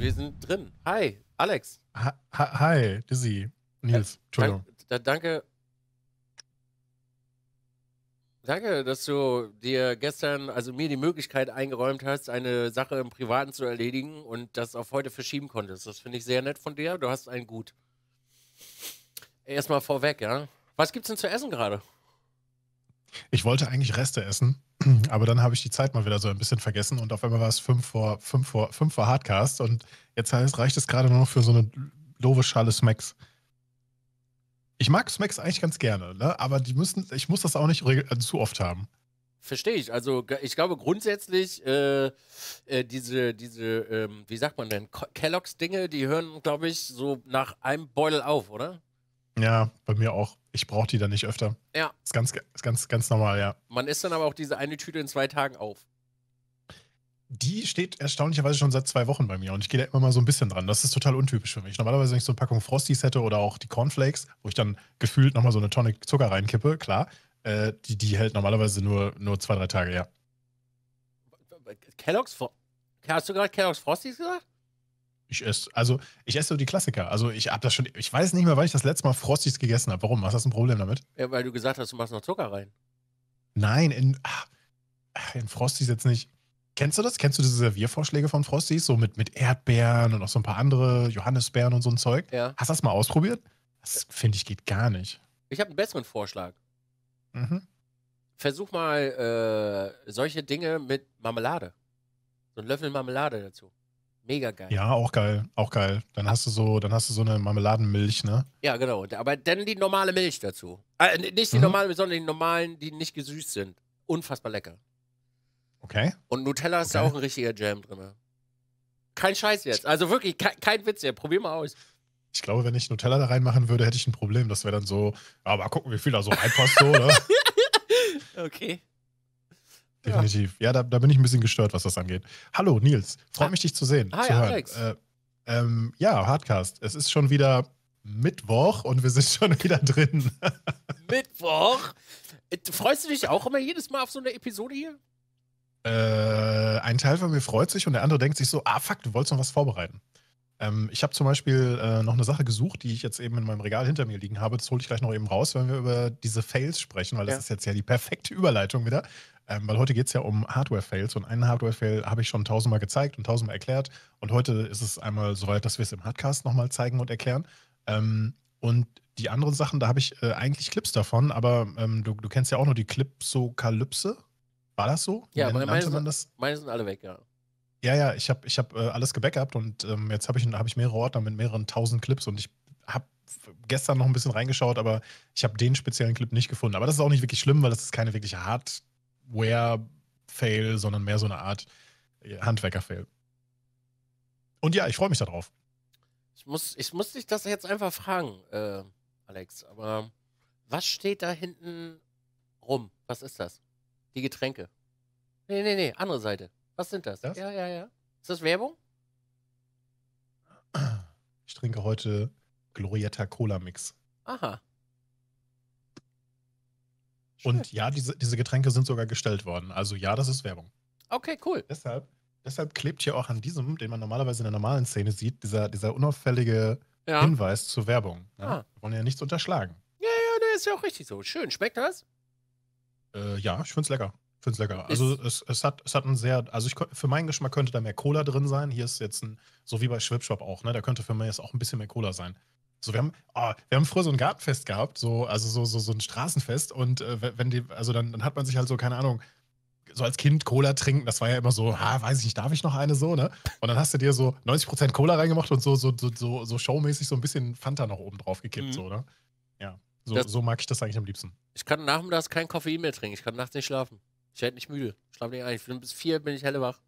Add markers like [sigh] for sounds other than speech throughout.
wir sind drin. Hi, Alex. Ha hi, Dizzy. Nils, äh, Entschuldigung. Dank, danke. Danke, dass du dir gestern, also mir die Möglichkeit eingeräumt hast, eine Sache im Privaten zu erledigen und das auf heute verschieben konntest. Das finde ich sehr nett von dir. Du hast einen gut. Erstmal vorweg, ja. Was gibt's denn zu essen gerade? Ich wollte eigentlich Reste essen. [clears throat] Aber dann habe ich die Zeit mal wieder so ein bisschen vergessen und auf einmal war es fünf vor, fünf vor, fünf vor Hardcast und jetzt heißt, reicht es gerade nur noch für so eine doofe Schale Smacks. Ich mag Smacks eigentlich ganz gerne, ne? aber die müssen, ich muss das auch nicht äh, zu oft haben. Verstehe ich. Also ich glaube grundsätzlich äh, äh, diese, diese ähm, wie sagt man denn, Kellogg's-Dinge, die hören, glaube ich, so nach einem Beutel auf, oder? Ja, bei mir auch. Ich brauche die dann nicht öfter. Ja. Ist ganz, ist ganz, ganz normal, ja. Man isst dann aber auch diese eine Tüte in zwei Tagen auf. Die steht erstaunlicherweise schon seit zwei Wochen bei mir und ich gehe da immer mal so ein bisschen dran. Das ist total untypisch für mich. Normalerweise, wenn ich so eine Packung Frosties hätte oder auch die Cornflakes, wo ich dann gefühlt nochmal so eine Tonic Zucker reinkippe, klar, äh, die, die hält normalerweise nur, nur zwei, drei Tage, ja. Kellogg's, Fro hast du gerade Kellogg's Frosties gesagt? Ich esse, also ich esse so die Klassiker. Also ich habe das schon, ich weiß nicht mehr, wann ich das letzte Mal Frostis gegessen habe. Warum? Hast du ein Problem damit? Ja, weil du gesagt hast, du machst noch Zucker rein. Nein, in, ach, in Frostis jetzt nicht. Kennst du das? Kennst du diese Serviervorschläge von Frostis? So mit, mit Erdbeeren und auch so ein paar andere Johannisbeeren und so ein Zeug? Ja. Hast du das mal ausprobiert? Das finde ich geht gar nicht. Ich habe einen besseren Vorschlag. Mhm. Versuch mal äh, solche Dinge mit Marmelade. So einen Löffel Marmelade dazu. Mega geil. Ja, auch geil, auch geil. Dann hast du so, dann hast du so eine Marmeladenmilch, ne? Ja, genau. Aber dann die normale Milch dazu. Äh, nicht die mhm. normale, sondern die normalen, die nicht gesüßt sind. Unfassbar lecker. Okay. Und Nutella ist da auch ein richtiger Jam drin. Kein Scheiß jetzt. Also wirklich, ke kein Witz hier. Probier mal aus. Ich glaube, wenn ich Nutella da reinmachen würde, hätte ich ein Problem. Das wäre dann so, aber gucken, wie viel da so reinpasst, so, oder? Ne? [laughs] okay definitiv. Ja, ja da, da, bin ich ein bisschen gestört, was das angeht. Hallo, Nils. Freue mich, dich zu sehen. Hi, zu Alex. Äh, ähm, ja, Hardcast. Es ist schon wieder Mittwoch und wir sind [laughs] schon wieder drin. Mittwoch? Äh, freust du dich auch immer jedes Mal auf so eine Episode hier? Äh, ein Teil von mir freut sich und der andere denkt sich so, ah fuck, du wolltest noch was vorbereiten. Ähm, ich habe zum Beispiel äh, noch eine Sache gesucht, die ich jetzt eben in meinem Regal hinter mir liegen habe. Das hole ich gleich noch eben raus, wenn wir über diese Fails sprechen, weil das ja. ist jetzt ja die perfekte Überleitung wieder. Ähm, weil heute geht es ja um Hardware-Fails und einen Hardware-Fail habe ich schon tausendmal gezeigt und tausendmal erklärt. Und heute ist es einmal soweit, dass wir es im Hardcast nochmal zeigen und erklären. Ähm, und die anderen Sachen, da habe ich äh, eigentlich Clips davon, aber ähm, du, du, kennst ja auch nur die Clipsokalypse. War das so? Ja, meine, meine, sind, das? meine sind alle weg, ja. Ja, ja, ich habe ich hab, äh, alles gebackupt und ähm, jetzt habe ich, hab ich mehrere Ordner mit mehreren tausend Clips und ich habe gestern noch ein bisschen reingeschaut, aber ich habe den speziellen Clip nicht gefunden. Aber das ist auch nicht wirklich schlimm, weil das ist keine wirkliche Hardware-Fail, sondern mehr so eine Art äh, Handwerker-Fail. Und ja, ich freue mich darauf. Ich muss, ich muss dich das jetzt einfach fragen, äh, Alex, aber was steht da hinten rum? Was ist das? Die Getränke. Nee, nee, nee, andere Seite. Was sind das? das? Ja, ja, ja. Ist das Werbung? Ich trinke heute Glorietta Cola Mix. Aha. Schön. Und ja, diese, diese Getränke sind sogar gestellt worden. Also ja, das ist Werbung. Okay, cool. Deshalb, deshalb klebt hier auch an diesem, den man normalerweise in der normalen Szene sieht, dieser, dieser unauffällige ja. Hinweis zur Werbung. Ne? Ah. Wir wollen ja nichts unterschlagen. Ja, ja, das ist ja auch richtig so. Schön. Schmeckt das? Äh, ja, ich find's lecker. Finde es lecker. Also es, es, hat, es hat einen sehr, also ich, für meinen Geschmack könnte da mehr Cola drin sein. Hier ist jetzt ein, so wie bei Schwipschwap auch, ne? Da könnte für mich jetzt auch ein bisschen mehr Cola sein. So, wir haben, oh, wir haben früher so ein Gartenfest gehabt, so, also so, so, so ein Straßenfest und äh, wenn die, also dann, dann hat man sich halt so, keine Ahnung, so als Kind Cola trinken, das war ja immer so, ha, weiß ich nicht, darf ich noch eine so, ne? Und dann hast du dir so 90% Cola reingemacht und so, so, so, so, so showmäßig so ein bisschen Fanta noch oben drauf gekippt, mhm. so, ne? Ja. So, das, so mag ich das eigentlich am liebsten. Ich kann nachmittags kein Koffein mehr trinken, ich kann nachts nicht schlafen. Ich werde nicht müde. Ich schlafe nicht ein. Ich bin bis vier bin ich hellewach.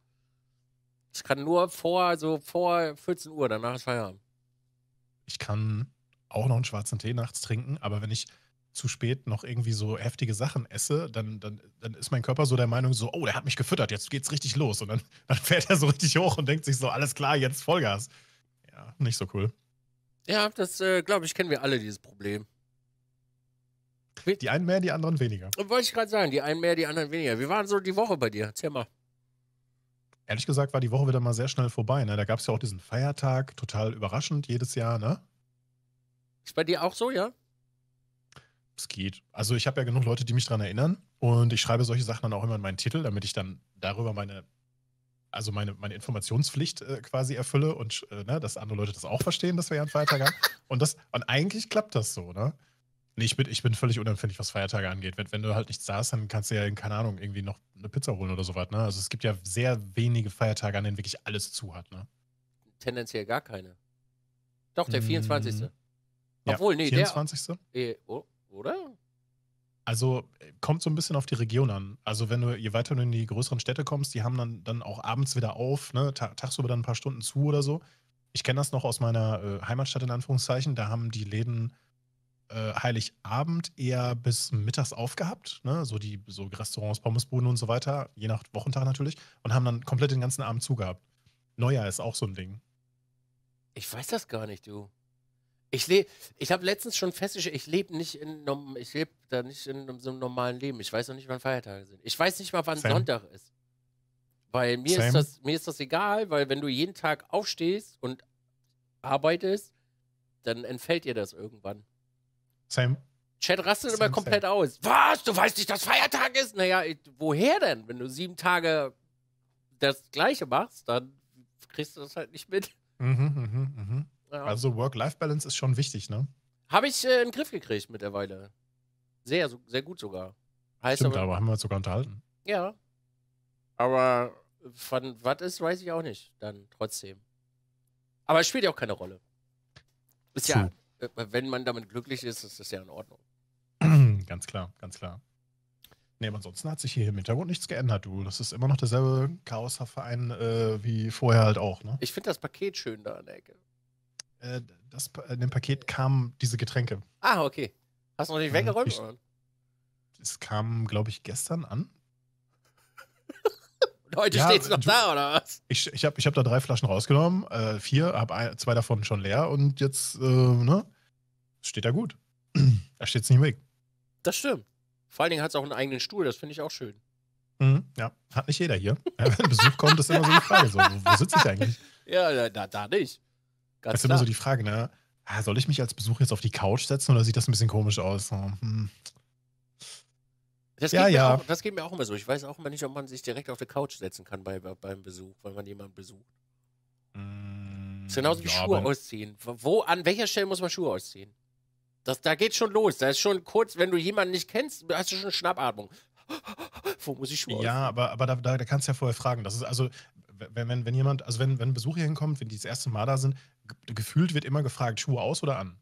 Ich kann nur vor, so vor 14 Uhr, danach ist Feierabend. Ich kann auch noch einen schwarzen Tee nachts trinken, aber wenn ich zu spät noch irgendwie so heftige Sachen esse, dann, dann, dann ist mein Körper so der Meinung, so, oh, der hat mich gefüttert, jetzt geht's richtig los. Und dann, [laughs] dann fährt er so richtig hoch und denkt sich so, alles klar, jetzt Vollgas. Ja, nicht so cool. Ja, das, äh, glaube ich, kennen wir alle, dieses Problem. Die einen mehr, die anderen weniger. Wollte ich gerade sagen, die einen mehr, die anderen weniger. Wie waren so die Woche bei dir? Erzähl mal. Ehrlich gesagt war die Woche wieder mal sehr schnell vorbei. Ne? Da gab es ja auch diesen Feiertag, total überraschend jedes Jahr, ne? Ist bei dir auch so, ja? Es geht. Also ich habe ja genug Leute, die mich daran erinnern. Und ich schreibe solche Sachen dann auch immer in meinen Titel, damit ich dann darüber meine, also meine, meine Informationspflicht äh, quasi erfülle und äh, ne, dass andere Leute das auch verstehen, dass wir ja einen Feiertag haben. Und, das, und eigentlich klappt das so, ne? Nee, ich bin, ich bin völlig unempfindlich, was Feiertage angeht. Wenn, wenn du halt nichts da hast, dann kannst du ja, keine Ahnung, irgendwie noch eine Pizza holen oder sowas. Ne? Also es gibt ja sehr wenige Feiertage, an denen wirklich alles zu hat. Ne? Tendenziell gar keine. Doch, der 24. Mhm. Obwohl, ja, nee, 24. der. 24. Äh, oder? Also kommt so ein bisschen auf die Region an. Also wenn du, je weiter du in die größeren Städte kommst, die haben dann, dann auch abends wieder auf, ne? tagsüber dann ein paar Stunden zu oder so. Ich kenne das noch aus meiner äh, Heimatstadt in Anführungszeichen. Da haben die Läden äh, Heiligabend eher bis mittags aufgehabt, ne? so die so Restaurants, Pommesbuden und so weiter, je nach Wochentag natürlich, und haben dann komplett den ganzen Abend zugehabt. Neujahr ist auch so ein Ding. Ich weiß das gar nicht, du. Ich lebe, ich habe letztens schon festgestellt, ich lebe nicht in, ich lebe da nicht in so einem normalen Leben. Ich weiß noch nicht, wann Feiertage sind. Ich weiß nicht mal, wann Same. Sonntag ist. Weil mir Same. ist, das, mir ist das egal, weil wenn du jeden Tag aufstehst und arbeitest, dann entfällt dir das irgendwann. Sam. Chat rastet Sam, immer komplett Sam. aus. Was? Du weißt nicht, dass Feiertag ist? Naja, woher denn? Wenn du sieben Tage das Gleiche machst, dann kriegst du das halt nicht mit. Mhm, mh, mh. Ja. Also Work-Life-Balance ist schon wichtig, ne? Habe ich äh, in den Griff gekriegt mittlerweile. Sehr, so, sehr gut sogar. Heißt Stimmt, aber, aber haben wir uns sogar unterhalten. Ja. Aber von was ist, weiß ich auch nicht. Dann trotzdem. Aber es spielt ja auch keine Rolle. Ist ja äh, wenn man damit glücklich ist, ist das ja in Ordnung. [clears throat] Ganz klar, ganz klar. Nee, ansonsten hat sich hier im Hintergrund nichts geändert, du. Das ist immer noch derselbe Chaos-Verein äh, wie vorher halt auch, ne? Ich finde das Paket schön da an der Ecke. Äh, das, in dem Paket kamen diese Getränke. Ah, okay. Hast du noch nicht weggeräumt? es kam, glaube ich, gestern an. [laughs] Und heute ja, steht es noch da, oder was? Ich, ich habe ich hab da drei Flaschen rausgenommen, äh, vier, habe zwei davon schon leer und jetzt, äh, ne? Steht da gut. da steht es nicht weg. Das stimmt. Vor allen Dingen hat es auch einen eigenen Stuhl, das finde ich auch schön. Mhm, ja, hat nicht jeder hier. Wenn Besuch kommt, ist immer so die Frage, so, wo sitze ich eigentlich? [laughs] Ja, da, da nicht. Ganz das ist klar. immer so die Frage, ne? Ah, soll ich mich als Besuch jetzt auf die Couch setzen oder sieht das ein bisschen komisch aus? Hm. Das geht, ja, ja. Auch, das geht mir auch immer so. Ich weiß auch immer nicht, ob man sich direkt auf die Couch setzen kann bei, beim Besuch, wenn man jemanden besucht. Mm, das ist genauso wie ja, Schuhe ausziehen. Wo, an welcher Stelle muss man Schuhe ausziehen? Das, da geht schon los. Da ist schon kurz, wenn du jemanden nicht kennst, hast du schon Schnappatmung. [laughs] Wo muss ich Schuhe ausziehen? Ja, aber, aber da, da, da kannst du ja vorher fragen. Das ist also, wenn, wenn, wenn jemand, also wenn, wenn Besucher hinkommt, wenn die das erste Mal da sind, gefühlt wird immer gefragt, Schuhe aus oder an?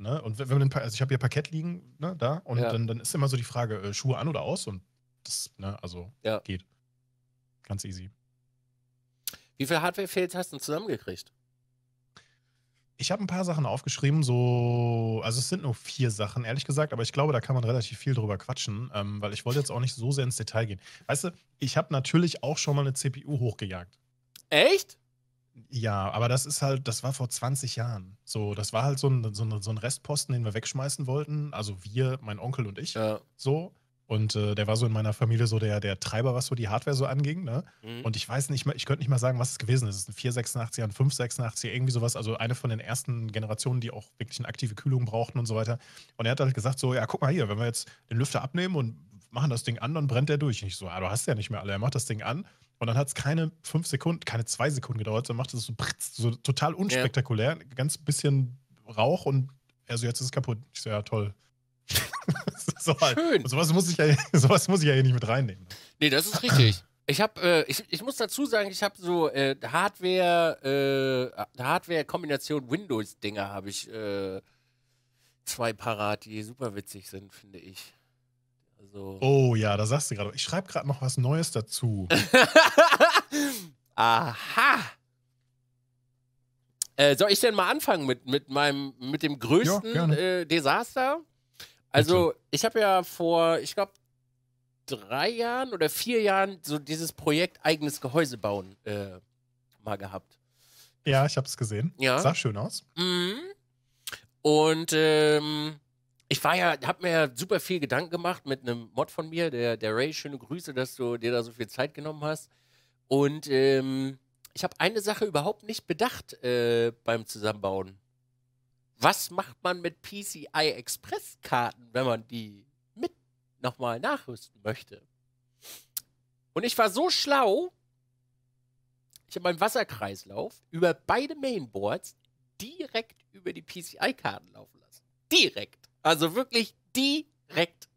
Ne? Und wenn man also ich habe hier Parkett liegen, ne, da, und ja. dann, dann ist immer so die Frage, äh, Schuhe an oder aus? Und das, ne, also ja. geht. Ganz easy. Wie viel Hardware-Fails hast du zusammengekriegt? Ich habe ein paar Sachen aufgeschrieben, so, also es sind nur vier Sachen, ehrlich gesagt, aber ich glaube, da kann man relativ viel drüber quatschen, ähm, weil ich wollte jetzt auch nicht so sehr ins Detail gehen. Weißt du, ich habe natürlich auch schon mal eine CPU hochgejagt. Echt? Ja, aber das ist halt, das war vor 20 Jahren. So, das war halt so ein, so ein, so ein Restposten, den wir wegschmeißen wollten. Also wir, mein Onkel und ich. Ja. So. Und äh, der war so in meiner Familie so der, der Treiber, was so die Hardware so anging. Ne? Mhm. Und ich weiß nicht mehr, ich könnte nicht mal sagen, was es gewesen ist. Es ist ein 486er, ein 586er, irgendwie sowas. Also eine von den ersten Generationen, die auch wirklich eine aktive Kühlung brauchten und so weiter. Und er hat halt gesagt so, ja, guck mal hier, wenn wir jetzt den Lüfter abnehmen und machen das Ding an, dann brennt der durch. Und ich so, ah, du hast ja nicht mehr alle. Er macht das Ding an und dann hat es keine fünf Sekunden, keine zwei Sekunden gedauert, dann macht es so, so, total unspektakulär, ja. ganz bisschen Rauch und er so, jetzt ist es kaputt. Ich so, ja, toll. [laughs] so halt. Schön. Und sowas muss, ich ja, [laughs] sowas muss ich ja hier nicht mit reinnehmen. Nee, das ist richtig. Ich habe, äh, ich, ich muss dazu sagen, ich habe so äh, Hardware, äh, Hardware-Kombination Windows-Dinger habe ich äh, zwei parat, die super witzig sind, finde ich. So. Oh ja, da sagst du gerade. Ich schreibe gerade noch was Neues dazu. [laughs] Aha. Äh, soll ich denn mal anfangen mit, mit, meinem, mit dem größten ja, äh, Desaster? Also, Bitte. ich habe ja vor, ich glaube, drei Jahren oder vier Jahren so dieses Projekt eigenes Gehäuse bauen äh, mal gehabt. Ja, ich habe es gesehen. Ja. Sah schön aus. Mhm. Und ähm, ich war ja, hab mir ja super viel Gedanken gemacht mit einem Mod von mir, der, der Ray. Schöne Grüße, dass du dir da so viel Zeit genommen hast. Und ähm, ich habe eine Sache überhaupt nicht bedacht äh, beim Zusammenbauen. Was macht man mit PCI Express Karten, wenn man die mit nochmal nachrüsten möchte? Und ich war so schlau, ich habe meinen Wasserkreislauf über beide Mainboards direkt über die PCI-Karten laufen lassen. Direkt. Also wirklich direkt.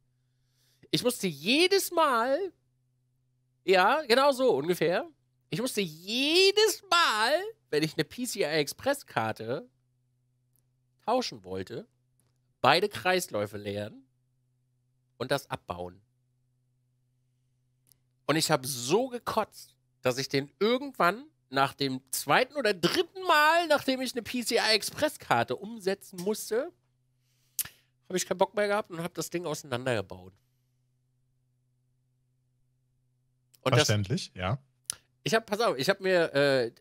Ich musste jedes Mal, ja, genau so ungefähr. Ich musste jedes Mal, wenn ich eine PCI Express Karte tauschen wollte, beide Kreisläufe leeren und das abbauen. Und ich habe so gekotzt, dass ich den irgendwann nach dem zweiten oder dritten Mal, nachdem ich eine PCI Express Karte umsetzen musste, habe ich keinen Bock mehr gehabt und habe das Ding auseinandergebaut. Und Verständlich, das, ja. Ich habe, pass auf, ich habe mir, äh,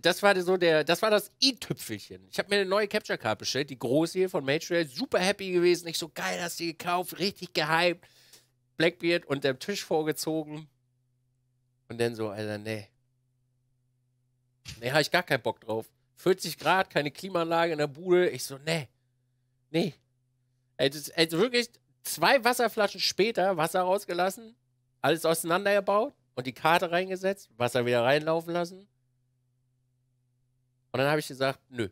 das war so der, das war das i-Tüpfelchen. Ich habe mir eine neue Capture Card bestellt, die große hier von Matrix, super happy gewesen. Ich so geil, dass die gekauft, richtig gehypt. Blackbeard unterm Tisch vorgezogen. Und dann so, Alter, nee. Nee, habe ich gar keinen Bock drauf. 40 Grad, keine Klimaanlage in der Bude. Ich so, nee. Nee, also, also wirklich zwei Wasserflaschen später Wasser rausgelassen, alles auseinandergebaut und die Karte reingesetzt, Wasser wieder reinlaufen lassen. Und dann habe ich gesagt, nö.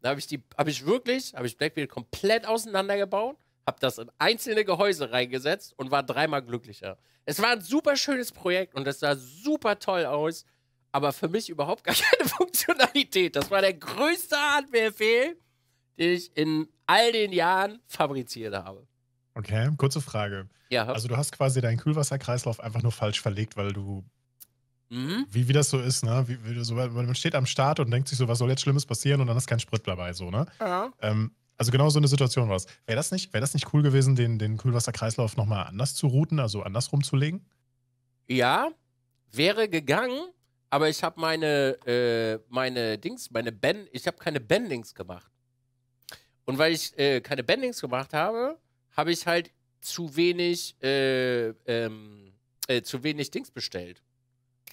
Dann habe ich die, habe ich wirklich, habe ich Blackbeard komplett auseinandergebaut, habe das in einzelne Gehäuse reingesetzt und war dreimal glücklicher. Es war ein super schönes Projekt und es sah super toll aus, aber für mich überhaupt gar [laughs] keine Funktionalität. Das war der größte Hardware-Fehl, den ich in all den Jahren fabriziert habe. Okay, kurze Frage. Ja. Also du hast quasi deinen Kühlwasserkreislauf einfach nur falsch verlegt, weil du Mhm. Wie, wie das so ist, ne? Wie, wie so, man steht am Start und denkt sich so, was soll jetzt Schlimmes passieren und dann ist kein Sprit dabei, so, ne? Ja. Ähm, also genau so eine Situation war es. Wäre das, nicht, wär das nicht cool gewesen, den, den Kühlwasserkreislauf nochmal anders zu routen, also andersrum zu legen? Ja, wäre gegangen, aber ich habe meine, äh, meine Dings, meine Ben, ich habe keine Bendings gemacht. Und weil ich äh, keine Bandings gemacht habe, habe ich halt zu wenig, äh, ähm, äh, zu wenig Dings bestellt.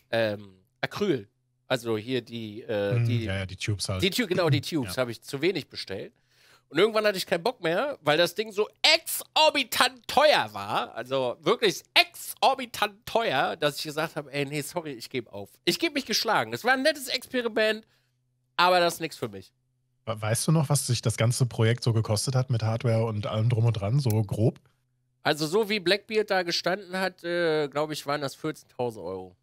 Ähm, Acryl. Also hier die, mm, die, ja, ja, die Tubes halt. Die genau, die [clears throat] Tubes ja. habe ich zu wenig bestellt. Und irgendwann hatte ich keinen Bock mehr, weil das Ding so exorbitant teuer war. Also wirklich exorbitant teuer, dass ich gesagt habe, ey, nee, sorry, ich gebe auf. Ich gebe mich geschlagen. Es war ein nettes Experiment, aber das ist nichts für mich. Weißt du noch, was sich das ganze Projekt so gekostet hat mit Hardware und allem drum und dran, so grob? Also so wie Blackbeard da gestanden hat, äh, glaube ich, waren das 14.000 Euro.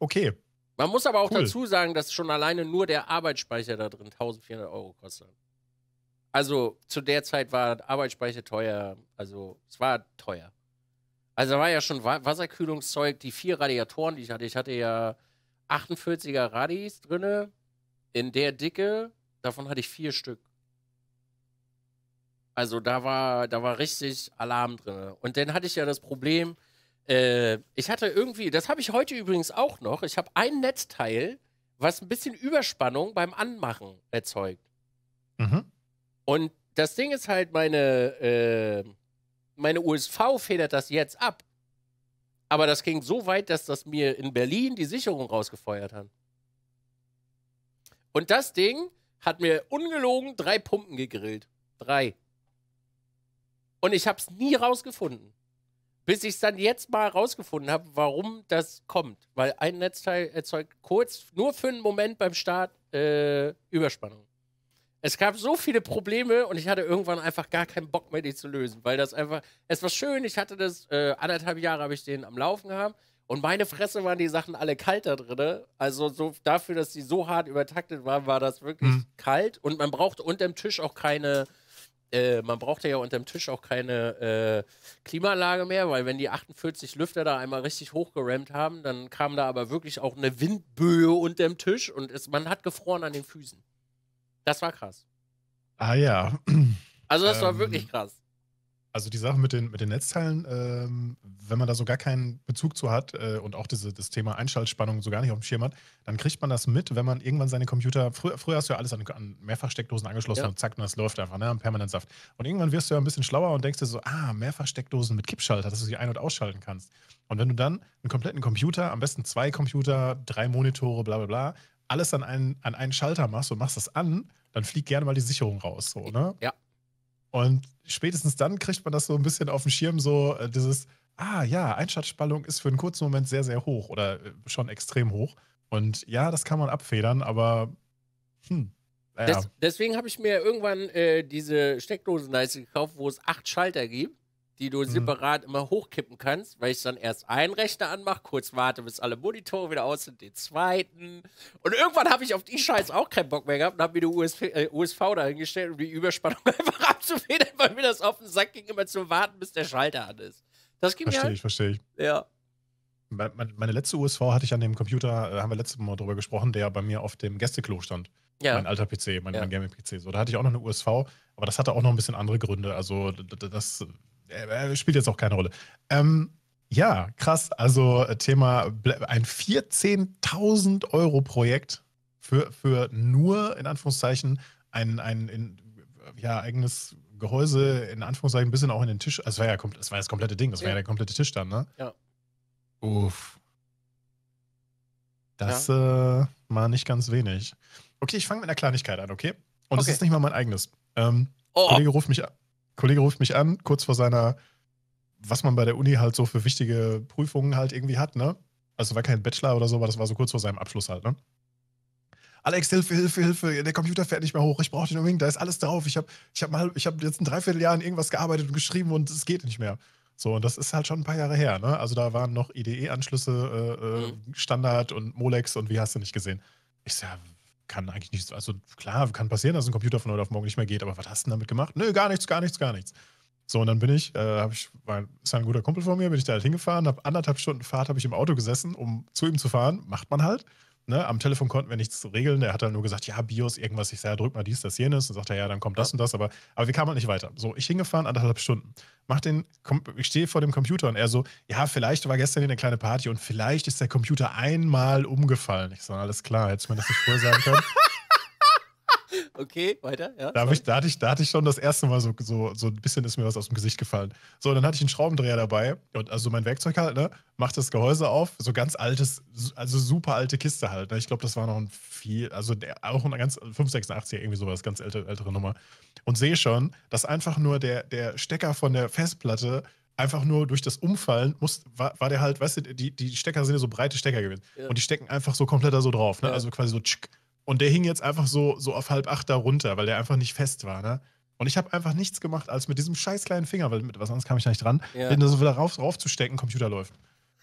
Okay. Man muss aber auch cool. dazu sagen, dass schon alleine nur der Arbeitsspeicher da drin 1400 Euro kostet. Also zu der Zeit war Arbeitsspeicher teuer, also es war teuer. Also da war ja schon Wasserkühlungszeug, die vier Radiatoren, die ich hatte. Ich hatte ja 48er Radis drinne in der Dicke. Davon hatte ich vier Stück. Also da war, da war richtig Alarm drin. Und dann hatte ich ja das Problem, äh, ich hatte irgendwie, das habe ich heute übrigens auch noch, ich habe ein Netzteil, was ein bisschen Überspannung beim Anmachen erzeugt. Mhm. Und das Ding ist halt, meine, äh, meine USV federt das jetzt ab. Aber das ging so weit, dass das mir in Berlin die Sicherung rausgefeuert hat. Und das Ding hat mir ungelogen drei Pumpen gegrillt. Drei. Und ich habe es nie rausgefunden. Bis ich es dann jetzt mal rausgefunden habe, warum das kommt. Weil ein Netzteil erzeugt kurz, nur für einen Moment beim Start, äh, Überspannung. Es gab so viele Probleme und ich hatte irgendwann einfach gar keinen Bock mehr, die zu lösen, weil das einfach, es war schön, ich hatte das, äh, anderthalb Jahre habe ich den am Laufen gehabt und meine Fresse waren die Sachen alle kalt da drin. Ne? Also so dafür, dass die so hart übertaktet waren, war das wirklich mhm. kalt und man brauchte unterm Tisch auch keine, äh, man brauchte ja unterm Tisch auch keine äh, Klimaanlage mehr, weil wenn die 48 Lüfter da einmal richtig hochgerammt haben, dann kam da aber wirklich auch eine Windböe unterm Tisch und es, man hat gefroren an den Füßen. Das war krass. Ah ja. [clears throat] Also das ähm, war wirklich krass. Also die Sache mit den, mit den Netzteilen, ähm, wenn man da so gar keinen Bezug zu hat äh, und auch diese, das Thema Einschaltspannung so gar nicht auf dem Schirm hat, dann kriegt man das mit, wenn man irgendwann seine Computer, früher, früher hast du ja alles an, an Mehrfachsteckdosen angeschlossen ja. und zack, und das läuft einfach, ne, permanent Saft. Und irgendwann wirst du ja ein bisschen schlauer und denkst dir so, ah, Mehrfachsteckdosen mit Kippschalter, dass du sie ein- und ausschalten kannst. Und wenn du dann einen kompletten Computer, am besten zwei Computer, drei Monitore, bla bla bla, alles an einen, an einen Schalter machst und machst das an, dann fliegt gerne mal die Sicherung raus, so, ne? Ja. Und spätestens dann kriegt man das so ein bisschen auf dem Schirm, so äh, dieses, ah ja, Einschaltspannung ist für einen kurzen Moment sehr, sehr hoch oder äh, schon extrem hoch. Und ja, das kann man abfedern, aber hm. Naja. Des, deswegen habe ich mir irgendwann äh, diese Steckdosenleiste gekauft, wo es acht Schalter gibt die du mhm. separat mhm. immer hochkippen kannst, weil ich dann erst einen Rechner anmache, kurz warte, bis alle Monitore wieder aus sind, den zweiten. Und irgendwann habe ich auf die Scheiße auch keinen Bock mehr gehabt und habe mir die USV, äh, USV dahingestellt, um die Überspannung [laughs] einfach abzufedern, weil mir das auf den Sack ging, immer zu warten, bis der Schalter an ist. Das ging Verstehe ich, verstehe ich. Ja. Meine letzte USV hatte ich an dem Computer, äh, haben wir letztes Mal drüber gesprochen, der bei mir auf dem Gästeklo stand. Ja. Mein alter PC, mein, ja. mein Gaming-PC. So, da hatte ich auch noch eine USV, aber das hatte auch noch ein bisschen andere Gründe. Also, das äh, äh, spielt jetzt auch keine Rolle. Ähm, ja, krass. Also äh, Thema ein 14.000 Euro Projekt für, für nur, in Anführungszeichen, ein, ein in, ja, eigenes Gehäuse, in Anführungszeichen, ein bisschen auch in den Tisch. es war ja das, war das komplette Ding, das ja. war ja der komplette Tisch dann, ne? Ja. Uff. Das ja. äh, war nicht ganz wenig. Okay, ich fange mit einer Kleinigkeit an, okay? Und es okay. ist nicht mal mein eigenes. Ähm, oh. Kollege ruft mich an. Kollege ruft mich an, kurz vor seiner, was man bei der Uni halt so für wichtige Prüfungen halt irgendwie hat, ne? Also war kein Bachelor oder so, aber das war so kurz vor seinem Abschluss halt, ne? Alex, Hilfe, Hilfe, Hilfe, der Computer fährt nicht mehr hoch, ich brauche den unbedingt, da ist alles drauf. Ich habe ich hab mal, ich hab jetzt ein Dreivierteljahr an irgendwas gearbeitet und geschrieben und es geht nicht mehr. So, und das ist halt schon ein paar Jahre her, ne? Also da waren noch IDE-Anschlüsse, äh, äh, mhm. Standard und Molex und wie hast du nicht gesehen. Ich sag, ja, kann eigentlich nichts, also klar, kann passieren, dass ein Computer von heute auf morgen nicht mehr geht, aber was hast du denn damit gemacht? Nö, gar nichts, gar nichts, gar nichts. So, und dann bin ich, äh, habe ich, weil ist ein guter Kumpel von mir, bin ich da halt hingefahren, habe anderthalb Stunden Fahrt, habe ich im Auto gesessen, um zu ihm zu fahren, macht man halt ne, am Telefon konnten wir nichts regeln. Er hat dann nur gesagt, ja, BIOS, irgendwas, ich sage, drück mal dies, das, jenes. Und sagt er, ja, dann kommt das und das. Aber, aber wir kamen halt nicht weiter. So, ich hingefahren, anderthalb Stunden. Mach den, ich stehe vor dem Computer und er so, ja, vielleicht war gestern hier eine kleine Party und vielleicht ist der Computer einmal umgefallen. Ich so, alles klar, hätte ich mir das nicht vorher sagen können. [laughs] Okay, weiter. Ja, da, ich, da, hatte ich, da hatte ich schon das erste Mal so, so, so ein bisschen ist mir was aus dem Gesicht gefallen. So, dann hatte ich einen Schraubendreher dabei und also mein Werkzeug halt, ne, macht das Gehäuse auf, so ganz altes, also super alte Kiste halt. Ne? Ich glaube, das war noch ein viel, also der, auch ein ganz 586 irgendwie sowas, ganz älte, ältere Nummer. Und sehe schon, dass einfach nur der, der Stecker von der Festplatte einfach nur durch das Umfallen muss, war, war der halt, weißt du, die, die Stecker sind ja so breite Stecker gewesen. Ja. Und die stecken einfach so komplett da so drauf. Ne? Ja. Also quasi so tschick. Und der hing jetzt einfach so, so auf halb acht da runter, weil der einfach nicht fest war, ne? Und ich habe einfach nichts gemacht, als mit diesem scheiß kleinen Finger, weil mit was anderes kam ich da nicht dran, ja. den da so wieder rauf, rauf zu stecken, Computer läuft.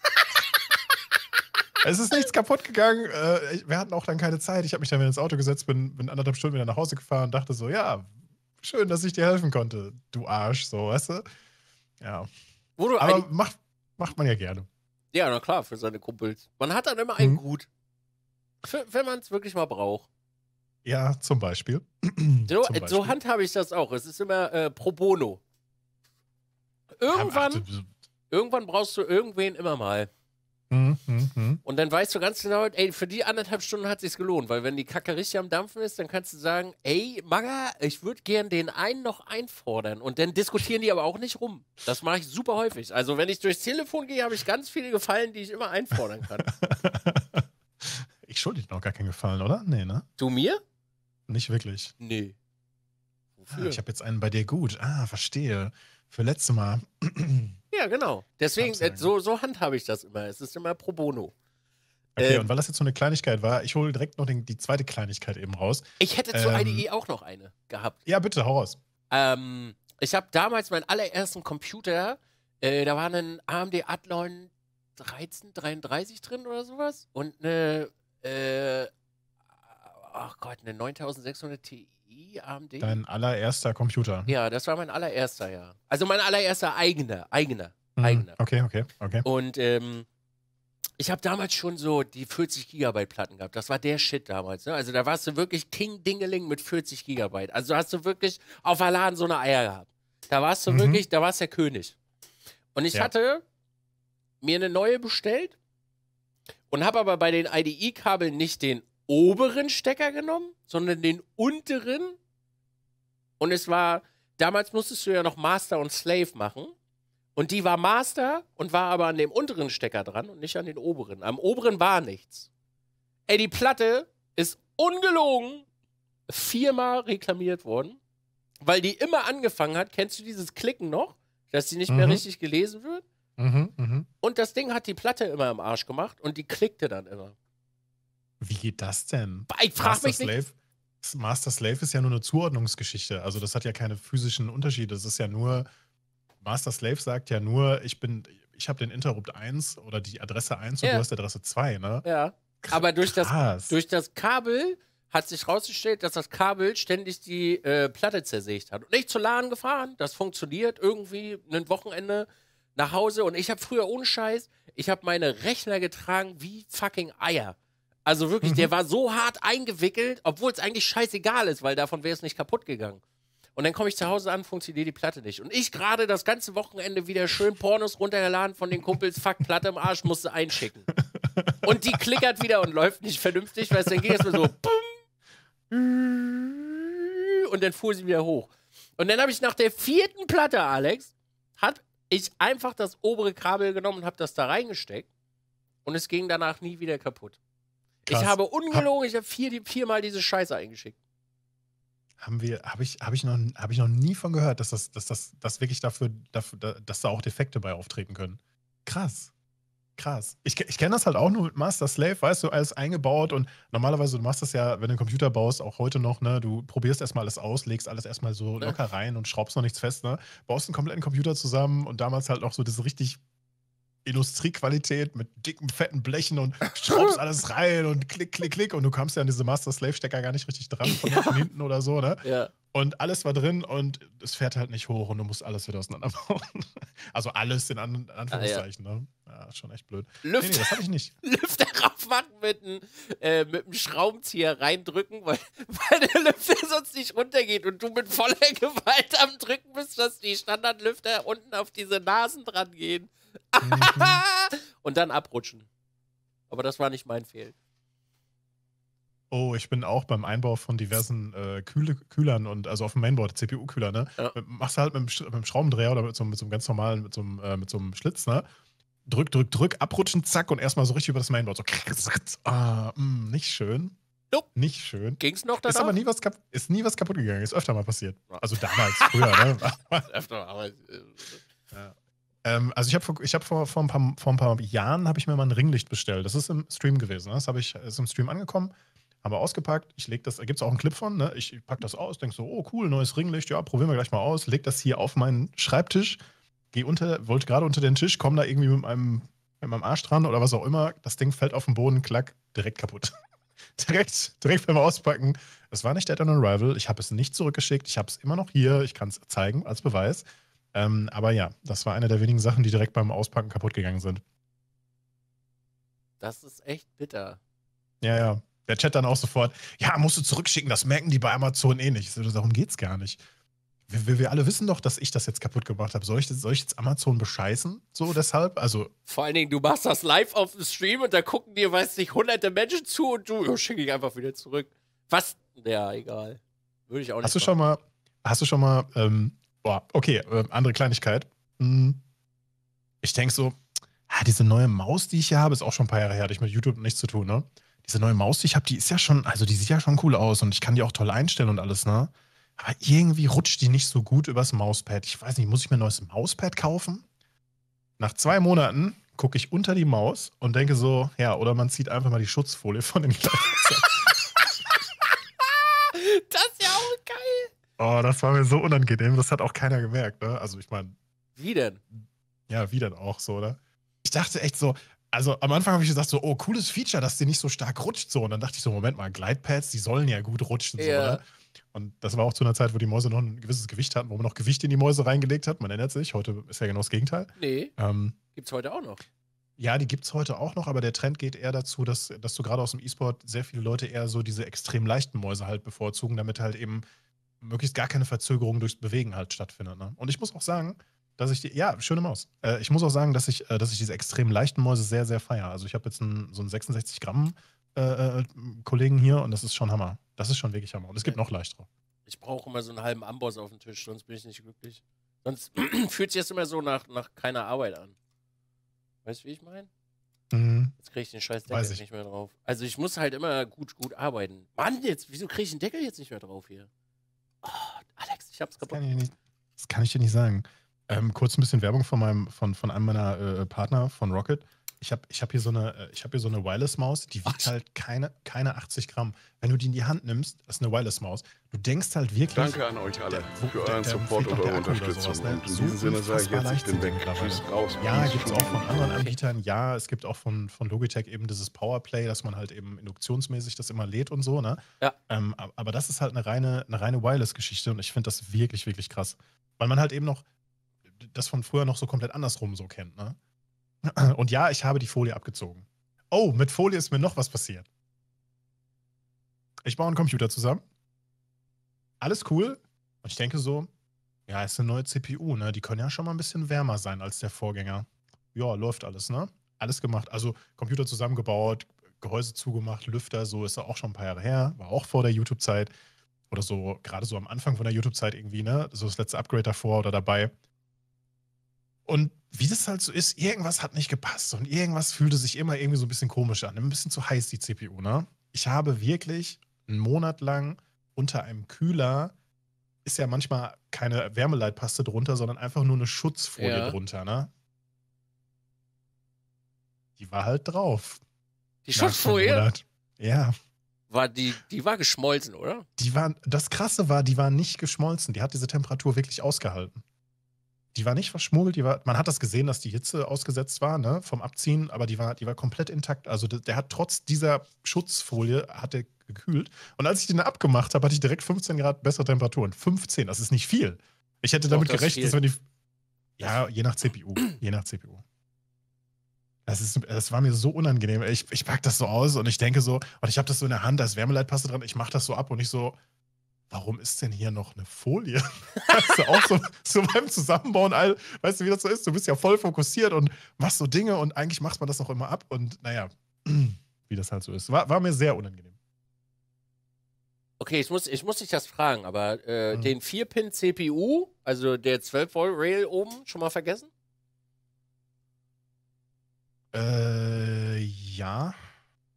[laughs] es ist nichts kaputt gegangen. Äh, wir hatten auch dann keine Zeit. Ich habe mich dann wieder ins Auto gesetzt, bin, bin anderthalb Stunden wieder nach Hause gefahren und dachte so, ja, schön, dass ich dir helfen konnte, du Arsch, so, weißt du? Ja. Aber macht, macht man ja gerne. Ja, na klar, für seine Kumpels. Man hat dann immer einen mhm. gut. Für, wenn man es wirklich mal braucht. Ja, zum Beispiel. [clears throat] So, zum Beispiel. so handhabe ich das auch. Es ist immer äh, pro bono. Irgendwann, ja, irgendwann brauchst du irgendwen immer mal. mh, hm, hm, mh. Hm. Und dann weißt du ganz genau, ey, für die anderthalb Stunden hat es sich gelohnt, weil wenn die Kacke richtig am Dampfen ist, dann kannst du sagen, ey, Maga, ich würde gern den einen noch einfordern. Und dann diskutieren die aber auch nicht rum. Das mache ich super häufig. Also wenn ich durchs Telefon gehe, habe ich ganz viele Gefallen, die ich immer einfordern kann. [laughs] Ich schulde dir noch gar keinen Gefallen, oder? Nee, ne? Du mir? Nicht wirklich. Nee. Wofür? Ah, ich habe jetzt einen bei dir gut. Ah, verstehe. Für letztes Mal. [clears throat] ja, genau. Deswegen, so, so handhabe ich das immer. Es ist immer pro bono. Okay, ähm, und weil das jetzt so eine Kleinigkeit war, ich hole direkt noch den, die zweite Kleinigkeit eben raus. Ich hätte zu ähm, IDE auch noch eine gehabt. Ja, bitte, hau raus. Ähm, ich habe damals meinen allerersten Computer, äh, da war ein AMD Athlon 1333 drin oder sowas und eine äh, ach Gott, eine 9600 Ti AMD. Dein allererster Computer. Ja, das war mein allererster, ja. Also mein allererster eigener, eigener, mhm. eigener. Okay, okay, okay. Und ähm, ich habe damals schon so die 40 Gigabyte Platten gehabt. Das war der Shit damals. Ne? Also da warst du wirklich King Dingeling mit 40 Gigabyte. Also hast du wirklich auf der Laden so eine Eier gehabt. Da warst du mhm. wirklich, da warst der König. Und ich ja. hatte mir eine neue bestellt und habe aber bei den IDE-Kabeln nicht den oberen Stecker genommen, sondern den unteren. Und es war, damals musstest du ja noch Master und Slave machen. Und die war Master und war aber an dem unteren Stecker dran und nicht an den oberen. Am oberen war nichts. Ey, die Platte ist ungelogen viermal reklamiert worden, weil die immer angefangen hat. Kennst du dieses Klicken noch, dass sie nicht mhm. mehr richtig gelesen wird? Mhm, mh. Und das Ding hat die Platte immer im Arsch gemacht und die klickte dann immer. Wie geht das denn? Ich frage mich Slave, Master Slave ist ja nur eine Zuordnungsgeschichte. Also das hat ja keine physischen Unterschiede. Das ist ja nur, Master Slave sagt ja nur, ich bin, ich habe den Interrupt 1 oder die Adresse 1 ja. und du hast Adresse 2, ne? Ja. Krass. Aber durch das, durch das Kabel hat sich herausgestellt, dass das Kabel ständig die äh, Platte zersägt hat. Und nicht zu Laden gefahren, das funktioniert irgendwie ein Wochenende nach Hause und ich habe früher ohne Scheiß, ich habe meine Rechner getragen wie fucking Eier. Also wirklich, mhm. der war so hart eingewickelt, obwohl es eigentlich scheißegal ist, weil davon wäre es nicht kaputt gegangen. Und dann komme ich zu Hause an, funktioniert die Platte nicht. Und ich gerade das ganze Wochenende wieder schön Pornos runtergeladen von den Kumpels, fuck, Platte im Arsch, musste einschicken. Und die klickert wieder und läuft nicht vernünftig, weil dann ging es mir so, bumm, und dann fuhr sie wieder hoch. Und dann habe ich nach der vierten Platte, Alex, ich einfach das obere Kabel genommen und habe das da reingesteckt und es ging danach nie wieder kaputt. Krass. Ich habe ungelogen, hab, ich habe vier, viermal diese Scheiße eingeschickt. Haben wir, habe ich, habe ich noch, ich noch nie von gehört, dass das, dass das, dass wirklich dafür, dafür, dass da auch Defekte bei auftreten können. Krass krass. Ich, ich kenne das halt auch nur mit Master Slave, weißt du, alles eingebaut und normalerweise, du machst das ja, wenn du einen Computer baust, auch heute noch, ne, du probierst erstmal alles aus, legst alles erstmal so locker rein und schraubst noch nichts fest, ne? Baust einen kompletten Computer zusammen und damals halt auch so diese richtig Industriequalität mit dicken, fetten Blechen und [laughs] schraubst alles rein und klick, klick, klick. Und du kamst ja an diese Master-Slave-Stecker gar nicht richtig dran, von, ja. hinten oder so, ne? Ja. Und alles war drin und es fährt halt nicht hoch und du musst alles wieder auseinanderbauen. [laughs] Also alles in An Anführungszeichen, ah, ja. ne? Ja, schon echt blöd. Lüfter, nee, nee, das ich nicht. [laughs] Lüfter aufmachen mit einem äh, Schraubenzieher reindrücken, weil, [laughs] weil der Lüfter sonst nicht runtergeht und du mit voller Gewalt am Drücken bist, dass die Standardlüfter unten auf diese Nasen dran gehen. Mhm. und dann abrutschen. Aber das war nicht mein Fehler. Oh, ich bin auch beim Einbau von diversen äh, Kühle, Kühlern und also auf dem Mainboard, CPU-Kühler, ne? Ja. Machst du halt mit, mit einem Schraubendreher oder mit so, mit so einem ganz normalen, mit so, einem, äh, mit so einem Schlitz, ne? Drück, drück, drück, abrutschen, zack und erstmal so richtig über das Mainboard. So, ah, mh, mm, nicht schön. Nope. Nicht schön. Ging's noch danach? Ist aber nie was, kap ist nie was kaputt gegangen. Ist öfter mal passiert. Also damals, früher, ne? [laughs] öfter mal, aber. Äh, ja. Ähm, also ich habe vor, hab vor, vor, ein paar, vor ein paar Jahren habe ich mir mal ein Ringlicht bestellt. Das ist im Stream gewesen. Ne? Das ich ist im Stream angekommen. Haben wir ausgepackt. Ich lege das, da gibt es auch einen Clip von, ne? ich, packe das aus, denke so, oh cool, neues Ringlicht, ja, probieren wir gleich mal aus. Lege das hier auf meinen Schreibtisch, gehe unter, wollte gerade unter den Tisch, komme da irgendwie mit meinem, mit meinem Arsch dran oder was auch immer. Das Ding fällt auf den Boden, klack, direkt kaputt. [laughs] direkt, direkt beim Auspacken. Es war nicht Dead on Arrival. Ich habe es nicht zurückgeschickt. Ich habe es immer noch hier. Ich kann es zeigen als Beweis. Ähm, aber ja, das war eine der wenigen Sachen, die direkt beim Auspacken kaputt gegangen sind. Das ist echt bitter. Ja, ja der Chat dann auch sofort, ja, musst du zurückschicken, das merken die bei Amazon eh nicht. So, darum geht's gar nicht. Wir, wir, wir, alle wissen doch, dass ich das jetzt kaputt gemacht habe. Soll ich, soll ich jetzt Amazon bescheißen? So deshalb? Also. Vor allen Dingen, du machst das live auf dem Stream und da gucken dir, weiß nicht, hunderte Menschen zu und du oh, schicke ich einfach wieder zurück. Was? Ja, egal. Würde ich auch nicht. Hast du machen. schon mal, hast du schon mal, ähm, boah, okay, äh, andere Kleinigkeit. Hm. Ich denke so, ah, diese neue Maus, die ich hier habe, ist auch schon ein paar Jahre her, hatte ich mit YouTube nichts zu tun, ne? diese neue Maus, die ich habe, die ist ja schon, also die sieht ja schon cool aus und ich kann die auch toll einstellen und alles, ne? Aber irgendwie rutscht die nicht so gut übers Mauspad. Ich weiß nicht, muss ich mir ein neues Mauspad kaufen? Nach zwei Monaten gucke ich unter die Maus und denke so, ja, oder man zieht einfach mal die Schutzfolie von den Gleitern. [laughs] Das ist ja auch geil. Oh, das war mir so unangenehm. Das hat auch keiner gemerkt, ne? Also ich meine. Wie denn? Ja, wie denn auch so, oder? Ich dachte echt so, also am Anfang habe ich gesagt, so, oh, cooles Feature, dass die nicht so stark rutscht. So. Und dann dachte ich so, Moment mal, Glidepads, die sollen ja gut rutschen. Yeah. So, und das war auch zu einer Zeit, wo die Mäuse noch ein gewisses Gewicht hatten, wo man noch Gewicht in die Mäuse reingelegt hat. Man erinnert sich, heute ist ja genau das Gegenteil. Nee. Ähm, gibt es heute auch noch. Ja, die gibt es heute auch noch, aber der Trend geht eher dazu, dass, dass du gerade aus dem E-Sport sehr viele Leute eher so diese extrem leichten Mäuse halt bevorzugen, damit halt eben möglichst gar keine Verzögerung durchs Bewegen halt stattfindet. Ne? Und ich muss auch sagen, dass ich die, ja, schöne Maus. Äh, ich muss auch sagen, dass ich, äh, dass ich diese extrem leichten Mäuse sehr, sehr feiere. Also ich habe jetzt einen, so einen 66 Gramm äh, äh, Kollegen hier und das ist schon Hammer. Das ist schon wirklich Hammer. Und es gibt noch leichtere. Ich brauche immer so einen halben Amboss auf dem Tisch, sonst bin ich nicht glücklich. Sonst [clears throat] fühlt sich das immer so nach, nach keiner Arbeit an. Weißt du, wie ich meine? Mhm. Jetzt kriege ich den scheiß Deckel nicht mehr drauf. Also ich muss halt immer gut, gut arbeiten. Mann, jetzt, wieso kriege ich den Deckel jetzt nicht mehr drauf hier? Oh, Alex, ich hab's kaputt. Das kann ich, nicht, das kann ich dir nicht sagen. Ähm, kurz ein bisschen Werbung von meinem, von, von einem meiner äh, Partner von Rocket. Ich habe ich hab hier so eine, äh, hier so eine Wireless-Maus, die wiegt Was? halt keine, keine 80 Gramm. Wenn du die in die Hand nimmst, das ist eine Wireless-Maus. Du denkst halt wirklich. Danke an euch alle der, für euren der, der Support und eure Unterstützung. Sowas, ne? und in diesem Sinne sage ich jetzt, ich bin weg. Tschüss, raus. Ja, gibt es auch von anderen Anbietern. Ja, es gibt auch von, von Logitech eben dieses Powerplay, dass man halt eben induktionsmäßig das immer lädt und so. Ne? Ja. Ähm, aber das ist halt eine reine, eine reine Wireless-Geschichte und ich finde das wirklich, wirklich krass. Weil man halt eben noch, das von früher noch so komplett andersrum so kennt. Ne? [clears throat] Und ja, ich habe die Folie abgezogen. Oh, mit Folie ist mir noch was passiert. Ich baue einen Computer zusammen. Alles cool. Und ich denke so, ja, ist eine neue CPU, ne? Die können ja schon mal ein bisschen wärmer sein als der Vorgänger. Ja, läuft alles, ne? Alles gemacht. Also Computer zusammengebaut, Gehäuse zugemacht, Lüfter, so ist er auch schon ein paar Jahre her. War auch vor der YouTube-Zeit. Oder so, gerade so am Anfang von der YouTube-Zeit irgendwie, ne? So das letzte Upgrade davor oder dabei. Und wie das halt so ist, irgendwas hat nicht gepasst und irgendwas fühlte sich immer irgendwie so ein bisschen komisch an. Ein bisschen zu heiß, die CPU, ne? Ich habe wirklich einen Monat lang unter einem Kühler ist ja manchmal keine Wärmeleitpaste drunter, sondern einfach nur eine Schutzfolie ja. drunter, ne? Die war halt drauf. Die Schutzfolie? Ja. War die, die war geschmolzen, oder? Die war, das krasse war, die war nicht geschmolzen. Die hat diese Temperatur wirklich ausgehalten die war nicht verschmuggelt, die war, man hat das gesehen, dass die Hitze ausgesetzt war, ne, vom Abziehen, aber die war, die war komplett intakt. Also der, der hat trotz dieser Schutzfolie hat der gekühlt. Und als ich den abgemacht habe, hatte ich direkt 15 Grad bessere Temperaturen. 15, das ist nicht viel. Ich hätte damit das gerechnet, dass wenn die. Ja, je nach CPU. je nach CPU. Das, ist, das war mir so unangenehm. Ich, ich pack das so aus und ich denke so, und ich habe das so in der Hand, da ist Wärmeleitpaste dran, ich mache das so ab und ich so, warum ist denn hier noch eine Folie? weißt [laughs] du, auch so, so beim Zusammenbauen, all, weißt du, wie das so ist? Du bist ja voll fokussiert und machst so Dinge und eigentlich macht man das auch immer ab und naja, [clears throat] wie das halt so ist. War, war mir sehr unangenehm. Okay, ich muss, ich muss dich das fragen, aber äh, mhm. den 4-Pin-CPU, also der 12-Volt-Rail oben, schon mal vergessen? Äh, ja.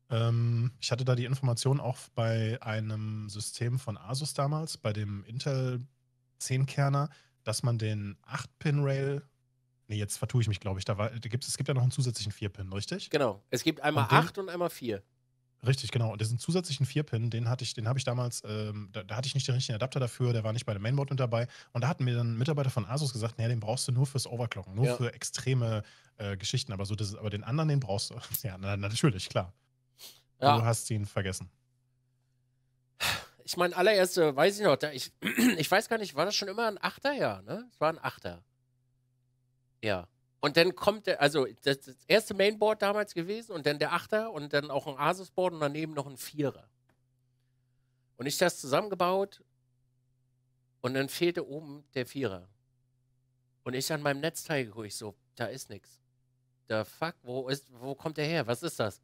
Ähm, ich hatte da die Information auch bei einem System von Asus damals, bei dem Intel 10-Kerner, dass man den 8-Pin-Rail Nee, jetzt vertue ich mich, glaube ich. Da, war, da gibt's, es gibt ja noch einen zusätzlichen 4-Pin, richtig? Genau. Es gibt einmal und den, 8 und einmal 4. Richtig, genau. Und diesen zusätzlichen 4-Pin, den hatte ich, den habe ich damals, ähm, da, da, hatte ich nicht den richtigen Adapter dafür, der war nicht bei dem Mainboard mit dabei. Und da hatten mir dann Mitarbeiter von Asus gesagt, naja, den brauchst du nur fürs Overclocken, nur ja. für extreme äh, Geschichten, aber so das, aber den anderen, den brauchst du. [laughs] ja, na, natürlich, klar. Ja. Du hast ihn vergessen. Ich meine, allererste, weiß ich noch, da ich, [clears throat] ich weiß gar nicht, war das schon immer ein Achter? Ja, ne? Es war ein Achter. Ja. Und dann kommt der, also das, das erste Mainboard damals gewesen und dann der Achter und dann auch ein Asusboard und daneben noch ein Vierer. Und ich das zusammengebaut und dann fehlte oben der Vierer. Und ich an meinem Netzteil geguckt, so, da ist nichts. Da fuck, wo ist, wo kommt der her? Was ist das?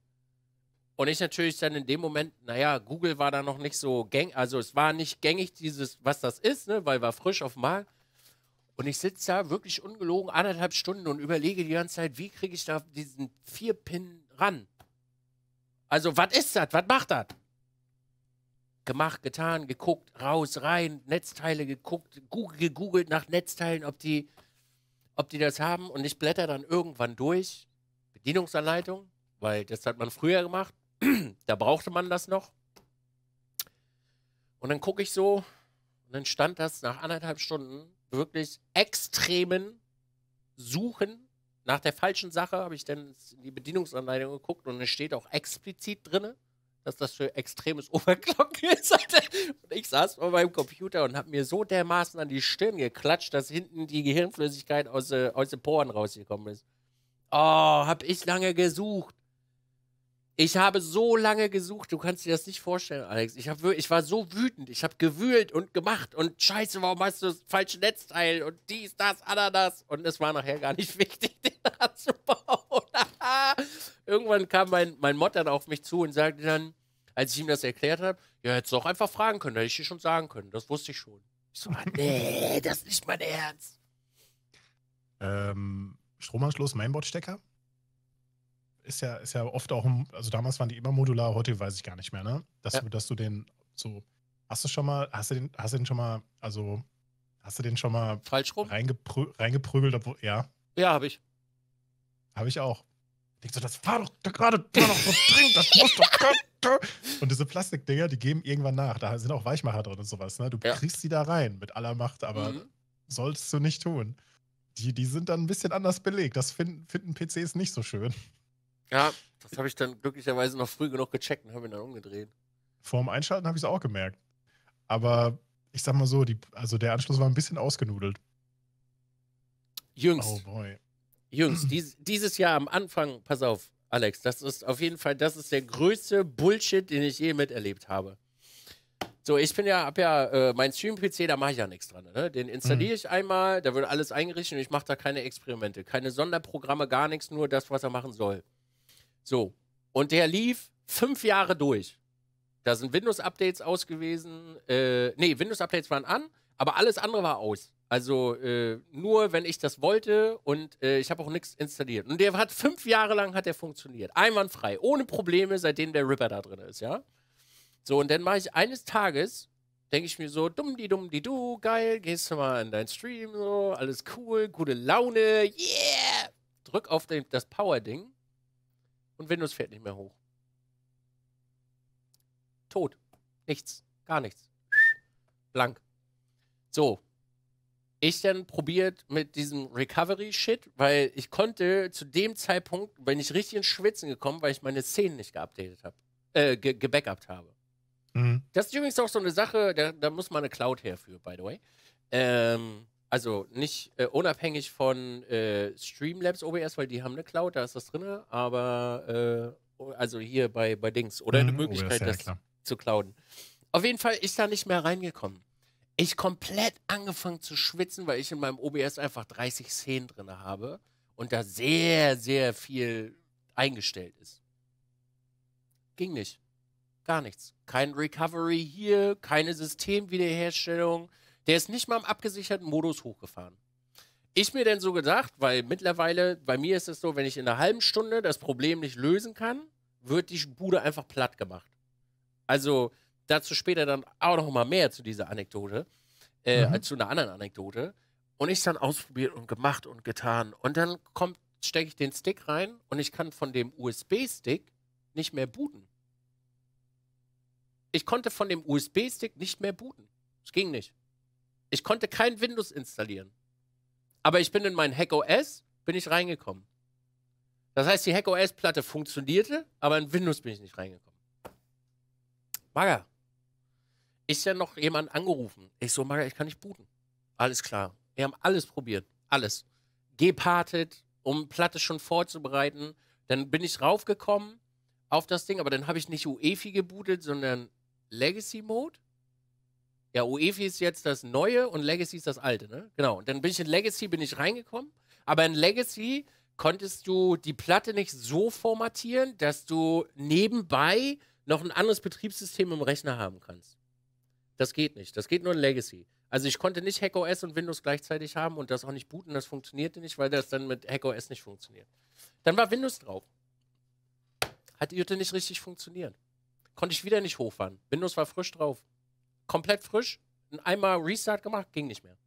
Und ich natürlich dann in dem Moment, naja, Google war da noch nicht so gängig, also es war nicht gängig, dieses, was das ist, ne, weil war frisch auf dem Markt. Und ich sitze da wirklich ungelogen anderthalb Stunden und überlege die ganze Zeit, wie kriege ich da diesen Vier-Pin ran? Also, was ist das? Was macht das? Gemacht, getan, geguckt, raus, rein, Netzteile geguckt, gegoogelt nach Netzteilen, ob die, ob die das haben. Und ich blätter dann irgendwann durch. Bedienungsanleitung, weil das hat man früher gemacht. [clears throat] da brauchte man das noch. Und dann gucke ich so und dann stand das nach anderthalb Stunden wirklich extremen Suchen nach der falschen Sache. Habe ich dann in die Bedienungsanleitung geguckt und es steht auch explizit drin, dass das für extremes Overclocken [laughs] ist. Und ich saß vor meinem Computer und habe mir so dermaßen an die Stirn geklatscht, dass hinten die Gehirnflüssigkeit aus, äh, aus den Poren rausgekommen ist. Oh, habe ich lange gesucht. Ich habe so lange gesucht, du kannst dir das nicht vorstellen, Alex. Ich, hab, ich war so wütend, ich habe gewühlt und gemacht und scheiße, warum hast du das falsche Netzteil und dies, das, das Und es war nachher gar nicht [laughs] wichtig, den da zu bauen. [laughs] Irgendwann kam mein, mein Mod dann auf mich zu und sagte dann, als ich ihm das erklärt habe, ja, hättest du auch einfach fragen können, hätte ich dir schon sagen können, das wusste ich schon. Ich so, ah, nee, das ist nicht mein Ernst. Ähm, Stromanschluss, Mainboard-Stecker? ist ja, ist ja oft auch, also damals waren die immer modular, heute weiß ich gar nicht mehr, ne? Dass, ja. du, dass du den so, hast du schon mal, hast du den, hast du den schon mal, also hast du den schon mal falsch rum reingeprü reingeprügelt, obwohl, ja? Ja, habe ich. Habe ich auch. Denkst so, du, das war doch da gerade da noch so dringend, das muss doch. Und diese Plastikdinger, die geben irgendwann nach. Da sind auch Weichmacher drin und sowas. Ne? Du ja. kriegst die da rein mit aller Macht, aber mhm. solltest du nicht tun. Die, die sind dann ein bisschen anders belegt. Das finden, finden PCs nicht so schön. Ja, das habe ich dann glücklicherweise noch früh genug gecheckt und habe ihn dann umgedreht. Vorm Einschalten habe ich es auch gemerkt. Aber ich sag mal so, die, also der Anschluss war ein bisschen ausgenudelt. Jüngst. Oh boy. Jüngst, dies, dieses Jahr am Anfang, pass auf, Alex, das ist auf jeden Fall, das ist der größte Bullshit, den ich je miterlebt habe. So, ich bin ja, hab ja äh, mein Stream-PC, da mache ich ja nichts dran. Ne? Den installiere mhm. ich mhm. einmal, da wird alles eingerichtet und ich mache da keine Experimente, keine Sonderprogramme, gar nichts, nur das, was er machen soll. So. Und der lief fünf Jahre durch. Da sind Windows-Updates aus gewesen. Äh, nee, Windows-Updates waren an, aber alles andere war aus. Also äh, nur, wenn ich das wollte und äh, ich habe auch nichts installiert. Und der hat fünf Jahre lang hat der funktioniert. Einwandfrei, ohne Probleme, seitdem der Ripper da drin ist, ja. So, und dann mache ich eines Tages, denke ich mir so, dumm die dumm die du, geil, gehst du mal in deinen Stream, so, alles cool, gute Laune, yeah! Drück auf den, das Power-Ding und Windows fährt nicht mehr hoch. Tot. Nichts. Gar nichts. Blank. So. Ich dann probiert mit diesem Recovery-Shit, weil ich konnte zu dem Zeitpunkt, wenn ich richtig ins Schwitzen gekommen, weil ich meine Szenen nicht geupdatet habe, äh, ge gebackupt habe. Mhm. Das ist übrigens auch so eine Sache, da, da muss man eine Cloud her für, by the way. Ähm, also nicht äh, unabhängig von äh, Streamlabs OBS, weil die haben eine Cloud, da ist das drin, aber äh, also hier bei, bei Dings oder mhm, eine Möglichkeit, OBS, ja, das zu clouden. Auf jeden Fall ist da nicht mehr reingekommen. Ich komplett angefangen zu schwitzen, weil ich in meinem OBS einfach 30 Szenen drin habe und da sehr, sehr viel eingestellt ist. Ging nicht. Gar nichts. Kein Recovery hier, keine Systemwiederherstellung der ist nicht mal im abgesicherten Modus hochgefahren. Ich mir denn so gedacht, weil mittlerweile, bei mir ist es so, wenn ich in einer halben Stunde das Problem nicht lösen kann, wird die Bude einfach platt gemacht. Also dazu später dann auch noch mal mehr zu dieser Anekdote, äh, mhm. zu einer anderen Anekdote. Und ich dann ausprobiert und gemacht und getan. Und dann kommt, stecke ich den Stick rein und ich kann von dem USB-Stick nicht mehr booten. Ich konnte von dem USB-Stick nicht mehr booten. Es ging nicht. Ich konnte kein Windows installieren. Aber ich bin in mein HackOS, bin ich reingekommen. Das heißt, die HackOS-Platte funktionierte, aber in Windows bin ich nicht reingekommen. Maga, ist ja noch jemand angerufen. Ich so, Maga, ich kann nicht booten. Alles klar. Wir haben alles probiert. Alles. Gepartet, um Platte schon vorzubereiten. Dann bin ich raufgekommen auf das Ding, aber dann habe ich nicht UEFI gebootet, sondern Legacy Mode. Ja, UEFI ist jetzt das Neue und Legacy ist das Alte, ne? Genau. Und dann bin ich in Legacy, bin ich reingekommen. Aber in Legacy konntest du die Platte nicht so formatieren, dass du nebenbei noch ein anderes Betriebssystem im Rechner haben kannst. Das geht nicht. Das geht nur in Legacy. Also ich konnte nicht HackOS und Windows gleichzeitig haben und das auch nicht booten. Das funktionierte nicht, weil das dann mit HackOS nicht funktioniert. Dann war Windows drauf. Hat Jutta nicht richtig funktioniert. Konnte ich wieder nicht hochfahren. Windows war frisch drauf komplett frisch, einmal Restart gemacht, ging nicht mehr.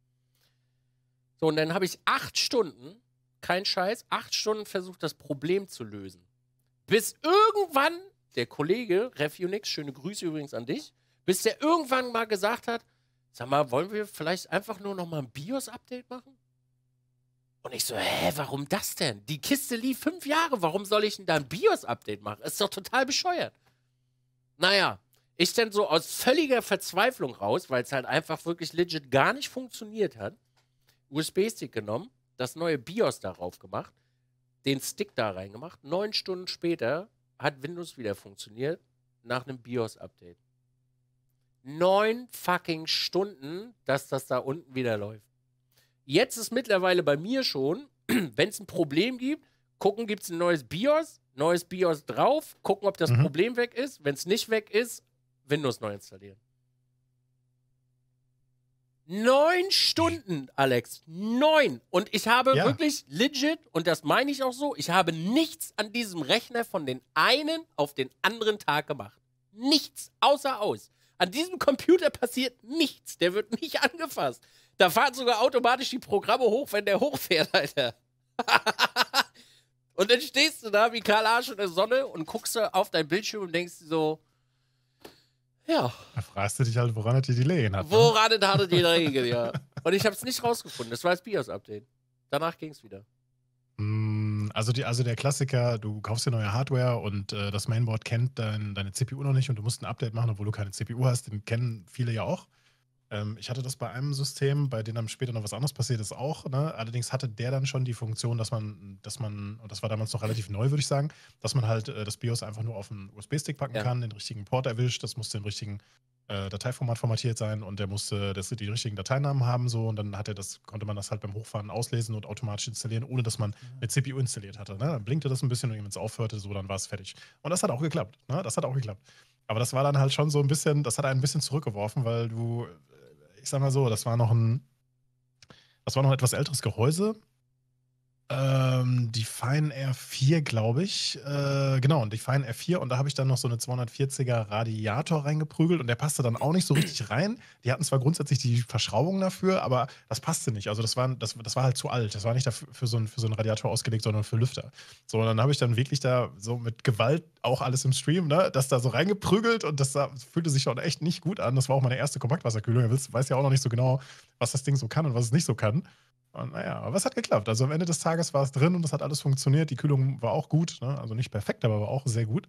So, und dann habe ich acht Stunden, kein Scheiß, acht Stunden versucht, das Problem zu lösen. Bis irgendwann der Kollege, Refunix, schöne Grüße übrigens an dich, bis der irgendwann mal gesagt hat, sag mal, wollen wir vielleicht einfach nur noch mal ein BIOS-Update machen? Und ich so, hä, warum das denn? Die Kiste lief fünf Jahre, warum soll ich denn da ein BIOS-Update machen? Ist doch total bescheuert. Naja, ich dann so aus völliger Verzweiflung raus, weil es halt einfach wirklich legit gar nicht funktioniert hat, USB-Stick genommen, das neue BIOS darauf gemacht, den Stick da reingemacht. Neun Stunden später hat Windows wieder funktioniert nach einem BIOS-Update. Neun fucking Stunden, dass das da unten wieder läuft. Jetzt ist mittlerweile bei mir schon, [clears throat] wenn es ein Problem gibt, gucken, gibt es ein neues BIOS, neues BIOS drauf, gucken, ob das mhm. Problem weg ist. Wenn es nicht weg ist, Windows neu installieren. Neun Stunden, Alex. Neun. Und ich habe ja. wirklich legit, und das meine ich auch so, ich habe nichts an diesem Rechner von den einen auf den anderen Tag gemacht. Nichts, außer aus. An diesem Computer passiert nichts. Der wird nicht [laughs] angefasst. Da fahren sogar automatisch die Programme hoch, wenn der hochfährt, Alter. [laughs] und dann stehst du da wie Karl Arsch in der Sonne und guckst auf dein Bildschirm und denkst so, ja. Da fragst du dich halt, woran hat die Delay hat. Ne? Woran hat hatte die Regel, ja. Und ich habe es nicht rausgefunden. Das war das BIOS-Update. Danach ging es wieder. Mm, also, die, also der Klassiker, du kaufst dir neue Hardware und äh, das Mainboard kennt dein, deine CPU noch nicht und du musst ein Update machen, obwohl du keine CPU hast. Den kennen viele ja auch. Ähm, ich hatte das bei einem System, bei dem dann später noch was anderes passiert ist auch. Ne? Allerdings hatte der dann schon die Funktion, dass man, dass man, und das war damals noch relativ neu, würde ich sagen, dass man halt äh, das BIOS einfach nur auf einen USB-Stick packen ja. kann, den richtigen Port erwischt, das musste im richtigen äh, Dateiformat formatiert sein und der musste das, die richtigen Dateinamen haben so und dann hat das, konnte man das halt beim Hochfahren auslesen und automatisch installieren, ohne dass man mhm. eine CPU installiert hatte. Ne? Dann blinkte das ein bisschen und wenn es aufhörte, so dann war es fertig. Und das hat auch geklappt. Ne? Das hat auch geklappt. Aber das war dann halt schon so ein bisschen, das hat einen ein bisschen zurückgeworfen, weil du ich sag mal so, das war noch ein, das war noch ein etwas älteres Gehäuse. Ähm, die Fine R4, glaube ich. Äh, genau, und die Fine R4. Und da habe ich dann noch so eine 240er Radiator reingeprügelt und der passte dann auch nicht so richtig rein. Die hatten zwar grundsätzlich die Verschraubung dafür, aber das passte nicht. Also das war, das, das war halt zu alt. Das war nicht dafür, für, so einen, für so einen Radiator ausgelegt, sondern für Lüfter. So, und dann habe ich dann wirklich da so mit Gewalt auch alles im Stream, ne, das da so reingeprügelt und das da, fühlte sich schon echt nicht gut an. Das war auch meine erste Kompaktwasserkühlung. Er weiß ja auch noch nicht so genau, was das Ding so kann und was es nicht so kann. Und naja, aber es hat geklappt. Also am Ende des Tages war es drin und das hat alles funktioniert. Die Kühlung war auch gut, ne? also nicht perfekt, aber war auch sehr gut.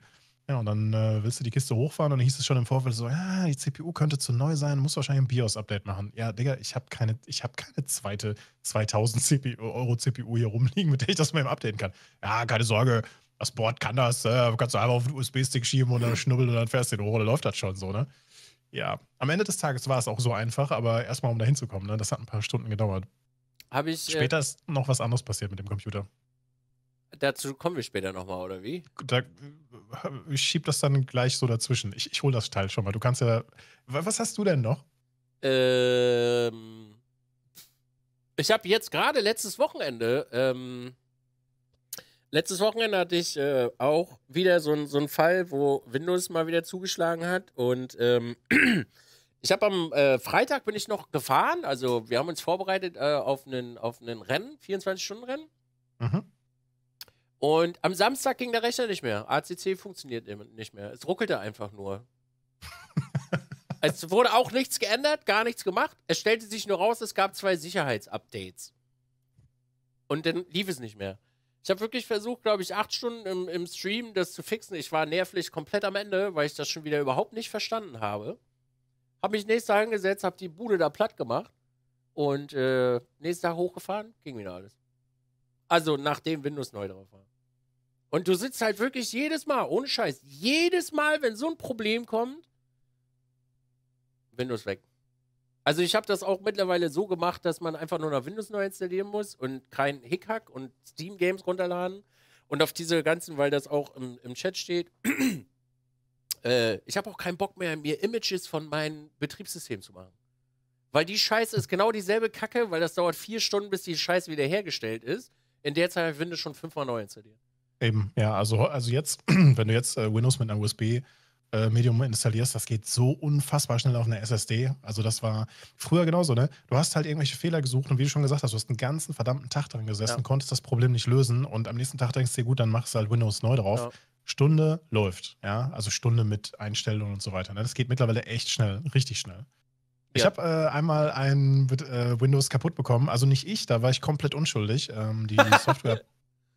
Ja, und dann äh, willst du die Kiste hochfahren und dann hieß es schon im Vorfeld so, ja, die CPU könnte zu neu sein, muss wahrscheinlich ein BIOS-Update machen. Ja, Digga, ich habe keine, ich hab keine zweite 2000 CPU, Euro CPU hier rumliegen, mit der ich das mal eben updaten kann. Ja, keine Sorge, das Board kann das, äh, kannst du einfach auf den USB-Stick schieben und dann schnubbeln und dann fährst du den Rohr, dann läuft das schon so, ne? Ja, am Ende des Tages war es auch so einfach, aber erstmal um da hinzukommen, ne, das hat ein paar Stunden gedauert. Habe ich. Äh, später äh, ist noch was anderes passiert mit dem Computer. Dazu kommen wir später nochmal, oder wie? Da, ich äh, schieb das dann gleich so dazwischen. Ich, ich hole das Teil schon mal. Du kannst ja. Was hast du denn noch? Ähm. Ich habe jetzt gerade letztes Wochenende. Ähm, letztes Wochenende hatte ich äh, auch wieder so, so einen Fall, wo Windows mal wieder zugeschlagen hat und. Ähm, ich habe am äh, Freitag bin ich noch gefahren. Also wir haben uns vorbereitet äh, auf einen auf einen Rennen, 24-Stunden-Rennen. Mhm. Und am Samstag ging der Rechner nicht mehr. ACC funktioniert nicht mehr. Es ruckelte einfach nur. [laughs] es wurde auch nichts geändert, gar nichts gemacht. Es stellte sich nur raus, es gab zwei Sicherheitsupdates. Und dann lief es nicht mehr. Ich habe wirklich versucht, glaube ich, acht Stunden im, im Stream das zu fixen. Ich war nervlich komplett am Ende, weil ich das schon wieder überhaupt nicht verstanden habe. Habe mich nächsten Tag hingesetzt, habe die Bude da platt gemacht und äh, nächsten Tag hochgefahren, ging wieder alles. Also nachdem Windows neu drauf war. Und du sitzt halt wirklich jedes Mal, ohne Scheiß, jedes Mal, wenn so ein Problem kommt, Windows weg. Also ich habe das auch mittlerweile so gemacht, dass man einfach nur noch Windows neu installieren muss und kein Hickhack und Steam Games runterladen. Und auf diese ganzen, weil das auch im, im Chat steht, äh, ich habe auch keinen Bock mehr, mir Images von meinem Betriebssystem zu machen. Weil die Scheiße ist genau dieselbe Kacke, weil das dauert vier Stunden, bis die Scheiße wieder hergestellt ist. In der Zeit habe ich Windows schon fünfmal neu installiert. Eben, ja, also, also jetzt, [clears throat] wenn du jetzt äh, Windows mit einer USB Medium äh, installierst, das geht so unfassbar schnell auf eine SSD. Also das war früher genauso, ne? Du hast halt irgendwelche Fehler gesucht und wie du schon gesagt hast, du hast einen ganzen verdammten Tag dran gesessen, ja. konntest das Problem nicht lösen und am nächsten Tag denkst du dir, gut, dann machst du halt Windows neu drauf. Ja. Stunde läuft. Ja, also Stunde mit Einstellungen und so weiter. Ne? Das geht mittlerweile echt schnell, richtig schnell. Ja. Ich habe äh, einmal ein äh, Windows kaputt bekommen. Also nicht ich, da war ich komplett unschuldig. Ähm, die [laughs] Software.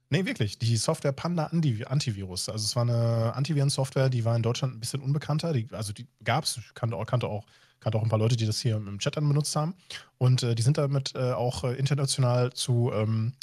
nee, wirklich. Die Software Panda Antiv Antivirus. Also es war eine Antivirensoftware, die war in Deutschland ein bisschen unbekannter. Die, also die gab es, kannte, kannte auch kannte auch ein paar Leute, die das hier im Chat dann benutzt haben. Und äh, die sind damit äh, auch äh, international zu ähm,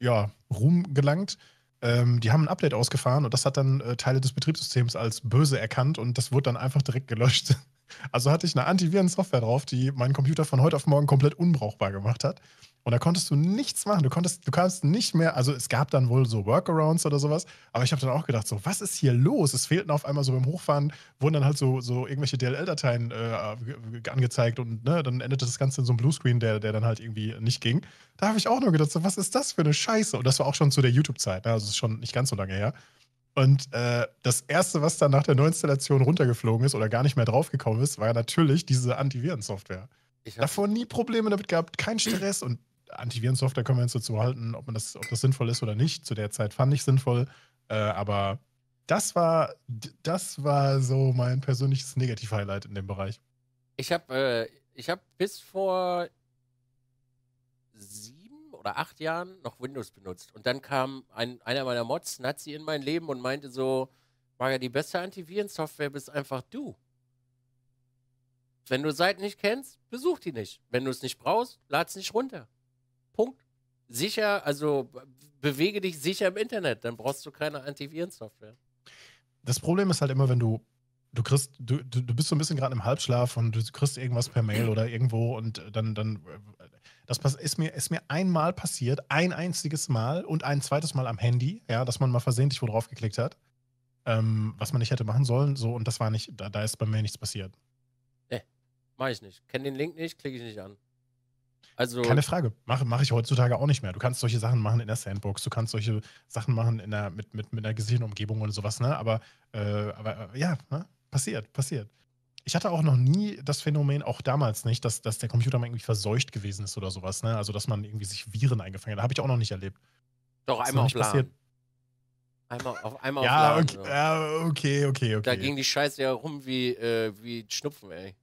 ja, Ruhm gelangt. Ähm, die haben ein Update ausgefahren und das hat dann äh, Teile des Betriebssystems als böse erkannt und das wurde dann einfach direkt gelöscht. [laughs] Also hatte ich eine Antiviren-Software drauf, die meinen Computer von heute auf morgen komplett unbrauchbar gemacht hat. Und da konntest du nichts machen. Du konntest, du kannst nicht mehr, also es gab dann wohl so Workarounds oder sowas, aber ich habe dann auch gedacht, so, was ist hier los? Es fehlten auf einmal so beim Hochfahren, wurden dann halt so, so irgendwelche DLL-Dateien äh, angezeigt und ne, dann endete das Ganze in so einem Bluescreen, der, der dann halt irgendwie nicht ging. Da habe ich auch nur gedacht, so, was ist das für eine Scheiße? Und das war auch schon zu der YouTube-Zeit, ne? also das ist schon nicht ganz so lange her. Und äh, das erste, was dann nach der Neuinstallation runtergeflogen ist oder gar nicht mehr draufgekommen ist, war natürlich diese Antivirensoftware. Ich Davor nie Probleme damit gehabt, kein Stress und Antivirensoftware können wir uns dazu halten, ob, man das, ob das sinnvoll ist oder nicht. Zu der Zeit fand ich sinnvoll, äh, aber das war, das war so mein persönliches Negativ-Highlight in dem Bereich. Ich habe äh, hab bis vor sieben oder acht Jahren noch Windows benutzt. Und dann kam ein, einer meiner Mods, Nazi, in mein Leben und meinte so, Maga, die beste Antivirensoftware bist einfach du. Wenn du Seiten nicht kennst, besuch die nicht. Wenn du es nicht brauchst, lad es nicht runter. Punkt. Sicher, also bewege dich sicher im Internet, dann brauchst du keine Antivirensoftware. Das Problem ist halt immer, wenn du du kriegst, du, du, bist so ein bisschen gerade im Halbschlaf und du kriegst irgendwas per Mail oder irgendwo und äh, dann, dann das ist mir, ist mir einmal passiert, ein einziges Mal und ein zweites Mal am Handy, ja, dass man mal versehentlich wo drauf geklickt hat, ähm, was man nicht hätte machen sollen, so und das war nicht, da, da ist bei mir nichts passiert. Nee, mach ich nicht. Kenn den Link nicht, klicke ich nicht an. Also, Keine Frage. Mache mach ich heutzutage auch nicht mehr. Du kannst solche Sachen machen in der Sandbox, du kannst solche Sachen machen in der, mit, mit, mit einer gesicherten Umgebung und sowas, ne? Aber, äh, aber äh, ja, ne? passiert, passiert. Ich hatte auch noch nie das Phänomen, auch damals nicht, dass, dass der Computer mal irgendwie verseucht gewesen ist oder sowas, ne? Also, dass man irgendwie sich Viren eingefangen hat. Habe ich auch noch nicht erlebt. Doch, einmal auf LAN. Passiert. Einmal auf einmal ja, auf LAN. Okay, so. Ja, okay, okay, okay. Da ging die Scheiße ja rum wie, äh, wie Schnupfen, ey.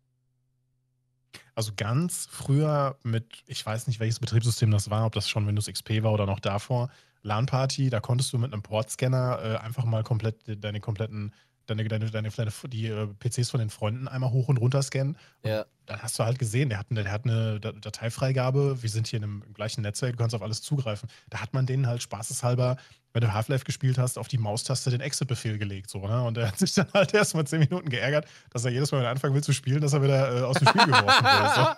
Also ganz früher mit, ich weiß nicht, welches Betriebssystem das war, ob das schon Windows XP war oder noch davor, LAN-Party, da konntest du mit einem Portscanner äh, einfach mal komplett deine kompletten, deine, deine, deine, deine die äh, PCs von den Freunden einmal hoch und runter scannen. Ja. dann hast du halt gesehen, der hat, eine, der hat eine Dateifreigabe, wir sind hier in einem, im gleichen Netzwerk, du kannst auf alles zugreifen. Da hat man denen halt spaßeshalber wenn du Half-Life gespielt hast, auf die Maustaste den Exit-Befehl gelegt. So, ne? Und er hat sich dann halt erst mal zehn Minuten geärgert, dass er jedes Mal, wenn er anfangen will zu spielen, dass er wieder äh, aus dem Spiel geworfen wird. So. [laughs]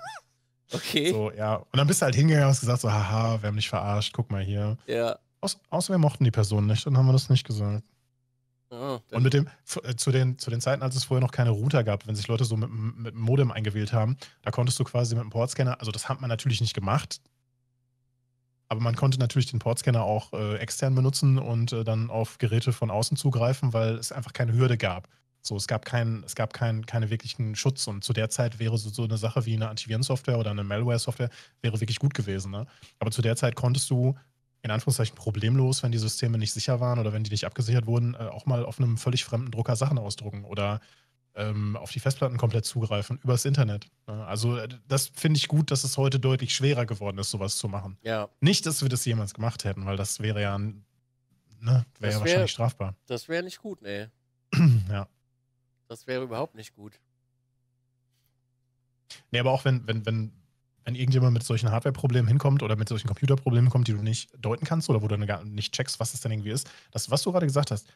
Okay. So, ja. Und dann bist du halt hingegangen und hast gesagt, so, haha, wir haben dich verarscht, guck mal hier. Ja. Aus, außer wir mochten die Person nicht, dann haben wir das nicht gesagt. Oh, und mit dem, äh, zu den, zu den Zeiten, als es vorher noch keine Router gab, wenn sich Leute so mit, mit Modem eingewählt haben, da konntest du quasi mit dem Portscanner, also das hat man natürlich nicht gemacht, aber man konnte natürlich den Portscanner auch äh, extern benutzen und äh, dann auf Geräte von außen zugreifen, weil es einfach keine Hürde gab. So, es gab, keinen, es gab kein, keine wirklichen Schutz und zu der Zeit wäre so, so eine Sache wie eine Antivirensoftware oder eine Malware-Software wäre wirklich gut gewesen. Ne? Aber zu der Zeit konntest du in Anführungszeichen problemlos, wenn die Systeme nicht sicher waren oder wenn die nicht abgesichert wurden, äh, auch mal auf einem völlig fremden Drucker Sachen ausdrucken oder ähm, auf die Festplatten komplett zugreifen, übers Internet. Ne? Also äh, das finde ich gut, dass es heute deutlich schwerer geworden ist, sowas zu machen. Ja. Nicht, dass wir das jemals gemacht hätten, weil das wäre ja, ne, wär, ja wahrscheinlich strafbar. Das wäre nicht gut, nee. [clears throat] ja. Das wäre überhaupt nicht gut. Nee, aber auch wenn, wenn, wenn, wenn irgendjemand mit solchen Hardware-Problemen hinkommt oder mit solchen Computerproblemen kommt, die du nicht deuten kannst oder wo du nicht checkst, was das denn irgendwie ist, das, was du gerade gesagt hast,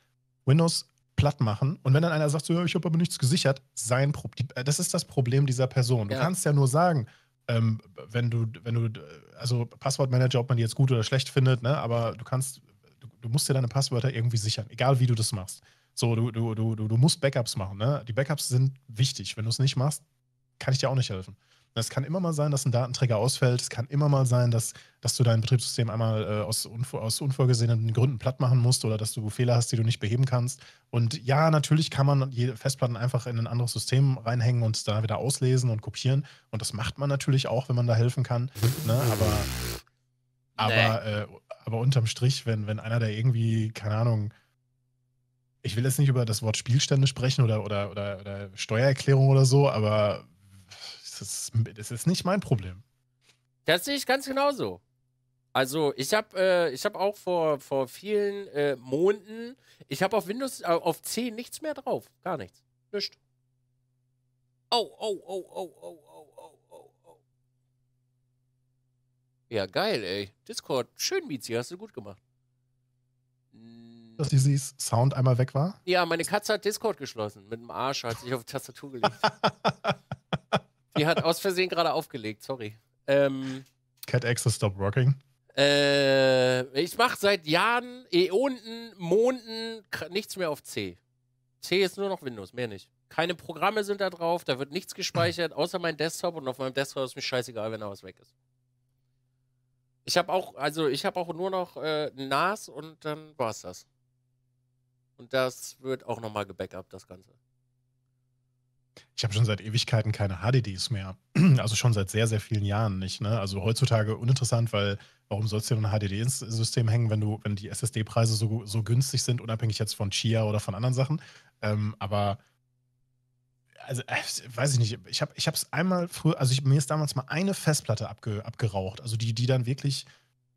Windows platt machen. Und wenn dann einer sagt, so, ja, ich habe aber nichts gesichert, sein Problem. Äh, das ist das Problem dieser Person. Du ja. kannst ja nur sagen, ähm, wenn du, wenn du, also Passwortmanager, ob man die jetzt gut oder schlecht findet, ne, aber du kannst, du, du musst dir deine Passwörter irgendwie sichern, egal wie du das machst. So, du, du, du, du musst Backups machen, ne? Die Backups sind wichtig. Wenn du es nicht machst, kann ich dir auch nicht helfen. Es kann immer mal sein, dass ein Datenträger ausfällt. Es kann immer mal sein, dass, dass du dein Betriebssystem einmal äh, aus, unvor, aus unvorgesehenen Gründen platt machen musst oder dass du Fehler hast, die du nicht beheben kannst. Und ja, natürlich kann man Festplatten einfach in ein anderes System reinhängen und da wieder auslesen und kopieren. Und das macht man natürlich auch, wenn man da helfen kann. Ne? Aber, aber, nee. äh, aber unterm Strich, wenn, wenn einer, der irgendwie, keine Ahnung, ich will jetzt nicht über das Wort Spielstände sprechen oder, oder, oder, oder Steuererklärung oder so, aber das ist, das ist nicht mein Problem. Das sehe ich ganz genauso. Also ich habe äh, hab auch vor, vor vielen äh, Monaten, ich habe auf Windows, äh, auf 10 nichts mehr drauf. Gar nichts. Nichts. Oh, oh, oh, oh, oh, oh, oh, oh, oh. Ja, geil, ey. Discord, schön, Mizi, hast du gut gemacht. Hm. Dass dieses Sound einmal weg war? Ja, meine Katze hat Discord geschlossen. Mit dem Arsch hat sich auf die Tastatur gelegt. [laughs] Die hat aus Versehen gerade aufgelegt, sorry. Ähm, Cat Access Stop Working. Äh, ich mache seit Jahren, Äonen, eh, Monden nichts mehr auf C. C ist nur noch Windows, mehr nicht. Keine Programme sind da drauf, da wird nichts gespeichert, außer mein Desktop und auf meinem Desktop ist mir scheißegal, wenn da was weg ist. Ich habe auch, also ich habe auch nur noch äh, NAS und dann war's das. Und das wird auch nochmal gebackupt, das Ganze ich habe schon seit Ewigkeiten keine HDDs mehr. [clears throat] Also schon seit sehr, sehr vielen Jahren nicht. Ne? Also heutzutage uninteressant, weil warum sollst du denn ein HDD-System hängen, wenn du, wenn die SSD-Preise so, so günstig sind, unabhängig jetzt von Chia oder von anderen Sachen. Ähm, aber also äh, weiß ich nicht, ich habe ich es einmal früher, also ich, mir ist damals mal eine Festplatte abge, abgeraucht, also die, die dann wirklich,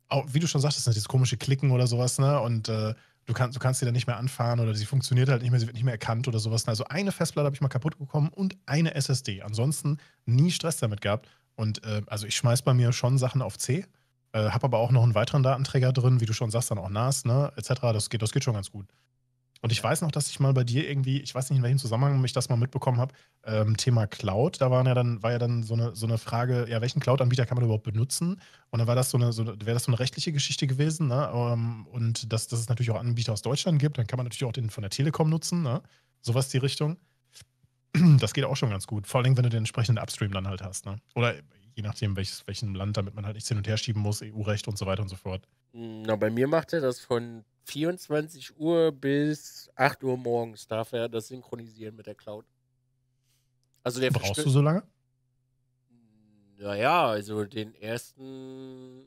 auch, wie du schon sagtest, ne, dieses komische Klicken oder sowas, ne? Und äh, du kannst, du kannst sie dann nicht mehr anfahren oder sie funktioniert halt nicht mehr, sie wird nicht mehr erkannt oder sowas. Also eine Festplatte habe ich mal kaputt bekommen und eine SSD. Ansonsten nie Stress damit gehabt. Und äh, also ich schmeiß bei mir schon Sachen auf C, äh, habe aber auch noch einen weiteren Datenträger drin, wie du schon sagst, dann auch NAS, ne, etc. Das geht, das geht schon ganz gut. Und ich weiß noch, dass ich mal bei dir irgendwie, ich weiß nicht in welchem Zusammenhang mich das mal mitbekommen habe, ähm, Thema Cloud. Da waren ja dann, war ja dann so eine, so eine Frage, ja, welchen Cloud-Anbieter kann man überhaupt benutzen? Und dann war das so eine, so, wäre das so eine rechtliche Geschichte gewesen, ne? Ähm, und dass, dass es natürlich auch Anbieter aus Deutschland gibt, dann kann man natürlich auch den von der Telekom nutzen, ne? Sowas die Richtung. [clears throat] Das geht auch schon ganz gut. Vor allem, wenn du den entsprechenden Upstream dann halt hast, ne? Oder je nachdem, welches, welchem Land, damit man halt nichts hin und her schieben muss, EU-Recht und so weiter und so fort. Na, bei mir macht er das von 24 Uhr bis 8 Uhr morgens darf er das synchronisieren mit der Cloud. Also der Brauchst du so lange? Naja, also den ersten,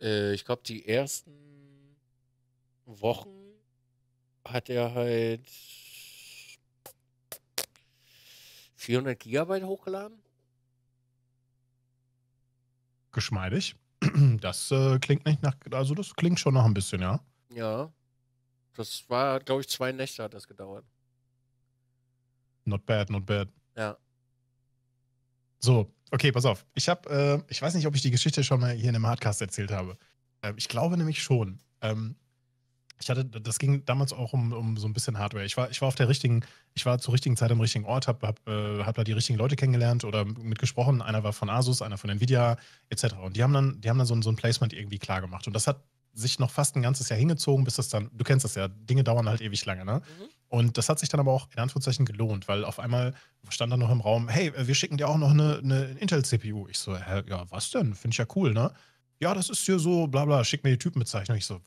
äh, ich glaube, die ersten Wochen hat er halt 400 Gigabyte hochgeladen. Geschmeidig. [clears throat] Das äh, klingt nicht nach, also das klingt schon noch ein bisschen, ja. Ja. Das war, glaube ich, zwei Nächte hat das gedauert. Not bad, not bad. Ja. So, okay, pass auf. Ich habe, äh, ich weiß nicht, ob ich die Geschichte schon mal hier in einem Hardcast erzählt habe. Äh, ich glaube nämlich schon. Ähm, ich hatte, das ging damals auch um, um so ein bisschen Hardware. Ich war, ich war auf der richtigen, ich war zur richtigen Zeit am richtigen Ort, habe hab, äh, hab da die richtigen Leute kennengelernt oder mitgesprochen. Einer war von Asus, einer von Nvidia etc. Und die haben dann, die haben dann so, ein, so ein Placement irgendwie klar gemacht. Und das hat sich noch fast ein ganzes Jahr hingezogen, bis das dann, du kennst das ja, Dinge dauern halt ewig lange, ne? Mhm. Und das hat sich dann aber auch in Anführungszeichen gelohnt, weil auf einmal stand dann noch im Raum, hey, wir schicken dir auch noch eine, eine Intel-CPU. Ich so, hä, ja, was denn? Finde ich ja cool, ne? Ja, das ist hier so, bla bla, schick mir die Typenbezeichnung. Ich so,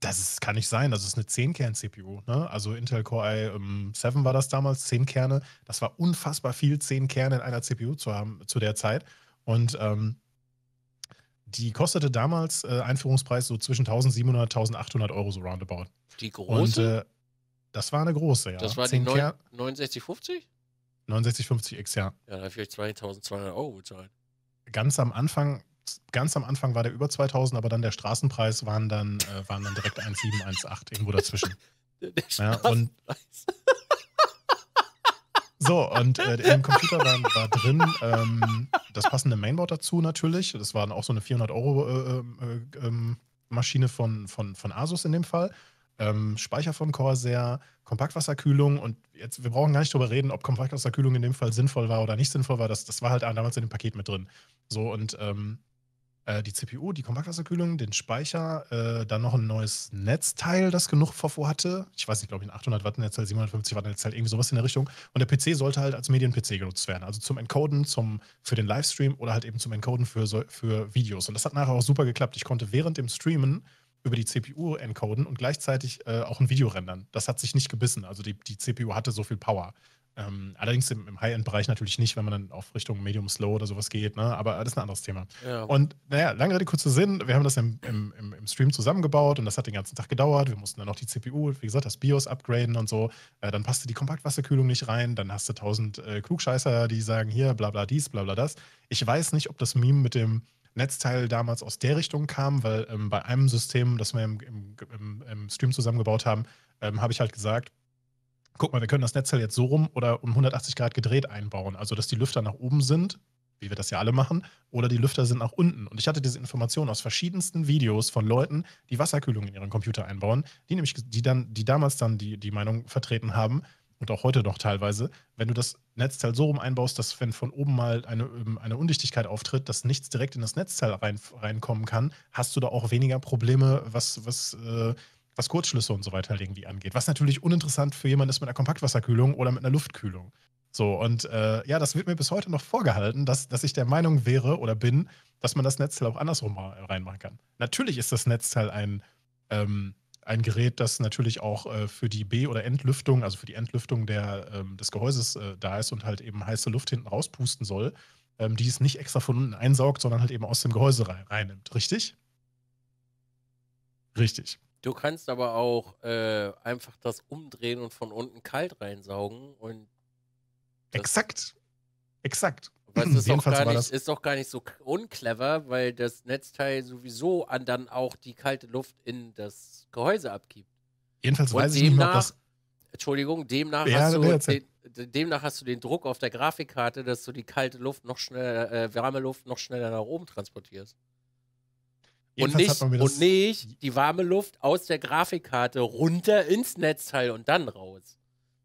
das ist, kann nicht sein, das ist eine 10-Kern-CPU, ne? Also Intel Core i7 ähm, war das damals, 10 Kerne. Das war unfassbar viel, 10 Kerne in einer CPU zu haben zu der Zeit. Und ähm, die kostete damals äh, Einführungspreis so zwischen 1700, und 1800 Euro, so roundabout. Die große? Und, äh, das war eine große, ja. Das war die 6950? 6950X, ja. Ja, da habe ich 2200 Euro bezahlt. Ganz am Anfang, ganz am Anfang war der über 2000, aber dann der Straßenpreis waren dann, äh, waren dann direkt 1718, irgendwo dazwischen. [laughs] Der Straßenpreis. ja, und so, und äh, im Computer war, war drin ähm, das passende Mainboard dazu natürlich. Das war auch so eine 400-Euro-Maschine äh, äh, ähm, von, von, von Asus in dem Fall. Ähm, Speicher von Corsair, Kompaktwasserkühlung und jetzt, wir brauchen gar nicht drüber reden, ob Kompaktwasserkühlung in dem Fall sinnvoll war oder nicht sinnvoll war. Das, das war halt damals in dem Paket mit drin. So, und ähm, äh, die CPU, die Kompaktwasserkühlung, den Speicher, äh, dann noch ein neues Netzteil, das genug VV hatte. Ich weiß nicht, glaube ich, ein 800 Watt Netzteil, 750 Watt Netzteil, irgendwie sowas in der Richtung. Und der PC sollte halt als Medien-PC genutzt werden. Also zum Encoden, zum, für den Livestream oder halt eben zum Encoden für, für Videos. Und das hat nachher auch super geklappt. Ich konnte während dem Streamen über die CPU encoden und gleichzeitig äh, auch ein Video rendern. Das hat sich nicht gebissen. Also die, die CPU hatte so viel Power. Ähm, allerdings im, im High-End-Bereich natürlich nicht, wenn man dann auf Richtung Medium-Slow oder sowas geht, ne? aber das ist ein anderes Thema. Ja. Und naja, lange Rede, kurzer Sinn, wir haben das im, im, im, Stream zusammengebaut und das hat den ganzen Tag gedauert. Wir mussten dann noch die CPU, wie gesagt, das BIOS upgraden und so. Äh, dann passte die Kompaktwasserkühlung nicht rein, dann hast du tausend äh, Klugscheißer, die sagen, hier, bla bla dies, bla bla das. Ich weiß nicht, ob das Meme mit dem Netzteil damals aus der Richtung kam, weil ähm, bei einem System, das wir im, im Stream zusammengebaut haben, ähm, habe ich halt gesagt, guck mal, wir können das Netzteil jetzt so rum oder um 180 Grad gedreht einbauen. Also, dass die Lüfter nach oben sind, wie wir das ja alle machen, oder die Lüfter sind nach unten. Und ich hatte diese Information aus verschiedensten Videos von Leuten, die Wasserkühlung in ihren Computer einbauen, die nämlich, die dann, die damals dann die, die Meinung vertreten haben, und auch heute noch teilweise, wenn du das Netzteil so rum einbaust, dass wenn von oben mal eine, ähm, eine Undichtigkeit auftritt, dass nichts direkt in das Netzteil rein, reinkommen kann, hast du da auch weniger Probleme, was, was äh, was Kurzschlüsse und so weiter halt irgendwie angeht. Was natürlich uninteressant für jemanden ist mit einer Kompaktwasserkühlung oder mit einer Luftkühlung. So, und äh, ja, das wird mir bis heute noch vorgehalten, dass, dass ich der Meinung wäre oder bin, dass man das Netzteil auch andersrum reinmachen kann. Natürlich ist das Netzteil ein, ähm, ein Gerät, das natürlich auch äh, für die B- oder Entlüftung, also für die Entlüftung der, ähm, des Gehäuses äh, da ist und halt eben heiße Luft hinten rauspusten soll, ähm, die es nicht extra von unten einsaugt, sondern halt eben aus dem Gehäuse rein, reinnimmt. Richtig? Richtig. Du kannst aber auch äh, einfach das umdrehen und von unten kalt reinsaugen und. Exakt. Exakt. Weil es [clears throat] ist doch, gar nicht, ist auch gar nicht so unclever, weil das Netzteil sowieso an dann auch die kalte Luft in das Gehäuse abgibt. Jedenfalls und weiß demnach, ich nicht mehr, ob das Entschuldigung, demnach, ja, hast du den, demnach hast du den Druck auf der Grafikkarte, dass du die kalte Luft noch schneller, äh, warme Luft noch schneller nach oben transportierst und nicht, und nicht die warme Luft aus der Grafikkarte runter ins Netzteil und dann raus.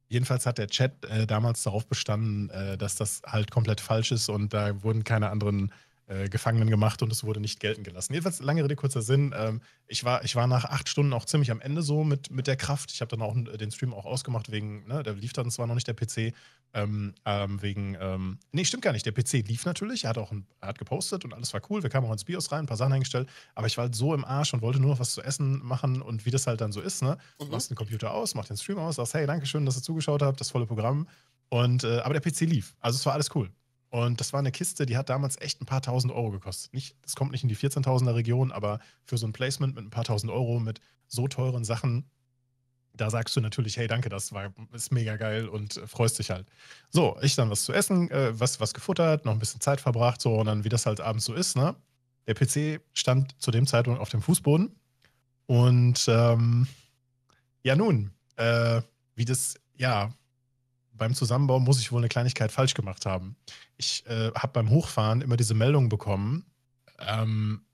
Jedenfalls hat der Chat äh, damals darauf bestanden, äh, dass das halt komplett falsch ist und da wurden keine anderen äh, Gefangenen gemacht und es wurde nicht gelten gelassen. Jedenfalls, lange Rede, kurzer Sinn. Ähm, ich, war, ich war nach acht Stunden auch ziemlich am Ende so mit, mit der Kraft. Ich habe dann auch äh, den Stream auch ausgemacht, wegen, ne, da lief dann zwar noch nicht der PC, ähm, ähm, wegen, ähm, nee, stimmt gar nicht. Der PC lief natürlich, er hat auch ein, hat gepostet und alles war cool. Wir kamen auch ins BIOS rein, ein paar Sachen eingestellt, aber ich war halt so im Arsch und wollte nur noch was zu essen machen und wie das halt dann so ist, ne? Mhm. Du machst den Computer aus, mach den Stream aus, sagst, hey, danke schön, dass ihr zugeschaut habt, das volle Programm. Und, äh, aber der PC lief. Also es war alles cool. Und das war eine Kiste, die hat damals echt ein paar tausend Euro gekostet. Nicht, das kommt nicht in die 14.000er Region, aber für so ein Placement mit ein paar tausend Euro, mit so teuren Sachen, da sagst du natürlich, hey, danke, das war, ist mega geil und äh, freust dich halt. So, ich dann was zu essen, äh, was, was gefuttert, noch ein bisschen Zeit verbracht, so und dann, wie das halt abends so ist, ne? Der PC stand zu dem Zeitpunkt auf dem Fußboden. Und ähm, ja, nun, äh, wie das, ja, beim Zusammenbau muss ich wohl eine Kleinigkeit falsch gemacht haben. Ich äh, habe beim Hochfahren immer diese Meldung bekommen, ähm,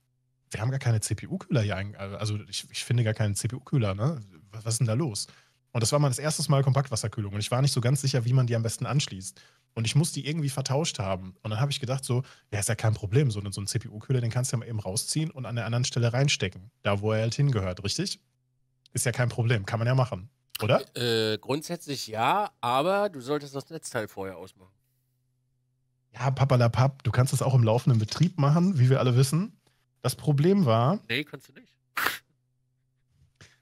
wir haben gar keine CPU-Kühler hier, äh, also ich, ich finde gar keinen CPU-Kühler, ne? Was, was ist denn da los? Und das war mal das erste Mal Kompaktwasserkühlung und ich war nicht so ganz sicher, wie man die am besten anschließt. Und ich muss die irgendwie vertauscht haben. Und dann habe ich gedacht, so, ja, ist ja kein Problem, so, so ein CPU-Kühler, den kannst du ja mal eben rausziehen und an der anderen Stelle reinstecken, da wo er halt hingehört, richtig? Ist ja kein Problem, kann man ja machen. Oder? Äh, grundsätzlich ja, aber du solltest das Netzteil vorher ausmachen. Ja, papalapap, du kannst das auch im laufenden Betrieb machen, wie wir alle wissen. Das Problem war. Nee, kannst du nicht.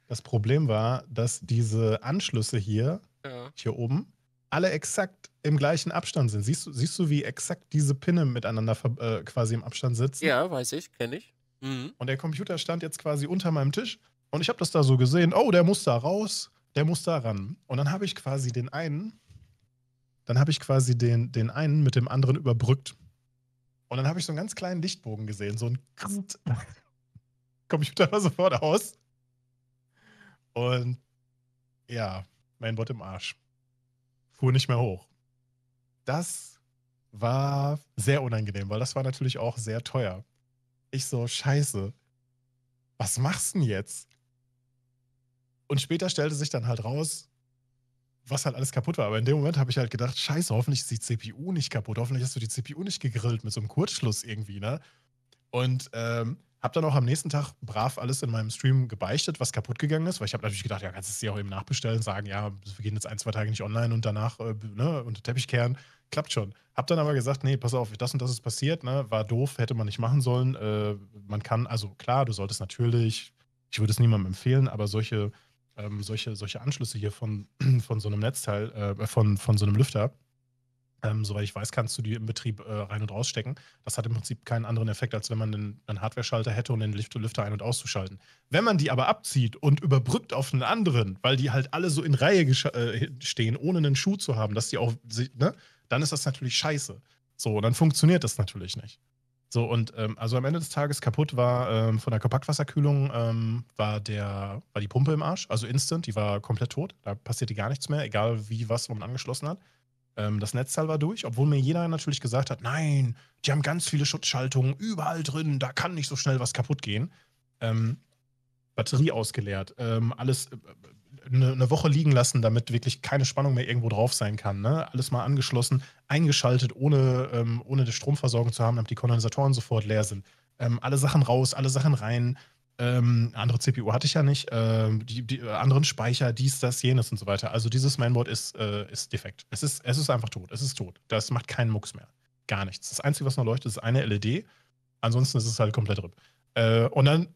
Das Problem war, dass diese Anschlüsse hier, ja. hier oben, alle exakt im gleichen Abstand sind. Siehst du, siehst du wie exakt diese Pinne miteinander äh, quasi im Abstand sitzen? Ja, weiß ich, kenne ich. Mhm. Und der Computer stand jetzt quasi unter meinem Tisch und ich habe das da so gesehen. Oh, der muss da raus. Der muss da ran. Und dann habe ich quasi den einen, dann habe ich quasi den, den einen mit dem anderen überbrückt. Und dann habe ich so einen ganz kleinen Lichtbogen gesehen, so ein Krst. [laughs] Computer war sofort aus. Und ja, mein Bot im Arsch. Fuhr nicht mehr hoch. Das war sehr unangenehm, weil das war natürlich auch sehr teuer. Ich so, scheiße, was machst du denn jetzt? Und später stellte sich dann halt raus, was halt alles kaputt war. Aber in dem Moment habe ich halt gedacht, scheiße, hoffentlich ist die CPU nicht kaputt. Hoffentlich hast du die CPU nicht gegrillt mit so einem Kurzschluss irgendwie, ne? Und ähm, habe dann auch am nächsten Tag brav alles in meinem Stream gebeichtet, was kaputt gegangen ist, weil ich habe natürlich gedacht, ja, kannst du es dir auch eben nachbestellen, sagen, ja, wir gehen jetzt ein, zwei Tage nicht online und danach äh, ne, unter Teppich kehren. Klappt schon. Habe dann aber gesagt, nee, pass auf, das und das ist passiert, ne, war doof, hätte man nicht machen sollen. Äh, man kann, also klar, du solltest natürlich, ich würde es niemandem empfehlen, aber solche ähm, solche, solche Anschlüsse hier von, [clears throat] von so einem Netzteil, äh, äh, von, von so einem Lüfter. Ähm, soweit ich weiß, kannst du die im Betrieb äh, rein und rausstecken. Das hat im Prinzip keinen anderen Effekt, als wenn man einen, einen Hardware-Schalter hätte um den Lift Lüfter ein- und auszuschalten. Wenn man die aber abzieht und überbrückt auf einen anderen, weil die halt alle so in Reihe äh, stehen, ohne einen Schuh zu haben, dass die auch, ne, dann ist das natürlich scheiße. So, dann funktioniert das natürlich nicht. So, und ähm, also am Ende des Tages kaputt war ähm, von der Kompaktwasserkühlung ähm, war der, war die Pumpe im Arsch, also instant, die war komplett tot. Da passierte gar nichts mehr, egal wie was man angeschlossen hat. Ähm, das Netzteil war durch, obwohl mir jeder natürlich gesagt hat, nein, die haben ganz viele Schutzschaltungen überall drin, da kann nicht so schnell was kaputt gehen. Ähm, Batterie ausgeleert, ähm, alles. Äh, eine, eine Woche liegen lassen, damit wirklich keine Spannung mehr irgendwo drauf sein kann. Ne? Alles mal angeschlossen, eingeschaltet, ohne, ähm, ohne die Stromversorgung zu haben, damit die Kondensatoren sofort leer sind. Ähm, alle Sachen raus, alle Sachen rein. Ähm, andere CPU hatte ich ja nicht. Ähm, die, die äh, anderen Speicher, dies, das, jenes und so weiter. Also dieses Mainboard ist, äh, ist defekt. Es ist, es ist einfach tot. Es ist tot. Das macht keinen Mucks mehr. Gar nichts. Das Einzige, was noch leuchtet, ist eine LED. Ansonsten ist es halt komplett RIP. Äh, und dann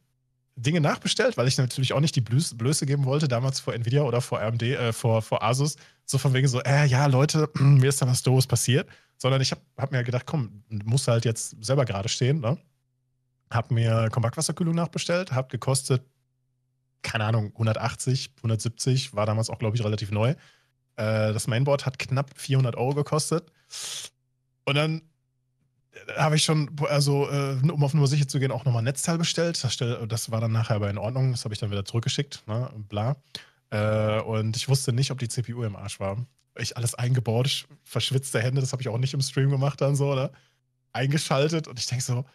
Dinge nachbestellt, weil ich natürlich auch nicht die Blöße, geben wollte, damals vor Nvidia oder vor AMD, äh, vor, vor Asus, so von wegen so, äh, ja, Leute, [clears throat] mir ist da was doofes passiert, sondern ich habe hab mir gedacht, komm, muss halt jetzt selber gerade stehen, ne? Hab mir Kompaktwasserkühlung nachbestellt, hab gekostet, keine Ahnung, 180, 170, war damals auch, glaube ich, relativ neu. Äh, das Mainboard hat knapp 400 Euro gekostet. Und dann habe ich schon, also äh, um auf Nummer sicher zu gehen, auch nochmal ein Netzteil bestellt. Das, stell, das, war dann nachher aber in Ordnung. Das habe ich dann wieder zurückgeschickt, ne? bla. Äh, und ich wusste nicht, ob die CPU im Arsch war. Ich alles eingebaut, verschwitzte Hände, das habe ich auch nicht im Stream gemacht dann so, oder? Eingeschaltet und ich denke so,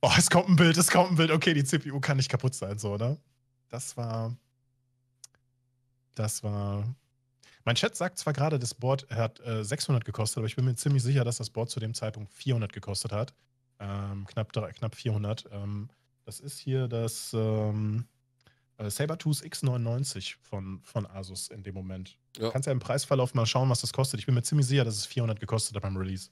oh, es kommt ein Bild, es kommt ein Bild, okay, die CPU kann nicht kaputt sein, so, oder? Das war. Das war mein Chat sagt zwar gerade, das Board hat äh, 600 gekostet, aber ich bin mir ziemlich sicher, dass das Board zu dem Zeitpunkt 400 gekostet hat. Ähm, knapp, knapp 400. Ähm, das ist hier das ähm, äh, Sabertooth X99 von, von Asus in dem Moment. Ja. Du kannst ja im Preisverlauf mal schauen, was das kostet. Ich bin mir ziemlich sicher, dass es 400 gekostet hat beim Release.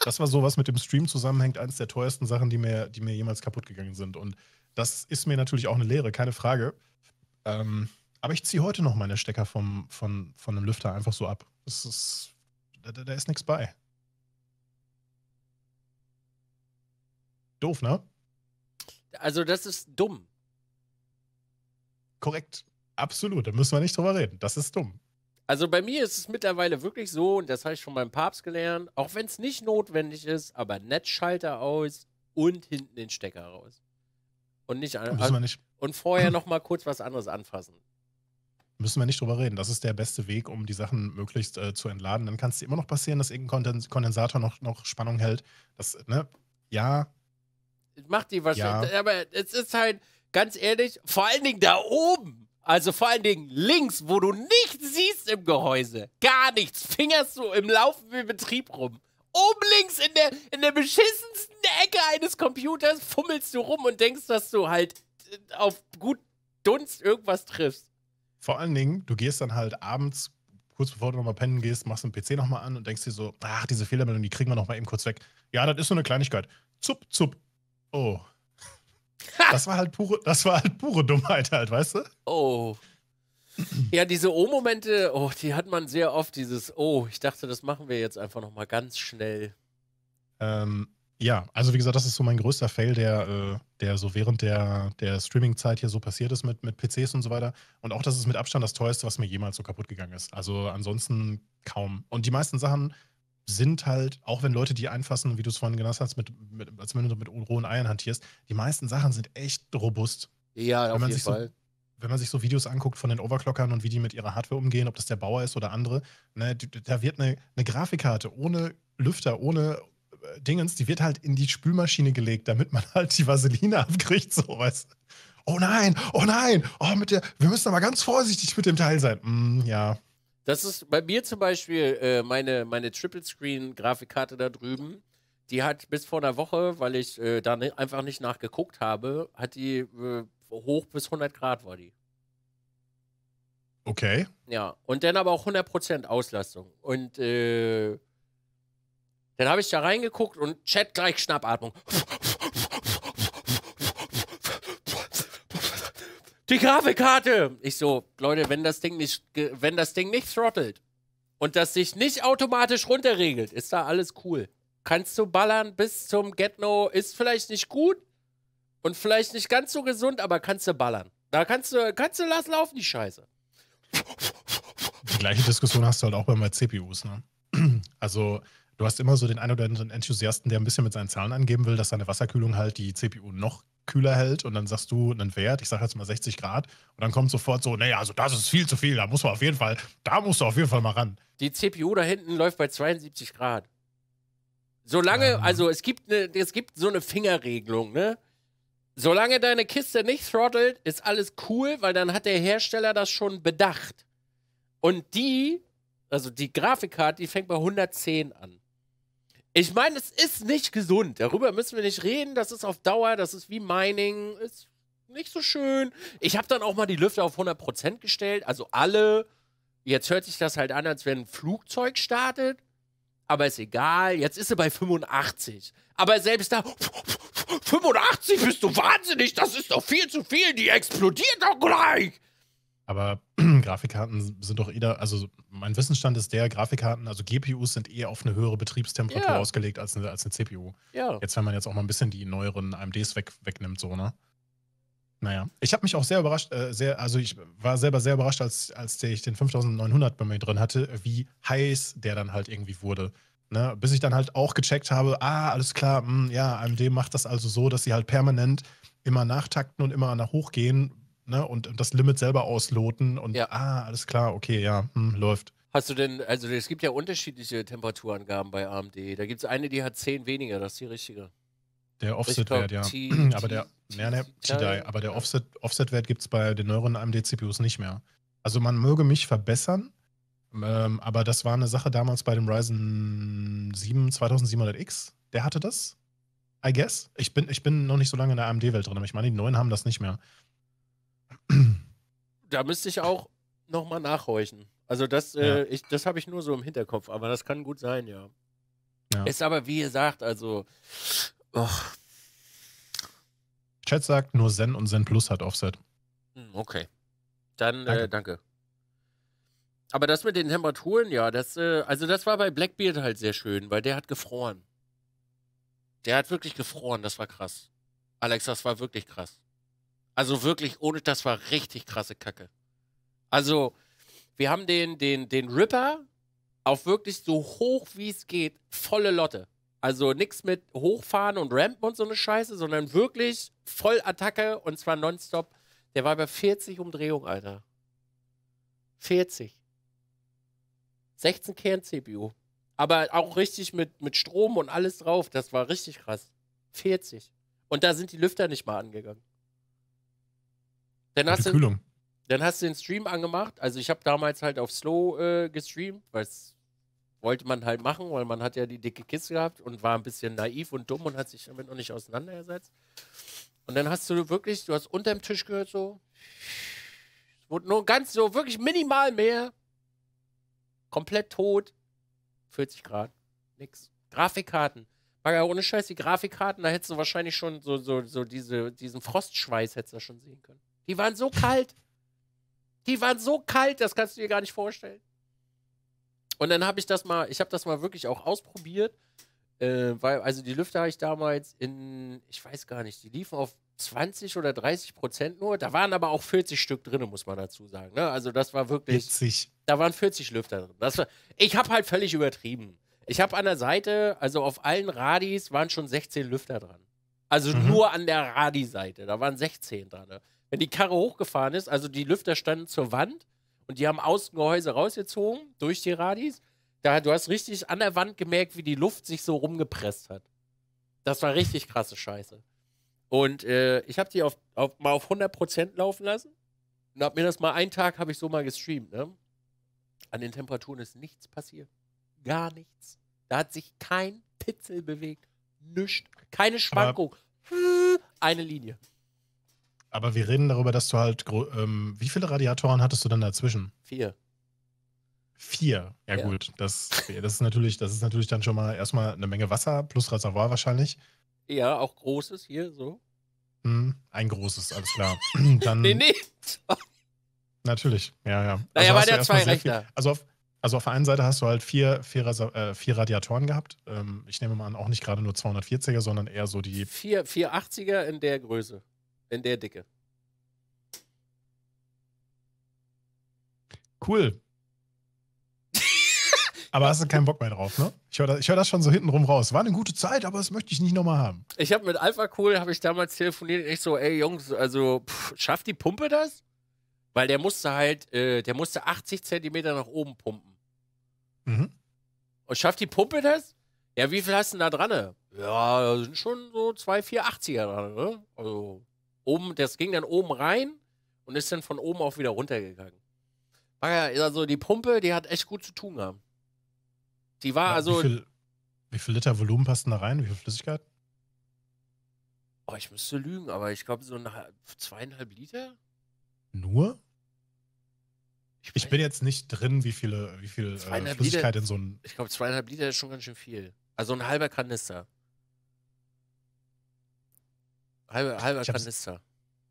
Das war so, was mit dem Stream zusammenhängt, eines der teuersten Sachen, die mir, die mir jemals kaputt gegangen sind. Und das ist mir natürlich auch eine Lehre, keine Frage. Ähm, aber ich ziehe heute noch meine Stecker vom, von, von einem Lüfter einfach so ab. Das ist, da, da ist nichts bei. Doof, ne? Also das ist dumm. Korrekt. Absolut. Da müssen wir nicht drüber reden. Das ist dumm. Also bei mir ist es mittlerweile wirklich so, und das habe ich schon beim Papst gelernt, auch wenn es nicht notwendig ist, aber Netzschalter aus und hinten den Stecker raus. Und nicht, an, und vorher [laughs] nochmal kurz was anderes anfassen müssen wir nicht drüber reden. Das ist der beste Weg, um die Sachen möglichst äh, zu entladen. Dann kann es immer noch passieren, dass irgendein Kondens Kondensator noch, noch Spannung hält. Das, ne? Ja. Macht die wahrscheinlich. Ja. Aber es ist halt, ganz ehrlich, vor allen Dingen da oben. Also vor allen Dingen links, wo du nichts siehst im Gehäuse. Gar nichts. Fingerst du im Laufen wie Betrieb rum. Oben links in der, in der beschissensten Ecke eines Computers fummelst du rum und denkst, dass du halt äh, auf gut Dunst irgendwas triffst. Vor allen Dingen, du gehst dann halt abends, kurz bevor du nochmal pennen gehst, machst du den PC nochmal an und denkst dir so, ach, diese Fehlermeldung, die kriegen wir nochmal eben kurz weg. Ja, das ist so eine Kleinigkeit. Zup, zup. Oh. Das war halt pure, das war halt pure Dummheit halt, weißt du? Oh. Ja, diese O-Momente, oh, die hat man sehr oft, dieses Oh, ich dachte, das machen wir jetzt einfach nochmal ganz schnell. Ähm, ja, also wie gesagt, das ist so mein größter Fail, der, äh, der so während der, der Streaming-Zeit hier so passiert ist mit, mit PCs und so weiter. Und auch das ist mit Abstand das teuerste, was mir jemals so kaputt gegangen ist. Also ansonsten kaum. Und die meisten Sachen sind halt, auch wenn Leute die einfassen, wie du es vorhin genannt hast, mit, mit, als wenn du mit rohen Eiern hantierst, die meisten Sachen sind echt robust. Ja, auf jeden Fall. So, wenn man sich so Videos anguckt von den Overclockern und wie die mit ihrer Hardware umgehen, ob das der Bauer ist oder andere, ne, da wird eine, eine Grafikkarte ohne Lüfter, ohne Dingens, die wird halt in die Spülmaschine gelegt, damit man halt die Vaseline abkriegt, so weißt Oh nein, oh nein, oh mit der, wir müssen aber ganz vorsichtig mit dem Teil sein. Mm, ja. Das ist bei mir zum Beispiel äh, meine, meine Triple Screen Grafikkarte da drüben. Die hat bis vor einer Woche, weil ich äh, da ne, einfach nicht nachgeguckt habe, hat die äh, hoch bis 100 Grad war die. Okay. Ja, und dann aber auch 100% Auslastung. Und äh, dann habe ich da reingeguckt und Chat gleich Schnappatmung. Die Grafikkarte! Ich so, Leute, wenn das Ding nicht, wenn das Ding nicht throttelt und das sich nicht automatisch runterregelt, ist da alles cool. Kannst du ballern bis zum Get-No, ist vielleicht nicht gut und vielleicht nicht ganz so gesund, aber kannst du ballern. Da kannst du, kannst du lassen laufen, die Scheiße. Die gleiche Diskussion hast du halt auch bei meinen CPUs, ne? Also, du hast immer so den einen oder anderen Enthusiasten, der ein bisschen mit seinen Zahlen angeben will, dass seine Wasserkühlung halt die CPU noch kühler hält und dann sagst du einen Wert, ich sage jetzt mal 60 Grad und dann kommt sofort so, naja, also das ist viel zu viel, da muss man auf jeden Fall, da musst du auf jeden Fall mal ran. Die CPU da hinten läuft bei 72 Grad. Solange, ähm. also es gibt, ne, es gibt so eine Fingerregelung, ne? Solange deine Kiste nicht throttelt, ist alles cool, weil dann hat der Hersteller das schon bedacht. Und die, also die Grafikkarte, die fängt bei 110 an. Ich meine, es ist nicht gesund. Darüber müssen wir nicht reden. Das ist auf Dauer, das ist wie Mining, ist nicht so schön. Ich habe dann auch mal die Lüfter auf 100% gestellt, also alle. Jetzt hört sich das halt an, als wenn ein Flugzeug startet, aber ist egal. Jetzt ist sie bei 85. Aber selbst da 85 bist du wahnsinnig, das ist doch viel zu viel, die explodiert doch gleich. Aber [clears throat] Grafikkarten sind doch eher, also mein Wissensstand ist der, Grafikkarten, also GPUs sind eher auf eine höhere Betriebstemperatur ja. ausgelegt als eine, als eine CPU. Ja. Jetzt, wenn man jetzt auch mal ein bisschen die neueren AMDs weg, wegnimmt, so, ne? Naja, ich habe mich auch sehr überrascht, äh, sehr, also ich war selber sehr überrascht, als, als ich den 5900 bei mir drin hatte, wie heiß der dann halt irgendwie wurde. Ne? Bis ich dann halt auch gecheckt habe, ah, alles klar, mh, hm, ja, AMD macht das also so, dass sie halt permanent immer nachtakten und immer nach hoch gehen, ne, und, das Limit selber ausloten und ja. ah, alles klar, okay, ja, hm, läuft. Hast du denn, also es gibt ja unterschiedliche Temperaturangaben bei AMD. Da gibt es eine, die hat 10 weniger, das ist die richtige. Der Offset-Wert, ja. aber der, nee, nee, aber der Offset-Wert gibt es bei den neueren AMD-CPUs nicht mehr. Also man möge mich verbessern, ähm, aber das war eine Sache damals bei dem Ryzen 7 2700X. Der hatte das, I guess. Ich bin, ich bin noch nicht so lange in der AMD-Welt drin, aber ich meine, die neuen haben das nicht mehr. Da müsste ich auch nochmal nachhorchen. Also das, äh, ja. äh, ich, das habe ich nur so im Hinterkopf, aber das kann gut sein, ja. ja. Ist aber wie gesagt, also. Oh. Chat sagt, nur Zen und Zen Plus hat Offset. Hm, okay. Dann äh, danke. Äh, danke. Aber das mit den Temperaturen, ja, das, äh, also das war bei Blackbeard halt sehr schön, weil der hat gefroren. Der hat wirklich gefroren, das war krass. Alex, das war wirklich krass. Also wirklich, ohne das war richtig krasse Kacke. Also, wir haben den, den, den Ripper auf wirklich so hoch wie es geht, volle Lotte. Also nichts mit Hochfahren und Rampen und so eine Scheiße, sondern wirklich voll Attacke und zwar nonstop. Der war bei 40 Umdrehungen, Alter. 40. 16 Kern-CPU. Aber auch richtig mit, mit Strom und alles drauf. Das war richtig krass. 40. Und da sind die Lüfter nicht mal angegangen. Dann hast, du, dann hast du den Stream angemacht. Also ich habe damals halt auf Slow äh, gestreamt, was wollte man halt machen, weil man hat ja die dicke Kiste gehabt und war ein bisschen naiv und dumm und hat sich damit noch nicht auseinandergesetzt. Und dann hast du wirklich, du hast unter dem Tisch gehört so, es wurde nur ganz so, wirklich minimal mehr, komplett tot, 40 Grad, nix. Grafikkarten. Maga, ohne Scheiß, die Grafikkarten, da hättest du wahrscheinlich schon so, so, so diese, diesen Frostschweiß hättest du schon sehen können. Die waren so kalt. Die waren so kalt, das kannst du dir gar nicht vorstellen. Und dann habe ich das mal, ich habe das mal wirklich auch ausprobiert, äh, weil, also die Lüfter habe ich damals in, ich weiß gar nicht, die liefen auf 20 oder 30 Prozent nur. Da waren aber auch 40 Stück drin, muss man dazu sagen. Ne? Also das war wirklich. 40. Da waren 40 Lüfter drin. War, ich habe halt völlig übertrieben. Ich habe an der Seite, also auf allen Radis waren schon 16 Lüfter dran. Also mhm. nur an der Radi-Seite, da waren 16 dran. Ne? Wenn die Karre hochgefahren ist, also die Lüfter standen zur Wand und die haben Außengehäuse rausgezogen durch die Radis. Da, du hast richtig an der Wand gemerkt, wie die Luft sich so rumgepresst hat. Das war richtig krasse Scheiße. Und äh, ich habe die auf, auf, mal auf 100% laufen lassen und habe mir das mal einen Tag, habe ich so mal gestreamt. Ne? An den Temperaturen ist nichts passiert. Gar nichts. Da hat sich kein Pitzel bewegt. Nichts. Keine Schwankung. Aber Eine Linie. Aber wir reden darüber, dass du halt. Ähm, wie viele Radiatoren hattest du dann dazwischen? Vier. Vier. Ja, ja, gut. Das, das, ist natürlich, das ist natürlich dann schon mal erstmal eine Menge Wasser plus Reservoir wahrscheinlich. Ja, auch großes hier so. Hm, ein großes, alles klar. [laughs] dann, nee, nee. natürlich, ja, ja. Naja, also waren ja zwei Rechner. Viel, also, auf, also auf der einen Seite hast du halt vier, vier, äh, vier Radiatoren gehabt. Ähm, ich nehme mal an, auch nicht gerade nur 240er, sondern eher so die. Vier, 480er in der Größe. Wenn der dicke. Cool. aber hast du keinen Bock mehr drauf, ne? Ich höre das, hör das, schon so hintenrum raus. War eine gute Zeit, aber das möchte ich nicht nochmal haben. Ich habe mit Alpha Cool, habe ich damals telefoniert, echt so, ey Jungs, also pff, schafft die Pumpe das? Weil der musste halt, äh, der musste 80 Zentimeter nach oben pumpen. Mhm. Und schafft die Pumpe das? Ja, wie viel hast du denn da dran? Ja, da sind schon so 2, 4, 80er dran, ne? Also Oben, das ging dann oben rein und ist dann von oben auch wieder runtergegangen. Also die Pumpe, die hat echt gut zu tun gehabt. Die war ja, also. Wie viel, wie viel, Liter Volumen passten da rein? Wie viel Flüssigkeit? Oh, ich müsste lügen, aber ich glaube so eine, zweieinhalb Liter. Nur? Ich, ich bin jetzt nicht drin, wie viele, wie viel äh, Flüssigkeit Liter, in so einem. Ich glaube, zweieinhalb Liter ist schon ganz schön viel. Also ein halber Kanister. Halber, halber ich Kanister.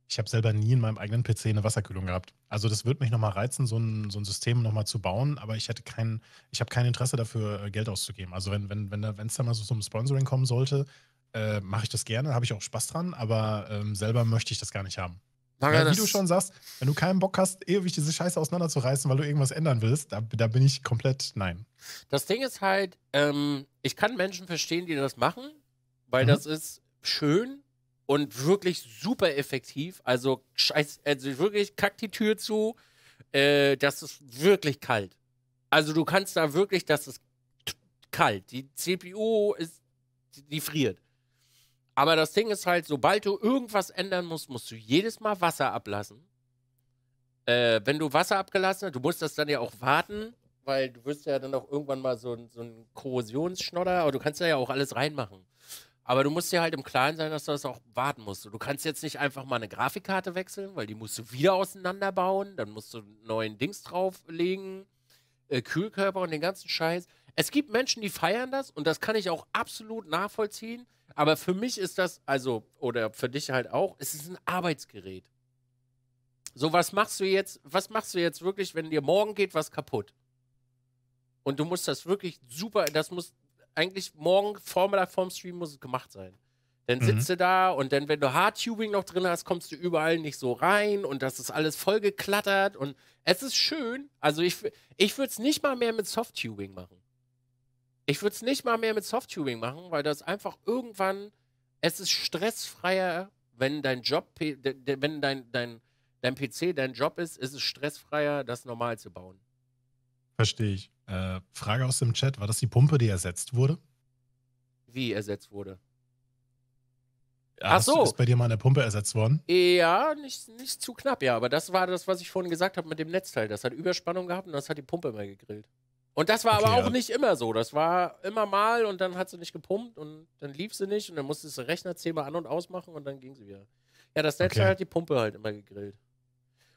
Ich habe selber nie in meinem eigenen PC eine Wasserkühlung gehabt. Also das würde mich nochmal reizen, so ein, so ein System nochmal zu bauen, aber ich hätte kein, ich habe kein Interesse dafür, äh, Geld auszugeben. Also wenn es wenn, wenn, da, da mal so zum Sponsoring kommen sollte, äh, mache ich das gerne, habe ich auch Spaß dran, aber ähm, selber möchte ich das gar nicht haben. Weil, wie du schon sagst, wenn du keinen Bock hast, ewig diese Scheiße auseinanderzureißen, weil du irgendwas ändern willst, da, da bin ich komplett nein. Das Ding ist halt, ähm, ich kann Menschen verstehen, die das machen, weil mhm. das ist schön, und wirklich super effektiv. Also, scheiß, also wirklich, kack die Tür zu. Äh, das ist wirklich kalt. Also, du kannst da wirklich, das ist kalt. Die CPU ist, die friert. Aber das Ding ist halt, sobald du irgendwas ändern musst, musst du jedes Mal Wasser ablassen. Äh, wenn du Wasser abgelassen hast, du musst das dann ja auch warten, weil du wirst ja dann auch irgendwann mal so, so einen Korrosionsschnodder, aber du kannst da ja auch alles reinmachen. Aber du musst dir halt im Klaren sein, dass du das auch warten musst. Du kannst jetzt nicht einfach mal eine Grafikkarte wechseln, weil die musst du wieder auseinanderbauen. Dann musst du neuen Dings drauflegen, äh, Kühlkörper und den ganzen Scheiß. Es gibt Menschen, die feiern das und das kann ich auch absolut nachvollziehen. Aber für mich ist das, also, oder für dich halt auch, es ist ein Arbeitsgerät. So, was machst du jetzt, was machst du jetzt wirklich, wenn dir morgen geht was kaputt? Und du musst das wirklich super, das muss eigentlich morgen Vormittag vorm Stream muss es gemacht sein. Dann mhm. sitzt mhm. du da und dann, wenn du Hardtubing noch drin hast, kommst du überall nicht so rein und das ist alles voll geklattert und es ist schön. Also ich, ich würde es nicht mal mehr mit Softtubing machen. Ich würde es nicht mal mehr mit Softtubing machen, weil das einfach irgendwann, es ist stressfreier, wenn dein Job, wenn dein, dein, dein PC dein Job ist, ist es stressfreier, das normal zu bauen. Verstehe ich. Äh, Frage aus dem Chat: War das die Pumpe, die ersetzt wurde? Wie ersetzt wurde? Ja, Ach so. Ist bei dir mal eine Pumpe ersetzt worden? Ja, nicht, nicht zu knapp, ja. Aber das war das, was ich vorhin gesagt habe mit dem Netzteil. Das hat Überspannung gehabt und das hat die Pumpe immer gegrillt. Und das war okay, aber auch ja. nicht immer so. Das war immer mal und dann hat sie nicht gepumpt und dann lief sie nicht und dann musste sie Rechner zehnmal an- und ausmachen und dann ging sie wieder. Ja, das Netzteil okay. hat die Pumpe halt immer gegrillt.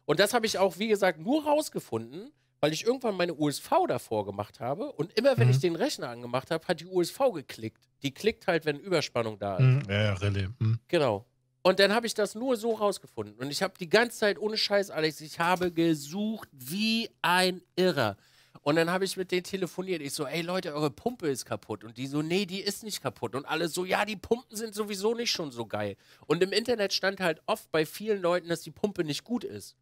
Und das habe ich auch, wie gesagt, nur rausgefunden, weil ich irgendwann meine USV davor gemacht habe und immer wenn mhm. ich den Rechner angemacht habe, hat die USV geklickt. Die klickt halt, wenn Überspannung da ist. Mhm. Ja, Relais. Mhm. Genau. Und dann habe ich das nur so rausgefunden. Und ich habe die ganze Zeit, ohne Scheiß, Alex, ich habe gesucht wie ein Irrer. Und dann habe ich mit denen telefoniert. Ich so, ey Leute, eure Pumpe ist kaputt. Und die so, nee, die ist nicht kaputt. Und alle so, ja, die Pumpen sind sowieso nicht schon so geil. Und im Internet stand halt oft bei vielen Leuten, dass die Pumpe nicht gut ist.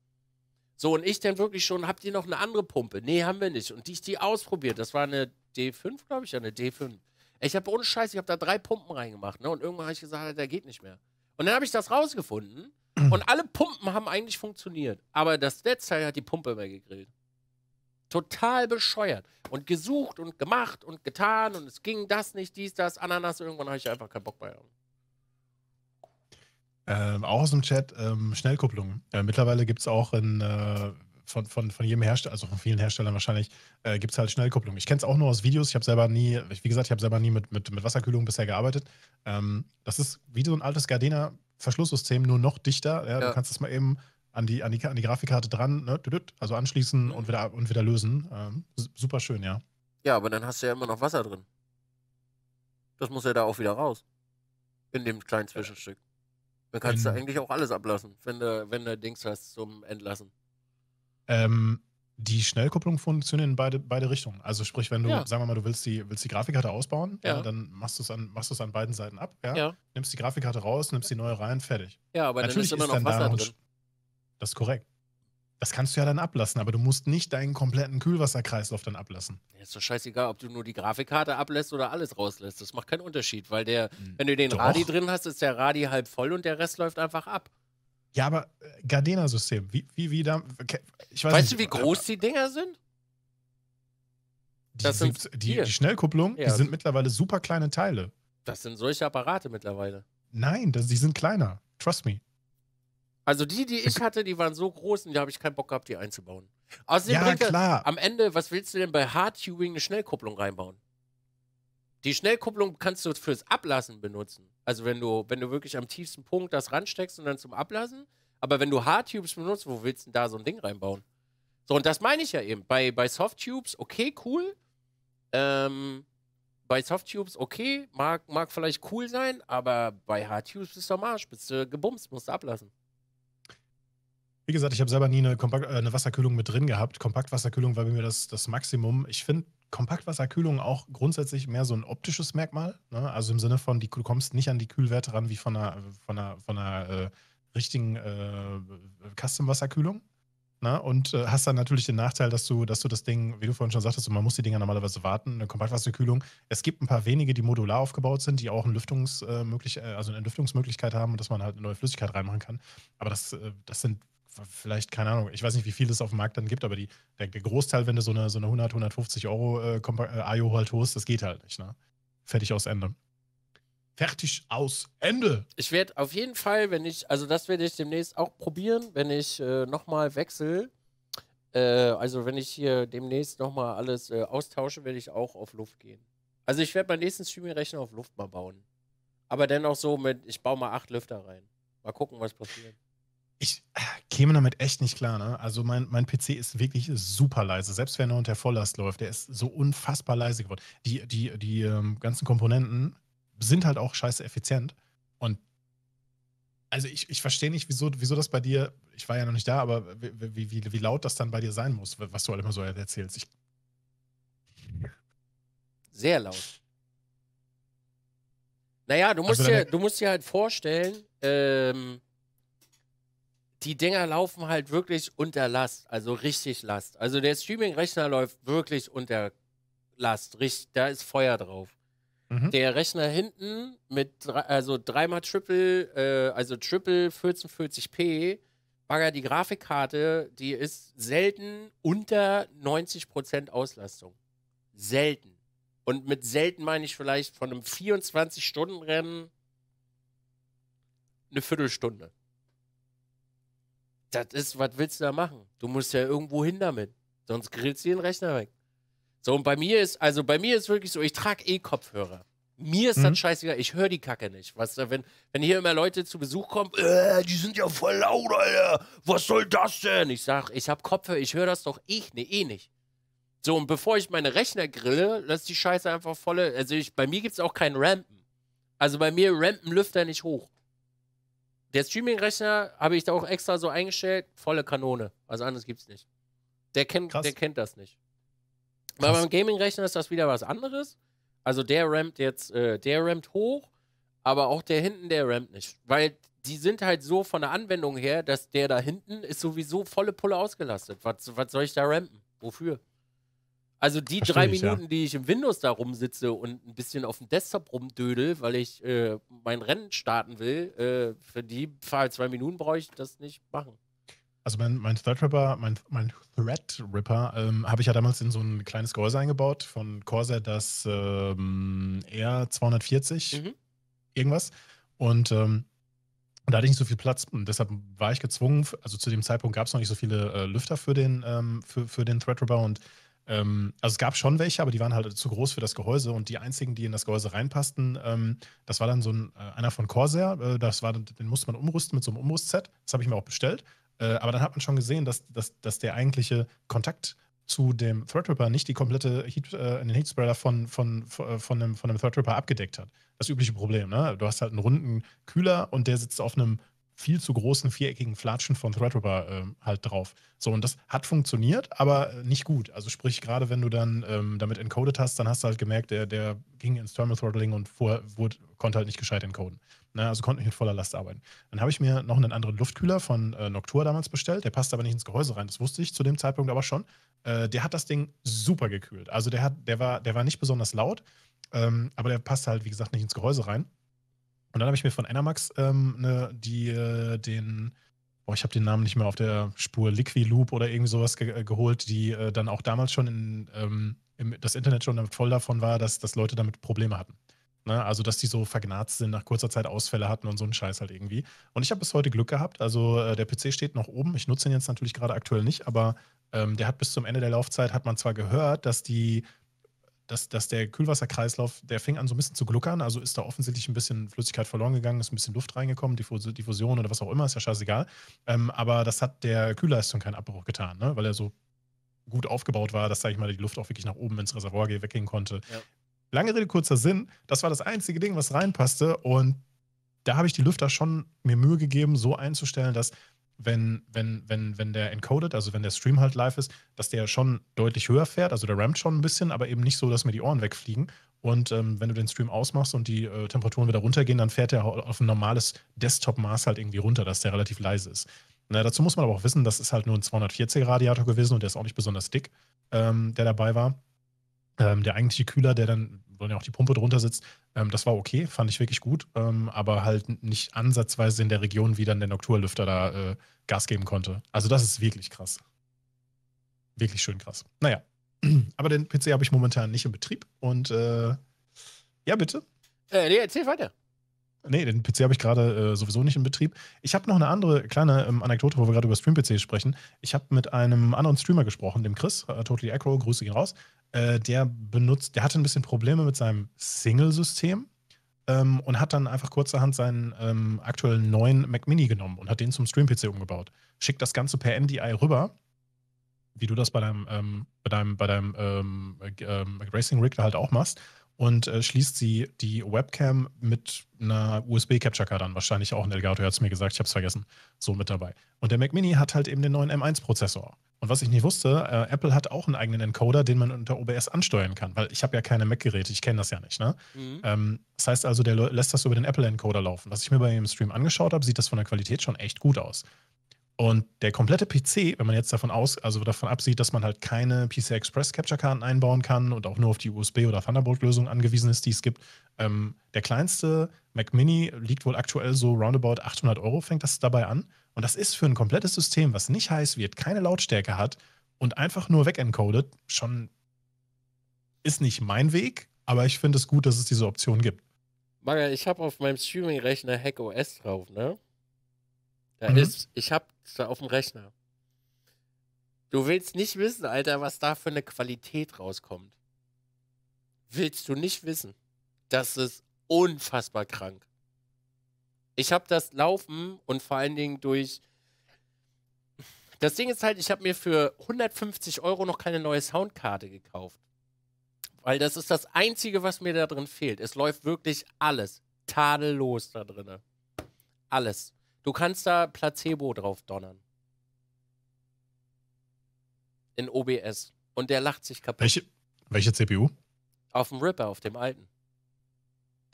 So, und ich dann wirklich schon, habt ihr noch eine andere Pumpe? Nee, haben wir nicht. Und die ich die ausprobiert, das war eine D5, glaube ich, ja, eine D5. Ich habe ohne Scheiß, ich habe da drei Pumpen reingemacht, ne? Und irgendwann habe ich gesagt, der geht nicht mehr. Und dann habe ich das rausgefunden [clears throat] und alle Pumpen haben eigentlich funktioniert. Aber das Netzteil hat die Pumpe immer gegrillt. Total bescheuert. Und gesucht und gemacht und getan und es ging das nicht, dies, das, Ananas. Irgendwann habe ich einfach keinen Bock mehr. Ähm, auch aus dem Chat, ähm, Schnellkupplung. Äh, mittlerweile gibt es auch in, äh, von, von, von jedem Hersteller, also von vielen Herstellern wahrscheinlich, äh, gibt es halt Schnellkupplung. Ich kenne es auch nur aus Videos. Ich habe selber nie, wie gesagt, ich habe selber nie mit, mit, mit Wasserkühlung bisher gearbeitet. Ähm, das ist wie so ein altes Gardena Verschlusssystem, nur noch dichter. Ja? Ja. Du kannst es mal eben an die, an die, an die Grafikkarte dran, ne? also anschließen mhm. und wieder, und wieder lösen. Ähm, super schön, ja. Ja, aber dann hast du ja immer noch Wasser drin. Das muss ja da auch wieder raus. In dem kleinen äh, Zwischenstück. Da kannst wenn, du ähm. eigentlich auch alles ablassen, wenn du, wenn du Dings hast zum Entlassen. Ähm, die Schnellkupplung funktioniert in beide, beide Richtungen. Also sprich, wenn du, ja. sagen wir mal, du willst die, willst die Grafikkarte ausbauen, ja. Ja, dann machst du es an, machst an beiden Seiten ab, nimmst die Grafikkarte raus, nimmst die neue rein, fertig. Ja, aber Natürlich dann ist immer noch Wasser drin. Das ist korrekt. Das kannst du ja dann ablassen, aber du musst nicht deinen kompletten Kühlwasserkreislauf dann ablassen. Ja, ist doch scheißegal, ob du nur die Grafikkarte ablässt oder alles rauslässt. Das macht keinen Unterschied, weil der, hm. wenn du den doch. Radi drin hast, ist der Radi halb voll und der Rest läuft einfach ab. Ja, aber äh, Gardena-System, wie, wie, wie da. Ich weiß weißt nicht, du, wie äh, groß die Dinger sind? Die, das sind, die, die Schnellkupplung, ja. die sind mittlerweile super kleine Teile. Das sind solche Apparate mittlerweile. Nein, das, die sind kleiner. Trust me. Also die, die ich hatte, die waren so groß und da habe ich keinen Bock gehabt, die einzubauen. Außerdem ja, klar. Er, am Ende, was willst du denn bei Hardtubing eine Schnellkupplung reinbauen? Die Schnellkupplung kannst du fürs Ablassen benutzen. Also wenn du, wenn du wirklich am tiefsten Punkt das ransteckst und dann zum Ablassen. Aber wenn du Hardtubes benutzt, wo willst du denn da so ein Ding reinbauen? So, und das meine ich ja eben. Bei, bei Softtubes, okay, cool. Ähm, bei Softtubes, okay, mag, mag vielleicht cool sein, aber bei Hardtubes bist du am Arsch, bist du gebumst, musst du ablassen. Wie gesagt, ich habe selber nie eine, Kompakt äh, eine Wasserkühlung mit drin gehabt. Kompaktwasserkühlung war bei mir das, das Maximum. Ich finde Kompaktwasserkühlung auch grundsätzlich mehr so ein optisches Merkmal. Ne? Also im Sinne von, die, du kommst nicht an die Kühlwerte ran wie von einer, von einer, von einer äh, richtigen äh, Custom-Wasserkühlung. Na, ne? und äh, hast dann natürlich den Nachteil, dass du, dass du das Ding, wie du vorhin schon sagtest, man muss die Dinger normalerweise warten, eine Kompaktwasserkühlung. Es gibt ein paar wenige, die modular aufgebaut sind, die auch eine, Lüftungs, äh, äh, also eine Lüftungsmöglichkeit haben und dass man halt eine neue Flüssigkeit reinmachen kann. Aber das, äh, das sind vielleicht, keine Ahnung, ich weiß nicht, wie viel es auf dem Markt dann gibt, aber die, der, Großteil, wenn du so eine, so eine 100, 150 Euro äh, IO äh, halt holst, das geht halt nicht. Ne? Fertig aus Ende. Fertig aus Ende. Ich werde auf jeden Fall, wenn ich, also das werde ich demnächst auch probieren, wenn ich äh, nochmal wechsle. Äh, also wenn ich hier demnächst nochmal alles äh, austausche, werde ich auch auf Luft gehen. Also ich werde meinen nächsten Streaming-Rechner auf Luft mal bauen. Aber dennoch so mit, ich baue mal acht Lüfter rein. Mal gucken, was passiert ich käme damit echt nicht klar. Ne? Also mein, mein PC ist wirklich super leise, selbst wenn er unter Volllast läuft. Der ist so unfassbar leise geworden. Die, die, die ähm, ganzen Komponenten sind halt auch scheiße effizient. Und also ich, ich verstehe nicht, wieso, wieso das bei dir, ich war ja noch nicht da, aber wie, wie, wie laut das dann bei dir sein muss, was du halt immer so erzählst. Ich Sehr laut. Naja, du also musst, also dir, du musst dir halt vorstellen, ähm, die Dinger laufen halt wirklich unter Last, also richtig Last. Also der Streaming-Rechner läuft wirklich unter Last, richtig, da ist Feuer drauf. Mhm. Der Rechner hinten mit drei, also dreimal Triple, äh, also Triple 1440p, Bagger, die Grafikkarte, die ist selten unter 90% Auslastung. Selten. Und mit selten meine ich vielleicht von einem 24-Stunden-Rennen eine Viertelstunde das ist, was willst du da machen? Du musst ja irgendwo hin damit. Sonst grillst du den Rechner weg. So, und bei mir ist, also bei mir ist wirklich so, ich trage eh Kopfhörer. Mir ist mhm. das scheißegal, ich höre die Kacke nicht. Was, wenn, wenn hier immer Leute zu Besuch kommen, äh, die sind ja voll laut, Alter. Was soll das denn? Ich sag, ich hab Kopfhörer, ich höre das doch ich, eh, ne, eh nicht. So, und bevor ich meine Rechner grille, lass die Scheiße einfach volle. Also ich, bei mir gibt's auch keinen Rampen. Also bei mir rampen Lüfter nicht hoch. Der Streaming-Rechner habe ich da auch extra so eingestellt, volle Kanone. Also anderes gibt's nicht. Der kennt, der kennt das nicht. Krass. Aber beim Gaming-Rechner ist das wieder was anderes. Also der rammt jetzt, äh, der rammt hoch, aber auch der hinten, der rammt nicht. Weil die sind halt so von der Anwendung her, dass der da hinten ist sowieso volle Pulle ausgelastet. Was, was soll ich da rampen? Wofür? Also die Verstehe drei ich, Minuten, ja. die ich im Windows da rumsitze und ein bisschen auf dem Desktop rumdödel, weil ich äh, mein Rennen starten will, äh, für die Fall zwei Minuten brauche ich das nicht machen. Also mein, mein Threadripper, mein, mein Threadripper ähm, habe ich ja damals in so ein kleines Gehäuse eingebaut von Corsair, das ähm, R240 mhm. irgendwas. Und ähm, da hatte ich nicht so viel Platz und deshalb war ich gezwungen, also zu dem Zeitpunkt gab es noch nicht so viele äh, Lüfter für den, ähm, für, für den Threadripper und ähm, also es gab schon welche, aber die waren halt zu groß für das Gehäuse und die einzigen, die in das Gehäuse reinpassten, ähm, das war dann so ein, äh, einer von Corsair, äh, das war, den musste man umrüsten mit so einem Umrüstset, das habe ich mir auch bestellt. Äh, aber dann hat man schon gesehen, dass, dass, dass der eigentliche Kontakt zu dem Threadripper nicht die komplette Heat, äh, den Heatspreader von, von, von, äh, von, einem, von einem Threadripper abgedeckt hat. Das übliche Problem, ne? Du hast halt einen runden Kühler und der sitzt auf einem viel zu großen viereckigen Flatschen von Threadripper ähm, halt drauf. So, und das hat funktioniert, aber äh, nicht gut. Also sprich, gerade wenn du dann ähm, damit encoded hast, dann hast du halt gemerkt, der, der ging ins Thermal Throttling und vorher wurde, konnte halt nicht gescheit encoden. Na, ne, also konnte nicht mit voller Last arbeiten. Dann habe ich mir noch einen anderen Luftkühler von äh, Noctua damals bestellt. Der passt aber nicht ins Gehäuse rein. Das wusste ich zu dem Zeitpunkt aber schon. Äh, der hat das Ding super gekühlt. Also der, hat, der, war, der war nicht besonders laut, ähm, aber der passte halt, wie gesagt, nicht ins Gehäuse rein. Und dann habe ich mir von Enermax ähm, ne, die, äh, den, oh, ich habe den Namen nicht mehr auf der Spur, Liquiloop oder irgendwie sowas ge äh, geholt, die äh, dann auch damals schon in, ähm, im, das Internet schon voll davon war, dass, dass Leute damit Probleme hatten. Ne? Also, dass die so vergnarzt sind, nach kurzer Zeit Ausfälle hatten und so einen Scheiß halt irgendwie. Und ich habe bis heute Glück gehabt. Also, äh, der PC steht noch oben. Ich nutze ihn jetzt natürlich gerade aktuell nicht, aber ähm, der hat bis zum Ende der Laufzeit, hat man zwar gehört, dass die dass, dass der Kühlwasserkreislauf, der fing an so ein bisschen zu gluckern, also ist da offensichtlich ein bisschen Flüssigkeit verloren gegangen, ist ein bisschen Luft reingekommen, Diffusion oder was auch immer, ist ja scheißegal. Ähm, aber das hat der Kühlleistung keinen Abbruch getan, ne? weil er so gut aufgebaut war, dass, sage ich mal, die Luft auch wirklich nach oben ins Reservoir weggehen konnte. Ja. Lange Rede, kurzer Sinn, das war das einzige Ding, was reinpasste und da habe ich die Lüfter schon mir Mühe gegeben, so einzustellen, dass wenn, wenn, wenn, wenn der encoded, also wenn der Stream halt live ist, dass der schon deutlich höher fährt, also der rammt schon ein bisschen, aber eben nicht so, dass mir die Ohren wegfliegen. Und ähm, wenn du den Stream ausmachst und die äh, Temperaturen wieder runtergehen, dann fährt der auf ein normales Desktop-Maß halt irgendwie runter, dass der relativ leise ist. Na, dazu muss man aber auch wissen, das ist halt nur ein 240 Radiator gewesen und der ist auch nicht besonders dick, ähm, der dabei war. Ähm, der eigentliche Kühler, der dann dann ja auch die Pumpe drunter sitzt. Ähm, das war okay, fand ich wirklich gut, ähm, aber halt nicht ansatzweise in der Region, wie dann der Nocturlüfter da äh, Gas geben konnte. Also das ist wirklich krass. Wirklich schön krass. Naja, [clears throat] aber den PC habe ich momentan nicht in Betrieb und äh, ja, bitte. Äh, nee, erzähl weiter. Nee, den PC habe ich gerade äh, sowieso nicht in Betrieb. Ich habe noch eine andere kleine ähm, Anekdote, wo wir gerade über stream pcs sprechen. Ich habe mit einem anderen Streamer gesprochen, dem Chris, äh, Totally Acro, grüße ihn raus. Äh, der benutzt, der hatte ein bisschen Probleme mit seinem Single-System ähm, und hat dann einfach kurzerhand seinen ähm, aktuellen neuen Mac Mini genommen und hat den zum Stream-PC umgebaut. Schickt das Ganze per NDI rüber, wie du das bei deinem, ähm, bei deinem, bei deinem ähm, äh, ähm, Racing Rig da halt auch machst und äh, schließt sie die Webcam mit einer USB-Capture-Card an. Wahrscheinlich auch ein Elgato, hat es mir gesagt, ich habe es vergessen, so mit dabei. Und der Mac Mini hat halt eben den neuen M1-Prozessor. Und was ich nicht wusste, äh, Apple hat auch einen eigenen Encoder, den man unter OBS ansteuern kann, weil ich habe ja keine Mac-Geräte, ich kenne das ja nicht. Ne? Mhm. Ähm, das heißt also, der lässt das über den Apple-Encoder laufen. Was ich mir bei dem Stream angeschaut habe, sieht das von der Qualität schon echt gut aus. Und der komplette PC, wenn man jetzt davon aus, also davon absieht, dass man halt keine PCI Express Capture Karten einbauen kann und auch nur auf die USB oder Thunderbolt Lösung angewiesen ist, die es gibt, ähm, der kleinste Mac Mini liegt wohl aktuell so roundabout 800 Euro, fängt das dabei an. Und das ist für ein komplettes System, was nicht heiß wird, keine Lautstärke hat und einfach nur wegencodet, schon ist nicht mein Weg, aber ich finde es gut, dass es diese Option gibt. Maga, ich habe auf meinem Streaming-Rechner HackOS drauf, ne? Da mhm. ist, ich hab da auf dem Rechner. Du willst nicht wissen, Alter, was da für eine Qualität rauskommt. Willst du nicht wissen? Das ist unfassbar krank. Ich hab das Laufen und vor allen Dingen durch. Das Ding ist halt, ich habe mir für 150 Euro noch keine neue Soundkarte gekauft. Weil das ist das Einzige, was mir da drin fehlt. Es läuft wirklich alles tadellos da drin. Alles. Du kannst da Placebo drauf donnern. In OBS. Und der lacht sich kaputt. Welche, welche CPU? Auf dem Ripper, auf dem alten.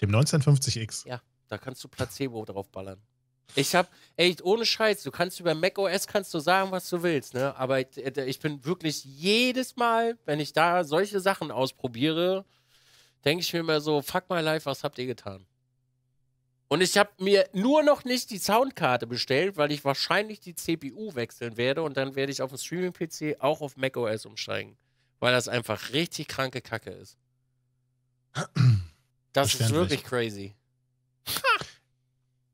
Dem 1950X. Ja, da kannst du Placebo drauf ballern. Ich hab, echt, ohne Scheiß, du kannst über macOS kannst du sagen, was du willst, ne? Aber äh, ich bin wirklich jedes Mal, wenn ich da solche Sachen ausprobiere, denke ich mir immer so, fuck my life, was habt ihr getan? Und ich habe mir nur noch nicht die Soundkarte bestellt, weil ich wahrscheinlich die CPU wechseln werde und dann werde ich auf dem Streaming-PC auch auf macOS umsteigen. Weil das einfach richtig kranke Kacke ist. [clears throat] Das ist wirklich crazy.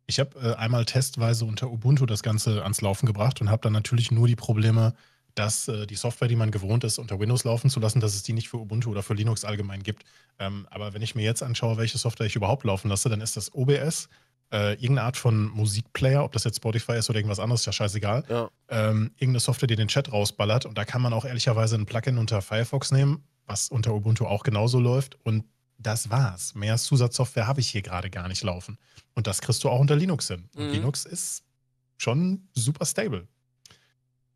Ich habe äh, einmal testweise unter Ubuntu das Ganze ans Laufen gebracht und habe dann natürlich nur die Probleme, dass äh, die Software, die man gewohnt ist, unter Windows laufen zu lassen, dass es die nicht für Ubuntu oder für Linux allgemein gibt. Ähm, aber wenn ich mir jetzt anschaue, welche Software ich überhaupt laufen lasse, dann ist das OBS, äh, irgendeine Art von Musikplayer, ob das jetzt Spotify ist oder irgendwas anderes, ist ja scheißegal. Ja. Ähm, irgendeine Software, die den Chat rausballert. Und da kann man auch ehrlicherweise ein Plugin unter Firefox nehmen, was unter Ubuntu auch genauso läuft. Und das war's. Mehr Zusatzsoftware habe ich hier gerade gar nicht laufen. Und das kriegst du auch unter Linux hin. Und mhm. Linux ist schon super stable.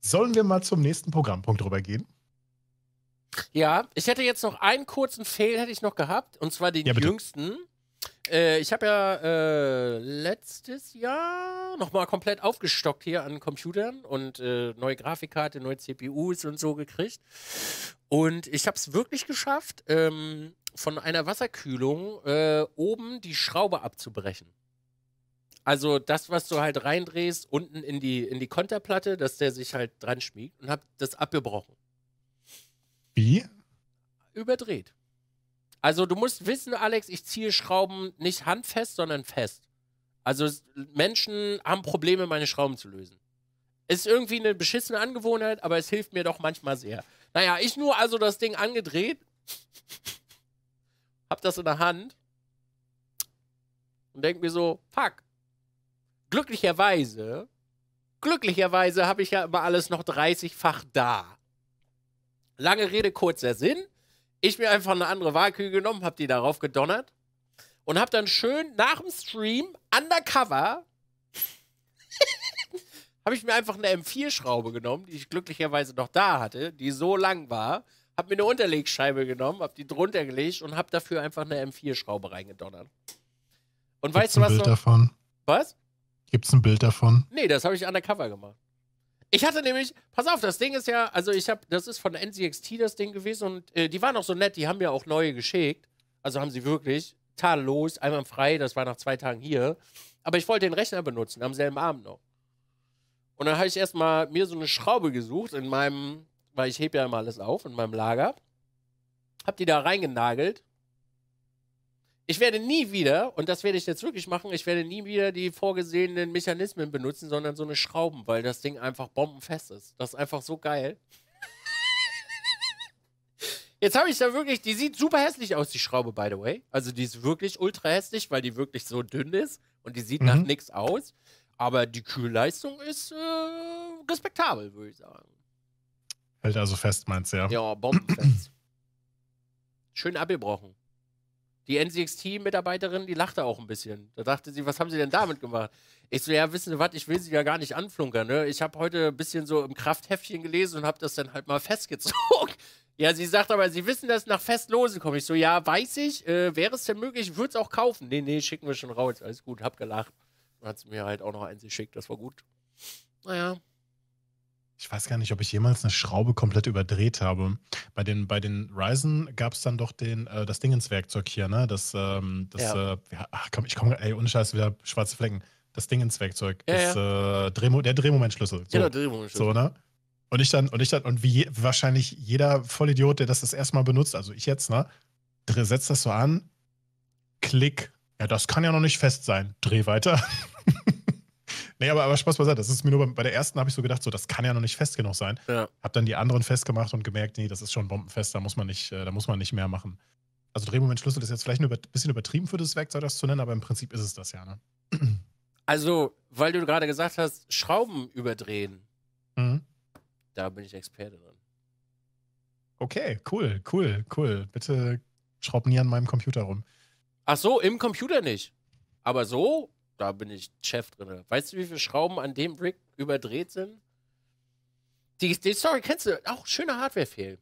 Sollen wir mal zum nächsten Programmpunkt rübergehen? Ja, ich hätte jetzt noch einen kurzen Fail hätte ich noch gehabt und zwar den ja, jüngsten. Äh, ich habe ja äh, letztes Jahr nochmal komplett aufgestockt hier an Computern und äh, neue Grafikkarte, neue CPUs und so gekriegt. Und ich habe es wirklich geschafft, ähm, von einer Wasserkühlung äh, oben die Schraube abzubrechen also das, was du halt reindrehst, unten in die, in die Konterplatte, dass der sich halt dran schmiegt und hab das abgebrochen. Wie? Überdreht. Also du musst wissen, Alex, ich ziehe Schrauben nicht handfest, sondern fest. Also Menschen haben Probleme, meine Schrauben zu lösen. Ist irgendwie eine beschissene Angewohnheit, aber es hilft mir doch manchmal sehr. Naja, ich nur also das Ding angedreht, hab das in der Hand und denk mir so, fuck, glücklicherweise, glücklicherweise habe ich ja immer alles noch 30-fach da. Lange Rede, kurzer Sinn. Ich mir einfach eine andere Wahlkühe genommen, habe die darauf gedonnert und habe dann schön nach dem Stream undercover [laughs] habe ich mir einfach eine M4-Schraube genommen, die ich glücklicherweise noch da hatte, die so lang war, habe mir eine Unterlegscheibe genommen, habe die drunter gelegt und habe dafür einfach eine M4-Schraube reingedonnert. Und weißt du was? Bild noch? davon. Was? Gibt es ein Bild davon? Nee, das habe ich undercover gemacht. Ich hatte nämlich, pass auf, das Ding ist ja, also ich habe, das ist von NCXT das Ding gewesen und äh, die waren auch so nett, die haben mir auch neue geschickt. Also haben sie wirklich tadellos, einmal frei, das war nach zwei Tagen hier. Aber ich wollte den Rechner benutzen, am selben Abend noch. Und dann habe ich erstmal mir so eine Schraube gesucht in meinem, weil ich hebe ja immer alles auf, in meinem Lager. Hab die da reingenagelt ich werde nie wieder, und das werde ich jetzt wirklich machen, ich werde nie wieder die vorgesehenen Mechanismen benutzen, sondern so eine Schrauben, weil das Ding einfach bombenfest ist. Das ist einfach so geil. Jetzt habe ich da wirklich, die sieht super hässlich aus, die Schraube, by the way. Also die ist wirklich ultra hässlich, weil die wirklich so dünn ist und die sieht mhm. nach nichts aus. Aber die Kühlleistung ist äh, respektabel, würde ich sagen. Hält also fest, meinst du, ja? Ja, bombenfest. [clears throat] Schön abgebrochen. Die NCXT-Mitarbeiterin, die lachte auch ein bisschen. Da dachte sie, was haben Sie denn damit gemacht? Ich so, ja, wissen Sie was, ich will Sie ja gar nicht anflunkern. Ne? Ich habe heute ein bisschen so im Kraftheftchen gelesen und habe das dann halt mal festgezogen. [laughs] ja, sie sagt aber, Sie wissen, dass nach Festlose komme. Ich so, ja, weiß ich. Äh, Wäre es denn möglich, ich würde es auch kaufen. Nee, nee, schicken wir schon raus. Alles gut, hab gelacht. Und hat sie mir halt auch noch eins geschickt. Das war gut. Naja, ich weiß gar nicht, ob ich jemals eine Schraube komplett überdreht habe. Bei den, bei den Ryzen gab es dann doch den, äh, das Ding ins Werkzeug hier, ne? Das, ähm, das ja. Äh, ach komm, ich komme, ey, ohne Scheiß, wieder schwarze Flecken. Das Ding ins Werkzeug. Ja, das, ja. Äh, Drehmo der Drehmomentschlüssel. So. der genau, Drehmomentschlüssel. So, ne? Und ich dann, und ich dann, und wie je, wahrscheinlich jeder Vollidiot, der das das erste Mal benutzt, also ich jetzt, ne? Setzt das so an, klick. Ja, das kann ja noch nicht fest sein. Dreh weiter. [laughs] Nee, aber, aber Spaß beiseite. Das ist mir nur bei, bei der ersten habe ich so gedacht, so, das kann ja noch nicht fest genug sein. Ja. Hab dann die anderen festgemacht und gemerkt, nee, das ist schon bombenfest, da muss man nicht, äh, da muss man nicht mehr machen. Also Drehmoment Schlüssel ist jetzt vielleicht ein bisschen übertrieben für das Werkzeug, das zu nennen, aber im Prinzip ist es das ja, ne? [clears throat] Also, weil du gerade gesagt hast, Schrauben überdrehen. Mhm. Da bin ich Experte drin. Okay, cool, cool, cool. Bitte schraub nie an meinem Computer rum. Ach so, im Computer nicht. Aber so da bin ich Chef drin. Weißt du, wie viele Schrauben an dem Rig überdreht sind? Die, die Story kennst du, auch schöner Hardware-Fehl.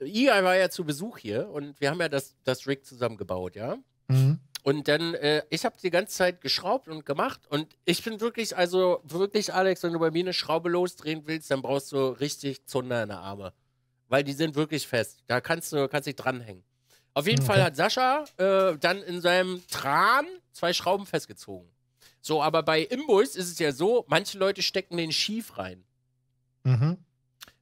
EI war ja zu Besuch hier und wir haben ja das, das Rig zusammengebaut, ja? Mhm. Und dann, äh, ich habe die ganze Zeit geschraubt und gemacht und ich bin wirklich, also wirklich, Alex, wenn du bei mir eine Schraube losdrehen willst, dann brauchst du richtig Zunder in der Arme. Weil die sind wirklich fest. Da kannst du kannst dich dranhängen. Auf jeden mhm, okay. Fall hat Sascha äh, dann in seinem Tran zwei Schrauben festgezogen. So, aber bei Imbus ist es ja so, manche Leute stecken den schief rein. Mhm.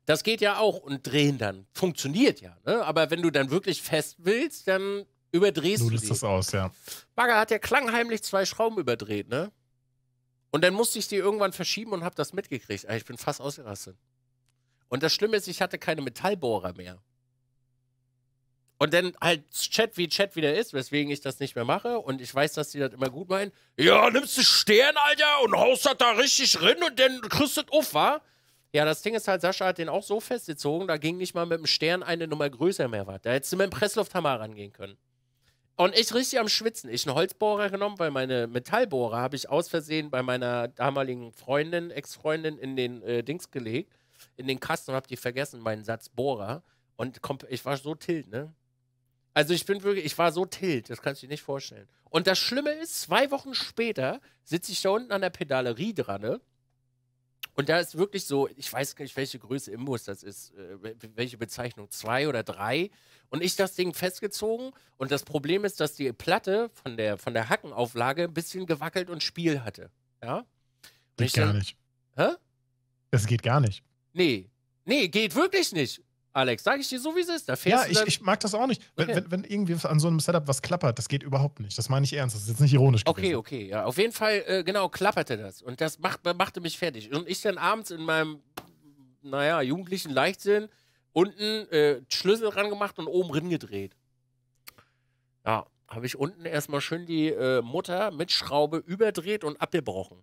Das geht ja auch und drehen dann. Funktioniert ja, ne? Aber wenn du dann wirklich fest willst, dann überdrehst du. Du das aus, ja. Bagger hat ja klangheimlich zwei Schrauben überdreht, ne? Und dann musste ich die irgendwann verschieben und hab das mitgekriegt. Ah, ich bin fast ausgerastet. Und das Schlimme ist, ich hatte keine Metallbohrer mehr. Und dann halt Chat wie Chat wieder ist, weswegen ich das nicht mehr mache. Und ich weiß, dass die das immer gut meinen. Ja, nimmst du Stern, Alter, und haust das da richtig rein und dann kriegst du das auf, wa? Ja, das Ding ist halt, Sascha hat den auch so festgezogen, da ging nicht mal mit dem Stern eine Nummer größer mehr was. Da hättest du mit dem Presslufthammer rangehen können. Und ich richtig am Schwitzen. Ich einen Holzbohrer genommen, weil meine Metallbohrer habe ich aus Versehen bei meiner damaligen Freundin, Ex-Freundin in den äh, Dings gelegt, in den Kasten und habe die vergessen, meinen Satz Bohrer. Und ich war so tilt, ne? Also ich bin wirklich, ich war so tilt, das kannst du dir nicht vorstellen. Und das Schlimme ist, zwei Wochen später sitze ich da unten an der Pedalerie dran, ne? Und da ist wirklich so, ich weiß gar nicht, welche Größe Imbus das ist, äh, welche Bezeichnung, zwei oder drei. Und ich das Ding festgezogen. Und das Problem ist, dass die Platte von der, von der Hackenauflage ein bisschen gewackelt und Spiel hatte. Ja? Geht gar dann, nicht. Hä? Das geht gar nicht. Nee. Nee, geht wirklich nicht. Alex, sag ich dir so, wie es ist. Da fährst ja, ich, ich, mag das auch nicht. Wenn, okay. wenn, wenn, irgendwie an so einem Setup was klappert, das geht überhaupt nicht. Das meine ich ernst. Das ist jetzt nicht ironisch. Okay, gewesen. okay. Ja, auf jeden Fall, äh, genau, klapperte das. Und das macht, machte mich fertig. Und ich dann abends in meinem, naja, jugendlichen Leichtsinn unten äh, Schlüssel rangemacht und oben rin gedreht. Ja, habe ich unten erstmal schön die äh, Mutter mit Schraube überdreht und abgebrochen.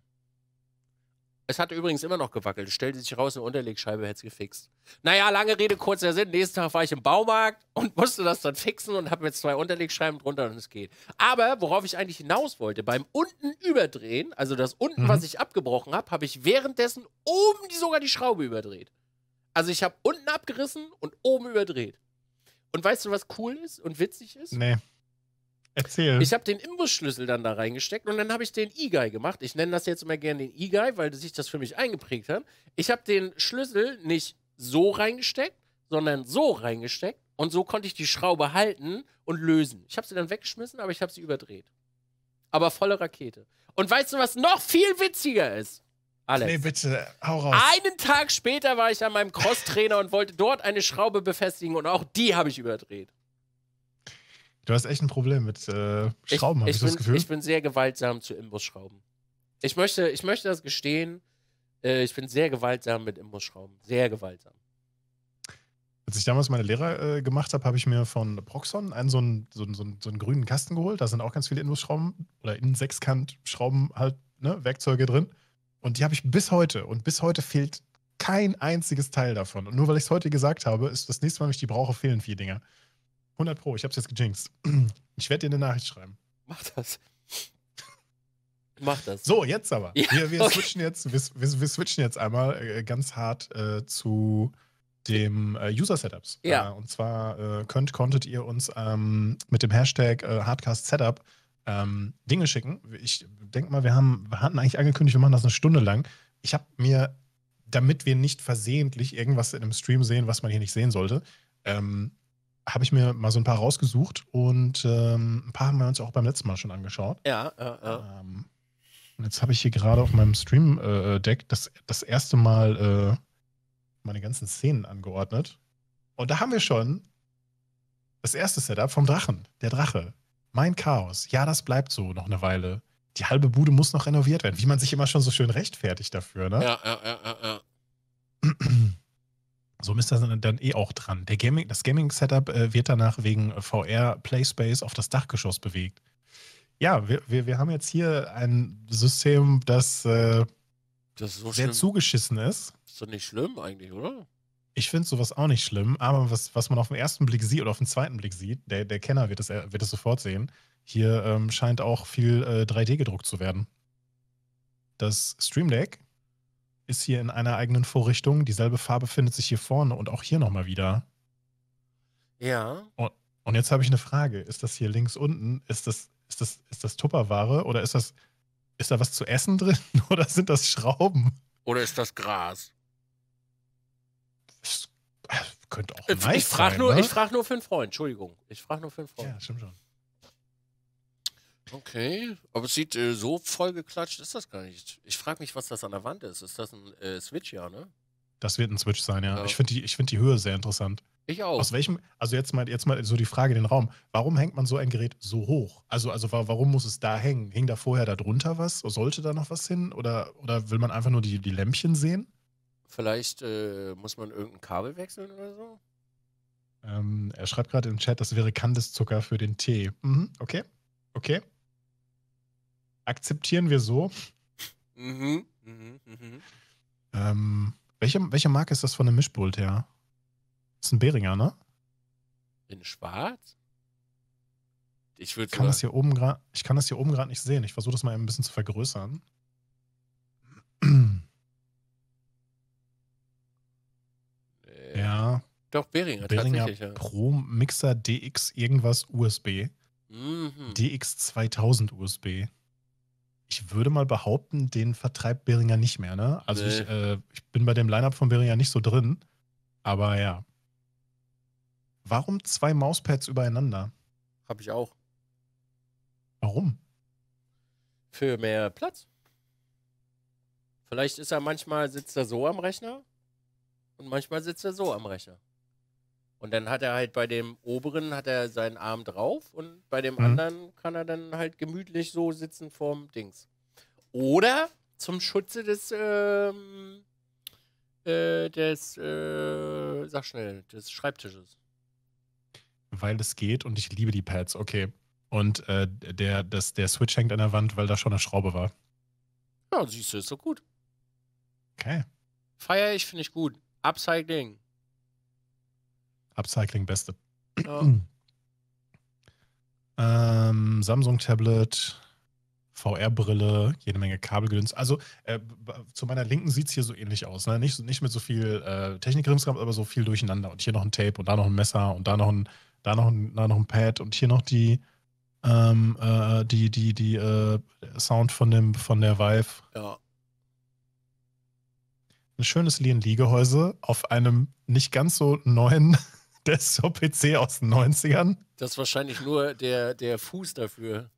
Es hat übrigens immer noch gewackelt. Stellte sich raus, eine Unterlegscheibe hätte es gefixt. Naja, lange Rede, kurzer Sinn. Nächsten Tag war ich im Baumarkt und [laughs] musste das dann fixen und habe jetzt zwei Unterlegscheiben drunter und es geht. Aber worauf ich eigentlich hinaus wollte, beim unten überdrehen, also das unten, mhm. was ich abgebrochen habe, habe ich währenddessen oben die, sogar die Schraube überdreht. Also ich habe unten abgerissen und oben überdreht. Und weißt du, was cool ist und witzig ist? Nee. Erzähl. Ich habe den Imbusschlüssel dann da reingesteckt und dann habe ich den E-Guy gemacht. Ich nenne das jetzt immer gerne den E-Guy, weil sich das für mich eingeprägt hat. Ich habe den Schlüssel nicht so reingesteckt, sondern so reingesteckt und so konnte ich die Schraube halten und lösen. Ich habe sie dann weggeschmissen, aber ich habe sie überdreht. Aber volle Rakete. Und weißt du, was noch viel witziger ist? Alex. Nee, bitte, hau raus. Einen Tag später war ich an meinem Crosstrainer und wollte dort eine Schraube befestigen und auch die habe ich überdreht. Du hast echt ein Problem mit äh, Schrauben, habe ich, ich das bin, Gefühl. Ich bin sehr gewaltsam zu Imbusschrauben. Ich möchte, ich möchte das gestehen. Äh, ich bin sehr gewaltsam mit Imbusschrauben. Sehr gewaltsam. Als ich damals meine Lehre äh, gemacht habe, habe ich mir von Proxon einen so einen, so, einen, so, einen, so einen grünen Kasten geholt. Da sind auch ganz viele Imbusschrauben oder innensechskant schrauben halt, ne, Werkzeuge drin. Und die habe ich bis heute. Und bis heute fehlt kein einziges Teil davon. Und nur weil ich es heute gesagt habe, ist das nächste Mal, wenn ich die brauche, fehlen vier Dinger. 100 Pro, ich hab's jetzt gejinxt. [clears throat] Ich werde dir eine Nachricht schreiben. Mach das. Mach das. So, jetzt aber. Ja, wir, wir okay. switchen jetzt, wir, wir, switchen jetzt einmal äh, ganz hart äh, zu dem äh, User-Setups. Ja. Äh, und zwar äh, könnt, konntet ihr uns ähm, mit dem Hashtag HardcastSetup ähm, Dinge schicken. Ich denke mal, wir, haben, wir hatten eigentlich angekündigt, wir machen das eine Stunde lang. Ich habe mir, damit wir nicht versehentlich irgendwas in einem Stream sehen, was man hier nicht sehen sollte, ähm, habe ich mir mal so ein paar rausgesucht und ähm, ein paar haben wir uns auch beim letzten Mal schon angeschaut. Ja, ja, ja. Ähm, und jetzt habe ich hier gerade auf meinem Stream-Deck äh, das, das erste Mal äh, meine ganzen Szenen angeordnet. Und da haben wir schon das erste Setup vom Drachen, der Drache. Mein Chaos. Ja, das bleibt so noch eine Weile. Die halbe Bude muss noch renoviert werden, wie man sich immer schon so schön rechtfertigt dafür, ne? Ja, ja, ja, ja. ja. [clears throat] so ist das dann eh auch dran. Der Gaming, das Gaming-Setup äh, wird danach wegen äh, VR PlaySpace auf das Dachgeschoss bewegt. Ja, wir, wir, wir haben jetzt hier ein System, das, äh, das so sehr schlimm. zugeschissen ist. Ist doch nicht schlimm eigentlich, oder? Ich finde sowas auch nicht schlimm, aber was, was man auf den ersten Blick sieht oder auf den zweiten Blick sieht, der, der Kenner wird es äh, wird sofort sehen. Hier ähm, scheint auch viel äh, 3D gedruckt zu werden. Das Stream Deck ist hier in einer eigenen Vorrichtung. Dieselbe Farbe findet sich hier vorne und auch hier nochmal wieder. Ja. Und, und jetzt habe ich eine Frage. Ist das hier links unten? Ist das, ist das, ist das Tupperware oder ist das, ist da was zu essen drin [laughs] oder sind das Schrauben? Oder ist das Gras? Das könnte auch. Äh, ich, Mais ich frage nur, ne? Ich frag nur für einen Freund, Entschuldigung. Ich frage nur für einen Freund. Ja, stimmt schon. Okay, aber es sieht äh, so voll geklatscht ist das gar nicht. Ich frage mich, was das an der Wand ist. Ist das ein äh, Switch, ja, ne? Das wird ein Switch sein, ja. ja. Ich finde die, find die Höhe sehr interessant. Ich auch. Aus welchem, also jetzt mal, jetzt mal so die Frage in den Raum, warum hängt man so ein Gerät so hoch? Also, also warum muss es da hängen? Hing da vorher da drunter was? Sollte da noch was hin? Oder, oder will man einfach nur die, die Lämpchen sehen? Vielleicht äh, muss man irgendein Kabel wechseln oder so? Ähm, er schreibt gerade im Chat, das wäre Kandiszucker für den Tee. Mhm, okay. Okay akzeptieren wir so. Mhm. Mhm. Mhm. Ähm, welche, welche Marke ist das von dem Mischpult her? Ist ein Beringer, ne? In schwarz? Ich, ich kann das hier oben gerade, ich kann das hier oben gerade nicht sehen. Ich versuche das mal ein bisschen zu vergrößern. Äh, ja. Doch, Beringer, Beringer tatsächlich. Ja. Pro Mixer DX irgendwas USB. Mhm. DX 2000 USB ich würde mal behaupten, den vertreibt Beringer nicht mehr, ne? Also nee. ich, äh, ich, bin bei dem Lineup von Beringer nicht so drin. Aber ja. Warum zwei Mauspads übereinander? Hab ich auch. Warum? Für mehr Platz. Vielleicht ist er manchmal sitzt er so am Rechner und manchmal sitzt er so am Rechner. Und dann hat er halt bei dem oberen hat er seinen Arm drauf und bei dem mhm. anderen kann er dann halt gemütlich so sitzen vorm Dings. Oder zum Schutze des ähm, äh, des äh, sag schnell des Schreibtisches. Weil das geht und ich liebe die Pads. Okay. Und äh, der, das, der Switch hängt an der Wand, weil da schon eine Schraube war. Ja, siehst du, ist so gut. Okay. Feier ich, finde ich gut. Upcycling. Upcycling Beste. Ja. [clears throat] ähm, Samsung-Tablet, VR-Brille, jede Menge Kabelgedöns. Also äh, zu meiner Linken sieht es hier so ähnlich aus. Ne? Nicht, nicht mit so viel äh, Technikrimskram, aber so viel durcheinander. Und hier noch ein Tape und da noch ein Messer und da noch ein, da noch ein, da noch ein Pad und hier noch die, ähm, äh, die, die, die äh, Sound von, dem, von der Vive. Ja. Ein schönes Lien-Liegehäuse auf einem nicht ganz so neuen Desktop-PC aus den 90ern. Das ist wahrscheinlich nur der, der Fuß dafür.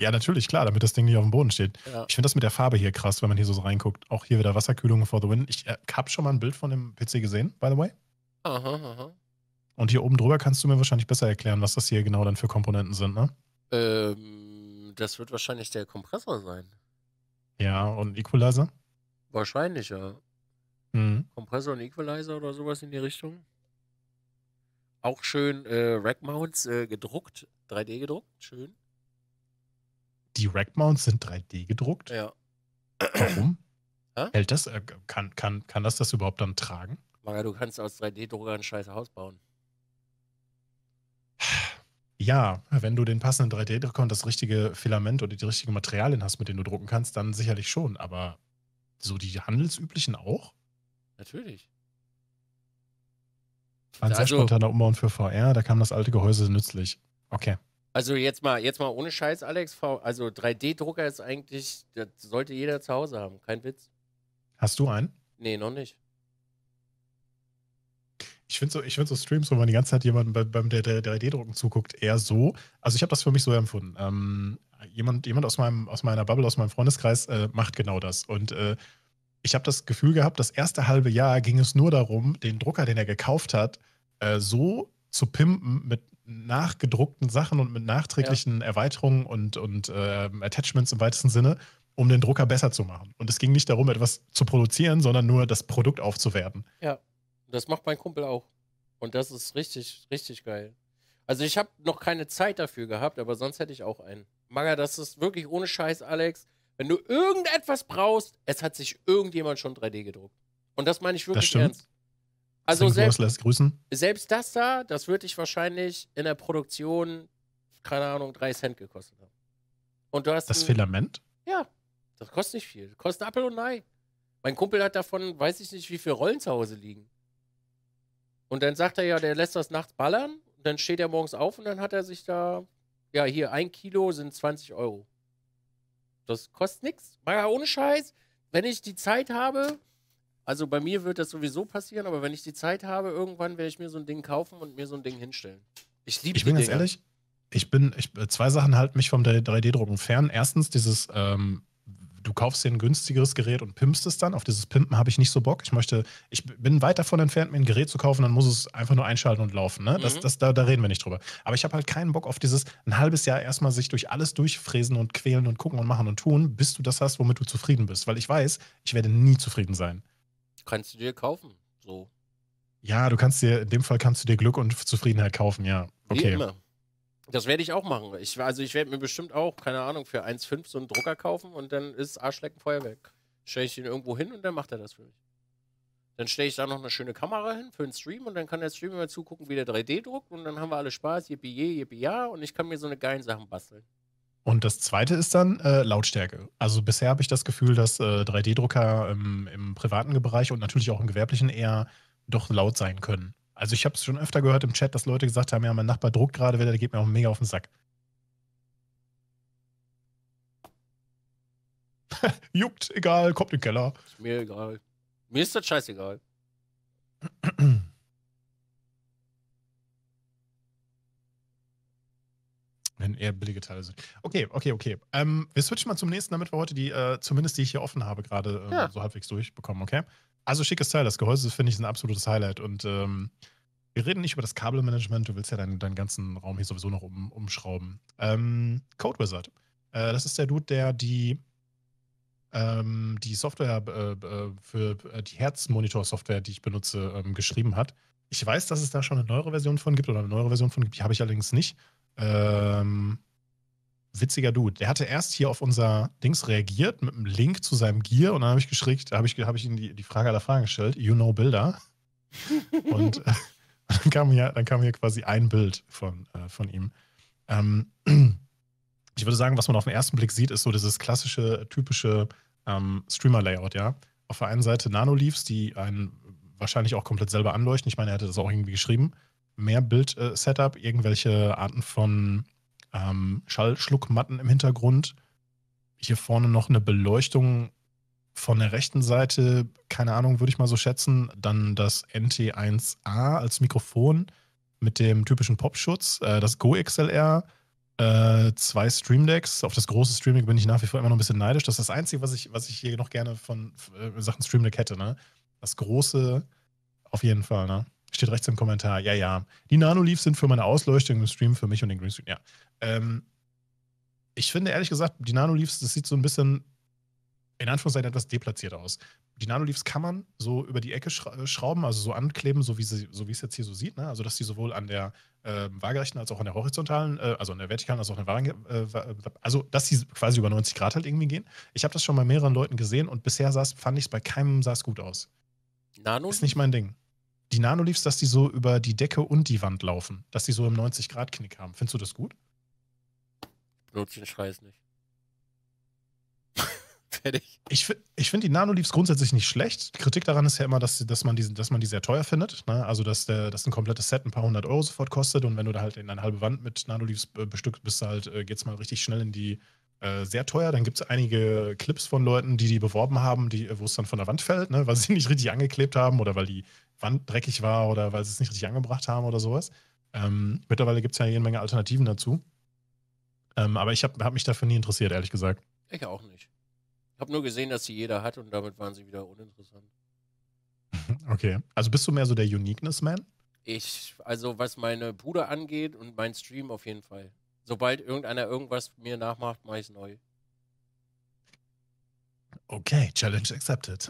Ja, natürlich, klar, damit das Ding nicht auf dem Boden steht. Ja. Ich finde das mit der Farbe hier krass, wenn man hier so reinguckt. Auch hier wieder Wasserkühlung for the win. Ich äh, habe schon mal ein Bild von dem PC gesehen, by the way. Aha, aha. Und hier oben drüber kannst du mir wahrscheinlich besser erklären, was das hier genau dann für Komponenten sind, ne? Ähm, das wird wahrscheinlich der Kompressor sein. Ja, und Equalizer? Wahrscheinlich, ja. Mhm. Kompressor und Equalizer oder sowas in die Richtung? Auch schön äh, Rackmounts äh, gedruckt, 3D gedruckt, schön. Die Rackmounts sind 3D gedruckt? Ja. Warum? Hä? Hält das, äh, kann, kann, kann das das überhaupt dann tragen? Maga, du kannst aus 3D-Drucker ein scheiß Haus bauen. Ja, wenn du den passenden 3D-Drucker und das richtige Filament oder die richtigen Materialien hast, mit denen du drucken kannst, dann sicherlich schon. Aber so die handelsüblichen auch? Natürlich. War ein also, sehr spontaner Umbau für VR, da kam das alte Gehäuse nützlich. Okay. Also jetzt mal, jetzt mal ohne Scheiß, Alex, also 3D-Drucker ist eigentlich, das sollte jeder zu Hause haben, kein Witz. Hast du einen? Nee, noch nicht. Ich finde so, find so Streams, wo man die ganze Zeit jemanden beim, beim 3D-Drucken zuguckt, eher so. Also ich habe das für mich so empfunden. Ähm, jemand, jemand aus, meinem, aus meiner Bubble, aus meinem Freundeskreis äh, macht genau das. Und äh, ich habe das Gefühl gehabt, das erste halbe Jahr ging es nur darum, den Drucker, den er gekauft hat, äh, so zu pimpen mit nachgedruckten Sachen und mit nachträglichen ja. Erweiterungen und, und äh, Attachments im weitesten Sinne, um den Drucker besser zu machen. Und es ging nicht darum, etwas zu produzieren, sondern nur das Produkt aufzuwerten. Ja, das macht mein Kumpel auch. Und das ist richtig, richtig geil. Also ich habe noch keine Zeit dafür gehabt, aber sonst hätte ich auch einen. Maga, das ist wirklich ohne Scheiß, Alex. Wenn du irgendetwas brauchst, es hat sich irgendjemand schon 3D gedruckt. Und das meine ich wirklich ernst. Also selbst, lässt grüßen. selbst das da, das würde ich wahrscheinlich in der Produktion, keine Ahnung, 3 Cent gekostet haben. Und du hast. Das ein, Filament? Ja, das kostet nicht viel. Das kostet Apple und Ei. Mein Kumpel hat davon, weiß ich nicht, wie viele Rollen zu Hause liegen. Und dann sagt er ja, der lässt das nachts ballern. Und dann steht er morgens auf und dann hat er sich da, ja, hier ein Kilo sind 20 Euro. Das kostet nichts. Mal ohne Scheiß. Wenn ich die Zeit habe, also bei mir wird das sowieso passieren, aber wenn ich die Zeit habe, irgendwann werde ich mir so ein Ding kaufen und mir so ein Ding hinstellen. Ich liebe Ich bin ganz ehrlich, ich bin, ich, äh, zwei Sachen halten mich vom 3D-Drucken fern. Erstens, dieses ähm, du kaufst dir ein günstigeres Gerät und pimpst es dann. Auf dieses Pimpen habe ich nicht so Bock. Ich möchte, ich bin weit davon entfernt, mir ein Gerät zu kaufen, dann muss es einfach nur einschalten und laufen. Ne? Das, mhm. das, da, da reden wir nicht drüber. Aber ich habe halt keinen Bock auf dieses ein halbes Jahr erstmal sich durch alles durchfräsen und quälen und gucken und machen und tun, bis du das hast, womit du zufrieden bist. Weil ich weiß, ich werde nie zufrieden sein. Kannst du dir kaufen, so. Ja, du kannst dir, in dem Fall kannst du dir Glück und Zufriedenheit kaufen, ja. Okay. Wie immer. Das werde ich auch machen. Ich, also ich werde mir bestimmt auch, keine Ahnung, für 1,5 so einen Drucker kaufen und dann ist Arschlecken Feuerwerk. Stelle ich den irgendwo hin und dann macht er das für mich. Dann stelle ich da noch eine schöne Kamera hin für den Stream und dann kann der Stream immer zugucken, wie der 3D druckt und dann haben wir alle Spaß, yippie, yippie, ja und ich kann mir so eine geilen Sachen basteln. Und das zweite ist dann äh, Lautstärke. Also bisher habe ich das Gefühl, dass äh, 3D-Drucker ähm, im privaten Bereich und natürlich auch im gewerblichen eher doch laut sein können. Also ich habe es schon öfter gehört im Chat, dass Leute gesagt haben, ja, mein Nachbar druckt gerade wieder, der geht mir auch mega auf den Sack. [laughs] Juckt, egal, kommt in den Keller. Ist mir egal. Mir ist das scheißegal. [clears throat] Wenn eher billige Teile sind. Okay, okay, okay. Ähm, wir switchen mal zum nächsten, damit wir heute die, äh, zumindest die ich hier offen habe, gerade äh, ja. so halbwegs durchbekommen, okay? Also schickes Teil, das Gehäuse finde ich ein absolutes Highlight. Und ähm, wir reden nicht über das Kabelmanagement, du willst ja deinen, deinen ganzen Raum hier sowieso noch um, umschrauben. Ähm, Code Wizard. Äh, das ist der Dude, der die, ähm, die Software äh, äh für äh, die Herzmonitor-Software, die ich benutze, ähm, geschrieben hat. Ich weiß, dass es da schon eine neuere Version von gibt oder eine neuere Version von gibt, die habe ich allerdings nicht. Ähm, witziger Dude. Der hatte erst hier auf unser Dings reagiert mit einem Link zu seinem Gear und dann habe ich geschickt, habe ich, hab ich ihm die, die Frage aller Fragen gestellt, you know Builder? [laughs] und äh, [laughs] dann, kam hier, dann kam hier quasi ein Bild von, äh, von ihm. Ähm, [clears throat] ich würde sagen, was man auf den ersten Blick sieht, ist so dieses klassische, typische ähm, Streamer-Layout, ja. Auf der einen Seite Nanoleafs, die einen wahrscheinlich auch komplett selber anleuchten. Ich meine, er hätte das auch irgendwie geschrieben. Mehr Bild-Setup, äh, irgendwelche Arten von ähm, Schallschluckmatten im Hintergrund. Hier vorne noch eine Beleuchtung von der rechten Seite, keine Ahnung, würde ich mal so schätzen. Dann das NT1A als Mikrofon mit dem typischen Popschutz, äh, das Go XLR, äh, zwei Stream Decks. Auf das große Streaming bin ich nach wie vor immer noch ein bisschen neidisch. Das ist das Einzige, was ich, was ich hier noch gerne von äh, Sachen Stream Deck hätte. Ne? Das große auf jeden Fall. Ne? Steht rechts im Kommentar. Ja, ja. Die Nano-Leafs sind für meine Ausleuchtung im Stream, für mich und den Greenscreen. Ja. Ähm, ich finde ehrlich gesagt, die Nano-Leafs, das sieht so ein bisschen in Anführungszeichen etwas deplatziert aus. Die Nano-Leafs kann man so über die Ecke schrauben, also so ankleben, so wie sie, so wie es jetzt hier so sieht, ne? also dass die sowohl an der äh, waagerechten als auch an der horizontalen, äh, also an der vertikalen als auch an der äh, also dass sie quasi über 90 Grad halt irgendwie gehen. Ich habe das schon bei mehreren Leuten gesehen und bisher saß, fand ich es bei keinem sah gut aus. Nano? Ist nicht mein Ding die Nanoleafs, dass die so über die Decke und die Wand laufen, dass die so im 90-Grad-Knick haben. Findest du das gut? Nutzt den Scheiß nicht. [laughs] Fertig. Ich, ich finde die Nanoleafs grundsätzlich nicht schlecht. Die Kritik daran ist ja immer, dass, dass, man, die, dass man die sehr teuer findet. Ne? Also, dass, der, dass ein komplettes Set ein paar hundert Euro sofort kostet und wenn du da halt in eine halbe Wand mit Nanoleafs bestückt bist, halt, äh, geht's mal richtig schnell in die, äh, sehr teuer. Dann gibt es einige Clips von Leuten, die die beworben haben, wo es dann von der Wand fällt, ne, weil sie [laughs] nicht richtig angeklebt haben oder weil die Wand dreckig war oder weil sie es nicht richtig angebracht haben oder sowas. Ähm, mittlerweile gibt es ja jede Menge Alternativen dazu. Ähm, aber ich habe hab mich dafür nie interessiert, ehrlich gesagt. Ich auch nicht. Ich habe nur gesehen, dass sie jeder hat und damit waren sie wieder uninteressant. [laughs] okay. Also bist du mehr so der Uniqueness-Man? Ich, also was meine Bude angeht und mein Stream auf jeden Fall. Sobald irgendeiner irgendwas mir nachmacht, mache ich es neu. Okay, Challenge accepted. [laughs]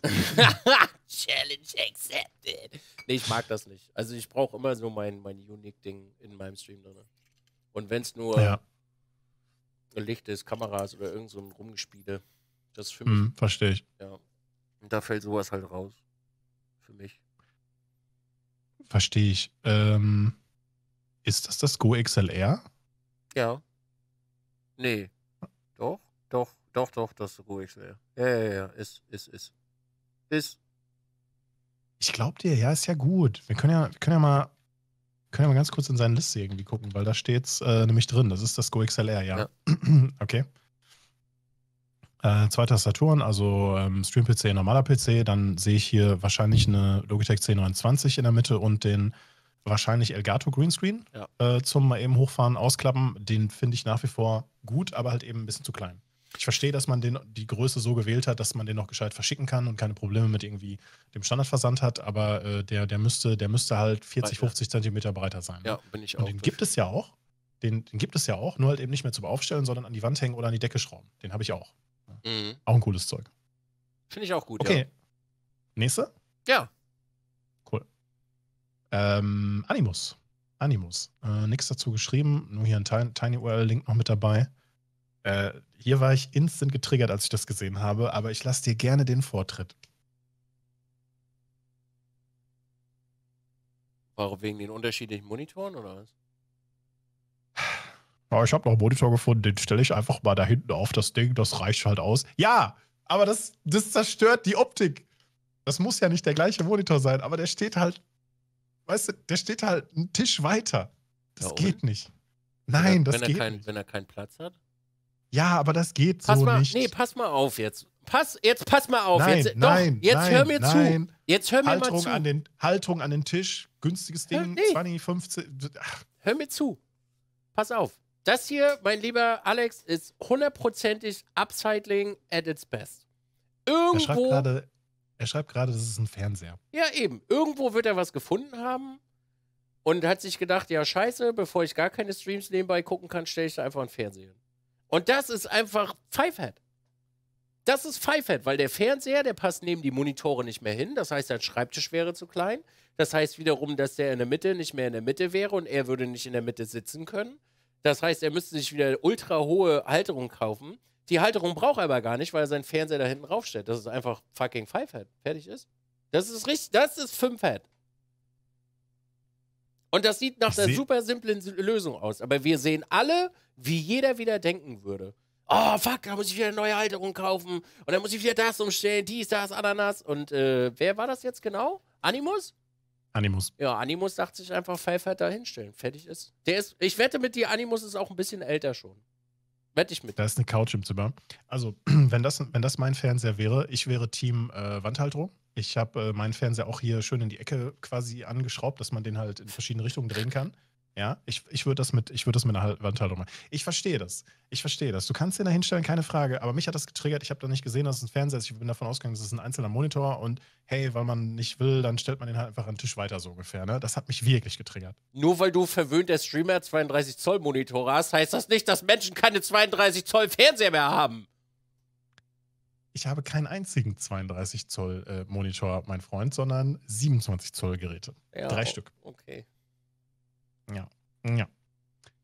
Challenge accepted. Nee, ich mag das nicht. Also ich brauche immer so mein, mein Unique-Ding in meinem Stream drin. Und wenn es nur ja. Licht ist, Kameras oder irgend so ein Rumgespiele, das ist für mhm, mich. Mm, verstehe ich. Ja. Und da fällt sowas halt raus. Für mich. Verstehe ich. Ähm, ist das das Go XLR? Ja. Nee. Doch, doch. Doch, doch, das ist ruhig schnell. Ja, ja, ja, ist, ist, ist. Ist. Ich glaube dir, ja, ist ja gut. Wir können ja, wir können ja mal können wir mal ganz kurz in seine Liste irgendwie gucken, weil da steht's äh, nämlich drin. Das ist das GoXLR, ja. ja. [clears throat] okay. Äh, zweiter Saturn, also ähm, Stream-PC, normaler PC. Dann sehe ich hier wahrscheinlich eine Logitech C29 in der Mitte und den wahrscheinlich Elgato Greenscreen ja. äh, zum mal eben hochfahren, ausklappen. Den finde ich nach wie vor gut, aber halt eben ein bisschen zu klein. Ich verstehe, dass man den, die Größe so gewählt hat, dass man den noch gescheit verschicken kann und keine Probleme mit irgendwie dem Standardversand hat, aber äh, der, der, müsste, der müsste halt 40, Breite. 50 Zentimeter breiter sein. Ne? Ja, bin ich auch. Und den gibt es ja auch. Den, den, gibt es ja auch, nur halt eben nicht mehr zum Aufstellen, sondern an die Wand hängen oder an die Decke schrauben. Den habe ich auch. Mhm. Auch ein cooles Zeug. Finde ich auch gut, okay. Ja. Nächste? Ja. Cool. Ähm, Animus. Animus. Äh, Nichts dazu geschrieben, nur hier ein Tiny URL-Link noch mit dabei. Äh, hier war ich instant getriggert, als ich das gesehen habe, aber ich lasse dir gerne den Vortritt. Warum wegen den unterschiedlichen Monitoren oder was? [sighs] Ja, ich habe noch einen Monitor gefunden, den stelle ich einfach mal da hinten auf das Ding, das reicht halt aus. Ja, aber das, das zerstört die Optik. Das muss ja nicht der gleiche Monitor sein, aber der steht halt, weißt du, der steht halt einen Tisch weiter. Das ja, geht nicht. Nein, wenn das er, geht kein, nicht. Wenn er keinen Platz hat? Ja, aber das geht pass so mal, nicht. Nee, pass mal auf jetzt. Pass, jetzt pass mal auf. Nein, jetzt, nein, doch, jetzt nein, hör mir nein. zu. Jetzt hör mir Halterung mal zu. An den, Halterung an den Tisch, günstiges Ding, hör, nee. 20, 15. Ach. Hör mir zu. Pass auf. Das hier, mein lieber Alex, ist hundertprozentig Upcycling at its best. Irgendwo. Er schreibt gerade, das ist ein Fernseher. Ja, eben. Irgendwo wird er was gefunden haben und hat sich gedacht, ja, scheiße, bevor ich gar keine Streams nebenbei gucken kann, stelle ich da einfach einen Fernseher hin. Und das ist einfach Pfeifhead. Das ist Pfeifhead, weil der Fernseher, der passt neben die Monitore nicht mehr hin. Das heißt, sein Schreibtisch wäre zu klein. Das heißt wiederum, dass der in der Mitte nicht mehr in der Mitte wäre und er würde nicht in der Mitte sitzen können. Das heißt, er müsste sich wieder ultra hohe Halterung kaufen. Die Halterung braucht er aber gar nicht, weil er seinen Fernseher da hinten raufstellt. Das ist einfach fucking Pfeifhead. Fertig ist. Das ist richtig, das ist Fünfhead. Und das sieht nach einer super simplen Lösung aus. Aber wir sehen alle, wie jeder wieder denken würde. Oh, fuck, da muss ich wieder eine neue Halterung kaufen. Und dann muss ich wieder das umstellen, dies, das, Ananas. Und äh, wer war das jetzt genau? Animus? Animus. Ja, Animus dachte sich einfach, Pfeifert da hinstellen. Fertig ist. Der ist, ich wette mit dir, Animus ist auch ein bisschen älter schon. Wette ich mit. dir. Da ist eine Couch im Zimmer. Also, [clears throat] wenn das, wenn das mein Fernseher wäre, ich wäre Team äh, Wandhalterung. Ich habe äh, meinen Fernseher auch hier schön in die Ecke quasi angeschraubt, dass man den halt in verschiedene Richtungen drehen kann. Ja, ich, ich würde das mit, ich würde das mit einer halt-, Wandhaltung machen. Ich verstehe das. Ich verstehe das. Du kannst den da hinstellen, keine Frage. Aber mich hat das getriggert. Ich habe da nicht gesehen, dass es ein Fernseher ist. Ich bin davon ausgegangen, dass es ein einzelner Monitor. Und hey, weil man nicht will, dann stellt man den halt einfach an den Tisch weiter, so ungefähr. Ne? Das hat mich wirklich getriggert. Nur weil du verwöhnter Streamer 32 Zoll Monitor hast, heißt das nicht, dass Menschen keine 32 Zoll Fernseher mehr haben ich habe keinen einzigen 32 Zoll äh, Monitor, mein Freund, sondern 27 Zoll Geräte. Ja, Drei oh, Stück. Okay. Ja. Ja.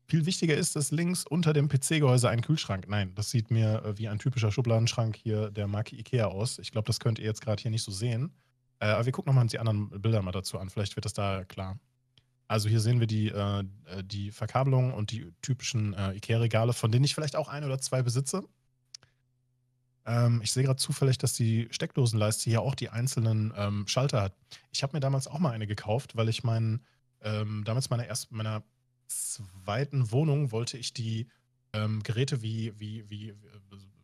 Viel wichtiger ist, dass links unter dem PC-Gehäuse ein Kühlschrank. Nein, das sieht mir äh, wie ein typischer Schubladenschrank hier der Marke Ikea aus. Ich glaube, das könnt ihr jetzt gerade hier nicht so sehen. Äh, aber wir gucken nochmal die anderen Bilder mal dazu an. Vielleicht wird das da klar. Also hier sehen wir die, äh, äh die Verkabelung und die typischen äh, Ikea-Regale, von denen ich vielleicht auch ein oder zwei besitze. Ähm, ich sehe gerade zufällig, dass die Steckdosenleiste hier auch die einzelnen ähm, Schalter hat. Ich habe mir damals auch mal eine gekauft, weil ich meinen, ähm, damals meiner ersten, meiner zweiten Wohnung wollte ich die ähm, Geräte wie, wie, wie,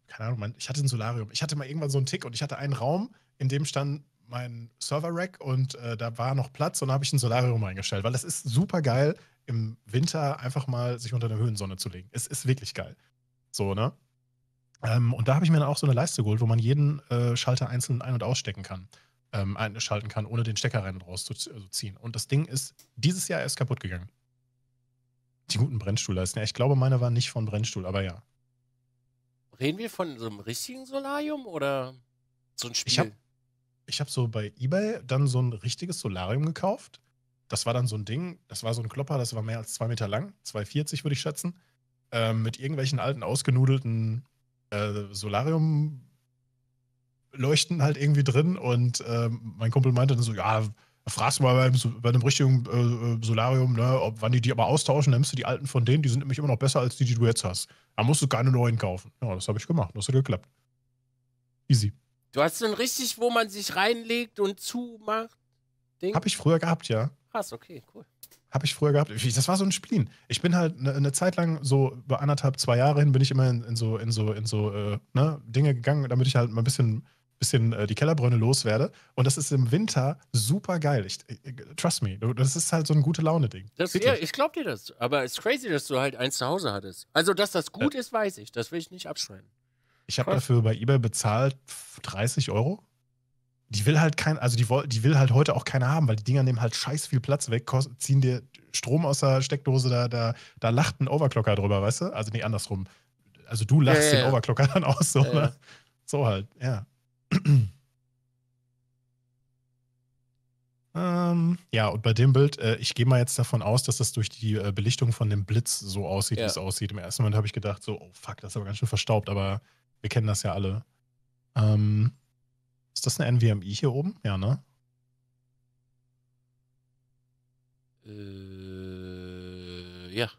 keine Ahnung, mein, ich hatte ein Solarium. Ich hatte mal irgendwann so einen Tick und ich hatte einen Raum, in dem stand mein Server-Rack und äh, da war noch Platz und da habe ich ein Solarium reingestellt, weil das ist super geil, im Winter einfach mal sich unter der Höhensonne zu legen. Es ist wirklich geil. So, ne? Ähm, und da habe ich mir dann auch so eine Leiste geholt, wo man jeden äh, Schalter einzeln ein- und ausstecken kann, ähm, einschalten kann, ohne den Stecker rein und raus zu also ziehen. Und das Ding ist dieses Jahr erst kaputt gegangen. Die guten Brennstuhlleisten. Ja, ich glaube, meine waren nicht von Brennstuhl, aber ja. Reden wir von so einem richtigen Solarium oder so ein Spiel? Ich habe hab so bei eBay dann so ein richtiges Solarium gekauft. Das war dann so ein Ding, das war so ein Klopper, das war mehr als zwei Meter lang, 2,40 würde ich schätzen, ähm, mit irgendwelchen alten, ausgenudelten äh, Solarium-Leuchten halt irgendwie drin und äh, mein Kumpel meinte dann so, ja, fragst du mal bei einem, bei einem richtigen äh, äh, Solarium, ne, ob, wann die die aber austauschen, nimmst du die alten von denen, die sind nämlich immer noch besser als die, die du jetzt hast. Da musst du keine neuen kaufen. Ja, das habe ich gemacht, das hat geklappt. Easy. Du hast denn richtig, wo man sich reinlegt und zumacht? Ding? Hab ich früher gehabt, ja. Krass, okay, cool. Habe ich früher gehabt. Das war so ein Spielen. Ich bin halt ne, eine ne Zeit lang, so über anderthalb, zwei Jahre hin, bin ich immer in, in so, in so, in so äh, ne, Dinge gegangen, damit ich halt mal ein bisschen, bisschen äh, die Kellerbräune loswerde. Und das ist im Winter super geil. Ich, äh, äh trust me, das ist halt so ein gute Laune-Ding. Ja, ich glaube dir das. Aber es ist crazy, dass du halt eins zu Hause hattest. Also, dass das gut ist, weiß ich. Das will ich nicht abschreien. Ich habe dafür bei eBay bezahlt 30 Euro die will halt kein, also die, die will halt heute auch keiner haben, weil die Dinger nehmen halt scheiß viel Platz weg, ziehen dir Strom aus der Steckdose, da, da, da lacht ein Overclocker drüber, weißt du? Also nicht andersrum. Also du lachst ja, ja, ja. den Overclocker dann aus, so, ne? So halt, ja. [clears throat] ähm, ja, und bei dem Bild, äh, ich gehe mal jetzt davon aus, dass das durch die äh, Belichtung von dem Blitz so aussieht, wie es aussieht. Im ersten Moment habe ich gedacht, so, oh fuck, das ist aber ganz schön verstaubt, aber wir kennen das ja alle. Ähm, ist das eine NVMe hier oben? Ja, ne? Äh, ja.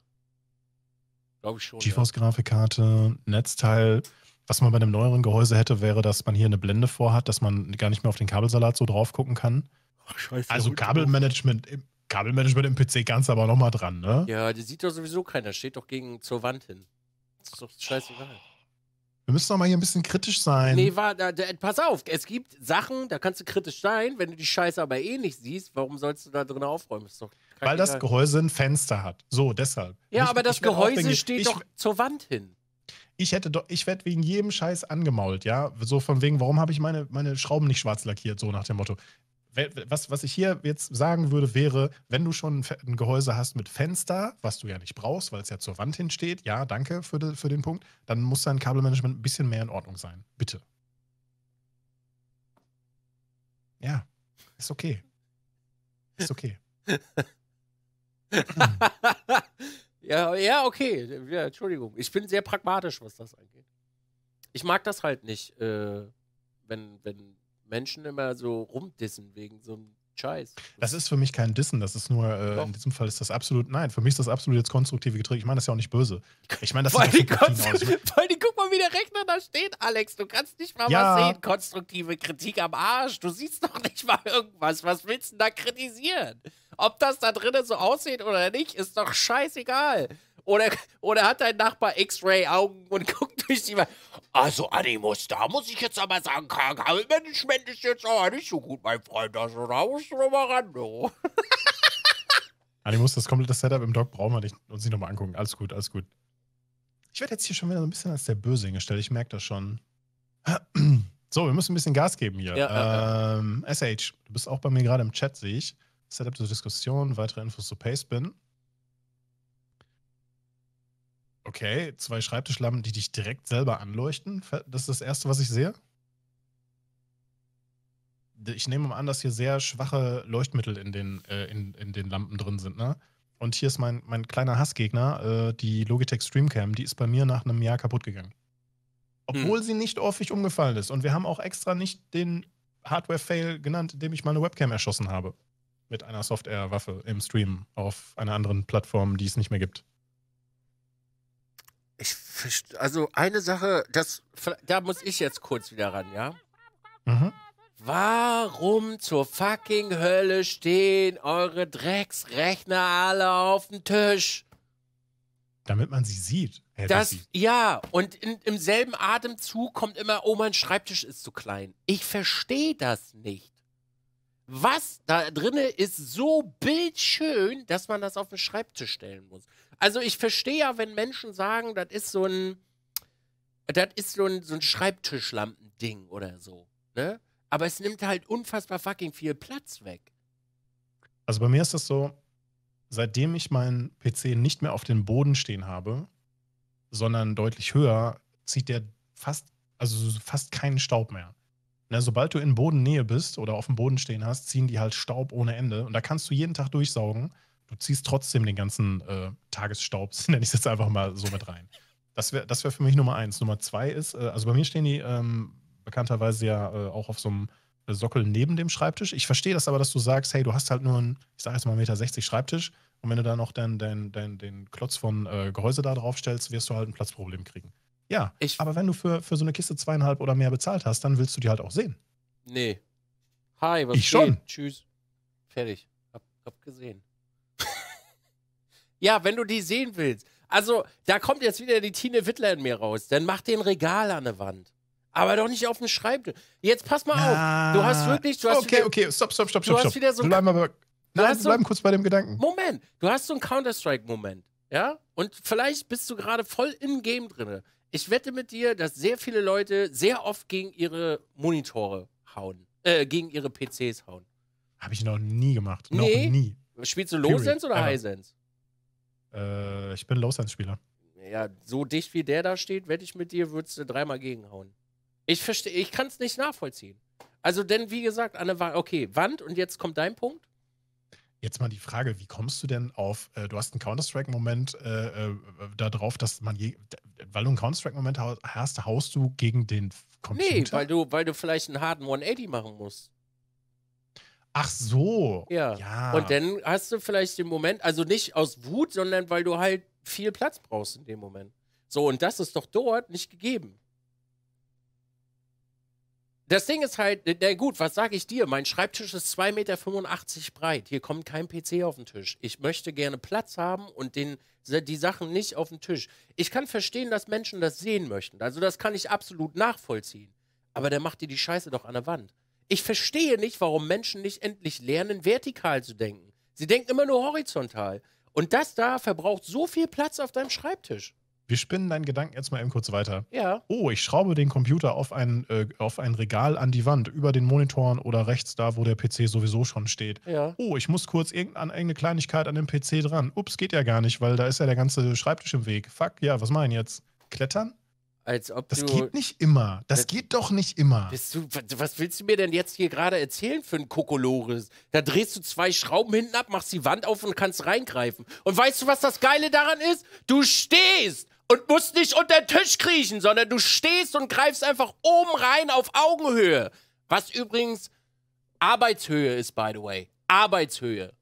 Glaube ich schon. GeForce-Grafikkarte, Netzteil. Was man bei einem neueren Gehäuse hätte, wäre, dass man hier eine Blende vorhat, dass man gar nicht mehr auf den Kabelsalat so drauf gucken kann. Oh, scheiße, also Kabelmanagement im, Kabelmanagement im PC ganz aber nochmal dran, ne? Ja, die sieht doch sowieso keiner. Steht doch gegen zur Wand hin. Das ist doch scheißegal. Oh. Wir müssen doch mal hier ein bisschen kritisch sein. Nee, war, da, da, pass auf, es gibt Sachen, da kannst du kritisch sein, wenn du die Scheiße aber eh nicht siehst, warum sollst du da drin aufräumen? Das Weil das Gehäuse ein Fenster hat. So, deshalb. Ja, ich, aber das Gehäuse denken, steht ich, doch zur Wand hin. Ich hätte doch, ich werde wegen jedem Scheiß angemault, ja. So von wegen, warum habe ich meine, meine Schrauben nicht schwarz lackiert, so nach dem Motto was, was ich hier jetzt sagen würde, wäre, wenn du schon ein Gehäuse hast mit Fenster, was du ja nicht brauchst, weil es ja zur Wand hinsteht, ja, danke für, de, für den Punkt, dann muss dein Kabelmanagement ein bisschen mehr in Ordnung sein. Bitte. Ja, ist okay. Ist okay. [laughs] ja, ja, okay. Ja, Entschuldigung. Ich bin sehr pragmatisch, was das angeht. Ich mag das halt nicht, äh, wenn, wenn Menschen immer so rumdissen wegen so einem Scheiß. Das ist für mich kein Dissen, das ist nur, äh, in diesem Fall ist das absolut, nein, für mich ist das absolut jetzt konstruktive Kritik. Ich meine das ist ja auch nicht böse. Ich meine, das ist die Vor allem, guck mal, wie der Rechner da steht, Alex. Du kannst nicht mal ja. was sehen. Konstruktive Kritik am Arsch. Du siehst doch nicht mal irgendwas. Was willst du denn da kritisieren? Ob das da drinnen so aussieht oder nicht, ist doch scheißegal. Oder, oder hat dein Nachbar X-Ray-Augen und [laughs] guckt durch die Wand? Also, Animus, da muss ich jetzt aber sagen, KKW-Management ist jetzt aber nicht so gut, mein Freund. Also, da musst du nochmal ran, du. [laughs] Animus, das komplette Setup im Dock brauchen wir nicht, uns nicht nochmal angucken. Alles gut, alles gut. Ich werde jetzt hier schon wieder so ein bisschen als der Böse hingestellt. Ich merke das schon. [clears throat] So, wir müssen ein bisschen Gas geben hier. Ja, ähm, ja, SH, du bist auch bei mir gerade im Chat, sehe ich. Setup zur Diskussion, weitere Infos zu Pastebin. Okay, zwei Schreibtischlampen, die dich direkt selber anleuchten. Das ist das Erste, was ich sehe. Ich nehme an, dass hier sehr schwache Leuchtmittel in den, äh, in, in den Lampen drin sind, ne? Und hier ist mein, mein kleiner Hassgegner, äh, die Logitech Streamcam, die ist bei mir nach einem Jahr kaputt gegangen. Obwohl hm. sie nicht häufig umgefallen ist. Und wir haben auch extra nicht den Hardware-Fail genannt, indem ich mal eine Webcam erschossen habe. Mit einer Software-Waffe im Stream auf einer anderen Plattform, die es nicht mehr gibt. Ich also eine Sache, das da muss ich jetzt kurz wieder ran, ja? Mhm. Warum zur fucking Hölle stehen eure Drecksrechner alle auf dem Tisch? Damit man sie sieht. das, ja, und in, im selben Atemzug kommt immer, oh, mein Schreibtisch ist zu klein. Ich verstehe das nicht. Was da drinne ist so bildschön, dass man das auf den Schreibtisch stellen muss. Also ich verstehe ja, wenn Menschen sagen, das ist so ein, das ist so ein, so ein Schreibtischlampending oder so. Ne? Aber es nimmt halt unfassbar fucking viel Platz weg. Also bei mir ist das so, seitdem ich meinen PC nicht mehr auf dem Boden stehen habe, sondern deutlich höher, zieht der fast, also fast keinen Staub mehr. Na, ne, sobald du in Bodennähe bist oder auf dem Boden stehen hast, ziehen die halt Staub ohne Ende. Und da kannst du jeden Tag durchsaugen du ziehst trotzdem den ganzen äh, Tagesstaub, [laughs] nenne ich es jetzt einfach mal so mit rein. Das wäre das wär für mich Nummer eins. Nummer zwei ist, äh, also bei mir stehen die ähm, bekannterweise ja äh, auch auf so einem äh, Sockel neben dem Schreibtisch. Ich verstehe das aber, dass du sagst, hey, du hast halt nur einen, ich sage jetzt mal 1,60 Meter Schreibtisch und wenn du dann noch dein, dein, dein, den Klotz von äh, Gehäuse da drauf stellst, wirst du halt ein Platzproblem kriegen. Ja, ich aber wenn du für, für so eine Kiste zweieinhalb oder mehr bezahlt hast, dann willst du die halt auch sehen. Nee. Hi, was ich geht? schon. Tschüss. Fertig. Hab, hab gesehen. Ja, wenn du die sehen willst. Also, da kommt jetzt wieder die Tine Wittler in mir raus. Dann mach den Regal an der Wand. Aber doch nicht auf dem Schreibtisch. Jetzt pass mal ah. auf. Du ah. hast wirklich. Du hast okay, wieder, okay, stopp, stopp, stopp, stopp. Du hast wieder so. Bleib mal, nein, wir so, bleiben kurz bei dem Gedanken. Moment, du hast so einen Counter-Strike-Moment. Ja? Und vielleicht bist du gerade voll im Game drinne. Ich wette mit dir, dass sehr viele Leute sehr oft gegen ihre Monitore hauen. Äh, gegen ihre PCs hauen. Habe ich noch nie gemacht. Noch nee. nie. Spielst du Low Sense oder High Sense? Äh, ich bin low sense spieler Ja, so dicht wie der da steht, wette ich mit dir, würdest du dreimal gegenhauen. Ich verstehe, ich kann es nicht nachvollziehen. Also, denn wie gesagt, Anne war, okay, Wand und jetzt kommt dein Punkt. Jetzt mal die Frage, wie kommst du denn auf, äh, du hast einen Counter-Strike-Moment äh, äh, darauf, dass man, je, weil du einen Counter-Strike-Moment hast, haust du gegen den Computer? Nee, weil du, weil du vielleicht einen harten 180 machen musst. Ach so. Ja. ja. Und dann hast du vielleicht den Moment, also nicht aus Wut, sondern weil du halt viel Platz brauchst in dem Moment. So, und das ist doch dort nicht gegeben. Das Ding ist halt, na gut, was sage ich dir? Mein Schreibtisch ist 2,85 Meter breit. Hier kommt kein PC auf den Tisch. Ich möchte gerne Platz haben und den, die Sachen nicht auf den Tisch. Ich kann verstehen, dass Menschen das sehen möchten. Also das kann ich absolut nachvollziehen. Aber dann macht dir die Scheiße doch an der Wand. Ich verstehe nicht, warum Menschen nicht endlich lernen, vertikal zu denken. Sie denken immer nur horizontal. Und das da verbraucht so viel Platz auf deinem Schreibtisch. Wir spinnen deinen Gedanken jetzt mal eben kurz weiter. Ja. Oh, ich schraube den Computer auf ein, äh, auf ein Regal an die Wand, über den Monitoren oder rechts da, wo der PC sowieso schon steht. Ja. Oh, ich muss kurz irgendeine Kleinigkeit an dem PC dran. Ups, geht ja gar nicht, weil da ist ja der ganze Schreibtisch im Weg. Fuck, ja, was mein jetzt? Klettern? Als ob das du, geht nicht immer. Das, das, geht doch nicht immer. Bist du, was willst du mir denn jetzt hier gerade erzählen für ein Kokolores? Da drehst du zwei Schrauben hinten ab, machst die Wand auf und kannst reingreifen. Und weißt du, was das Geile daran ist? Du stehst und musst nicht unter den Tisch kriechen, sondern du stehst und greifst einfach oben rein auf Augenhöhe. Was übrigens Arbeitshöhe ist, by the way. Arbeitshöhe.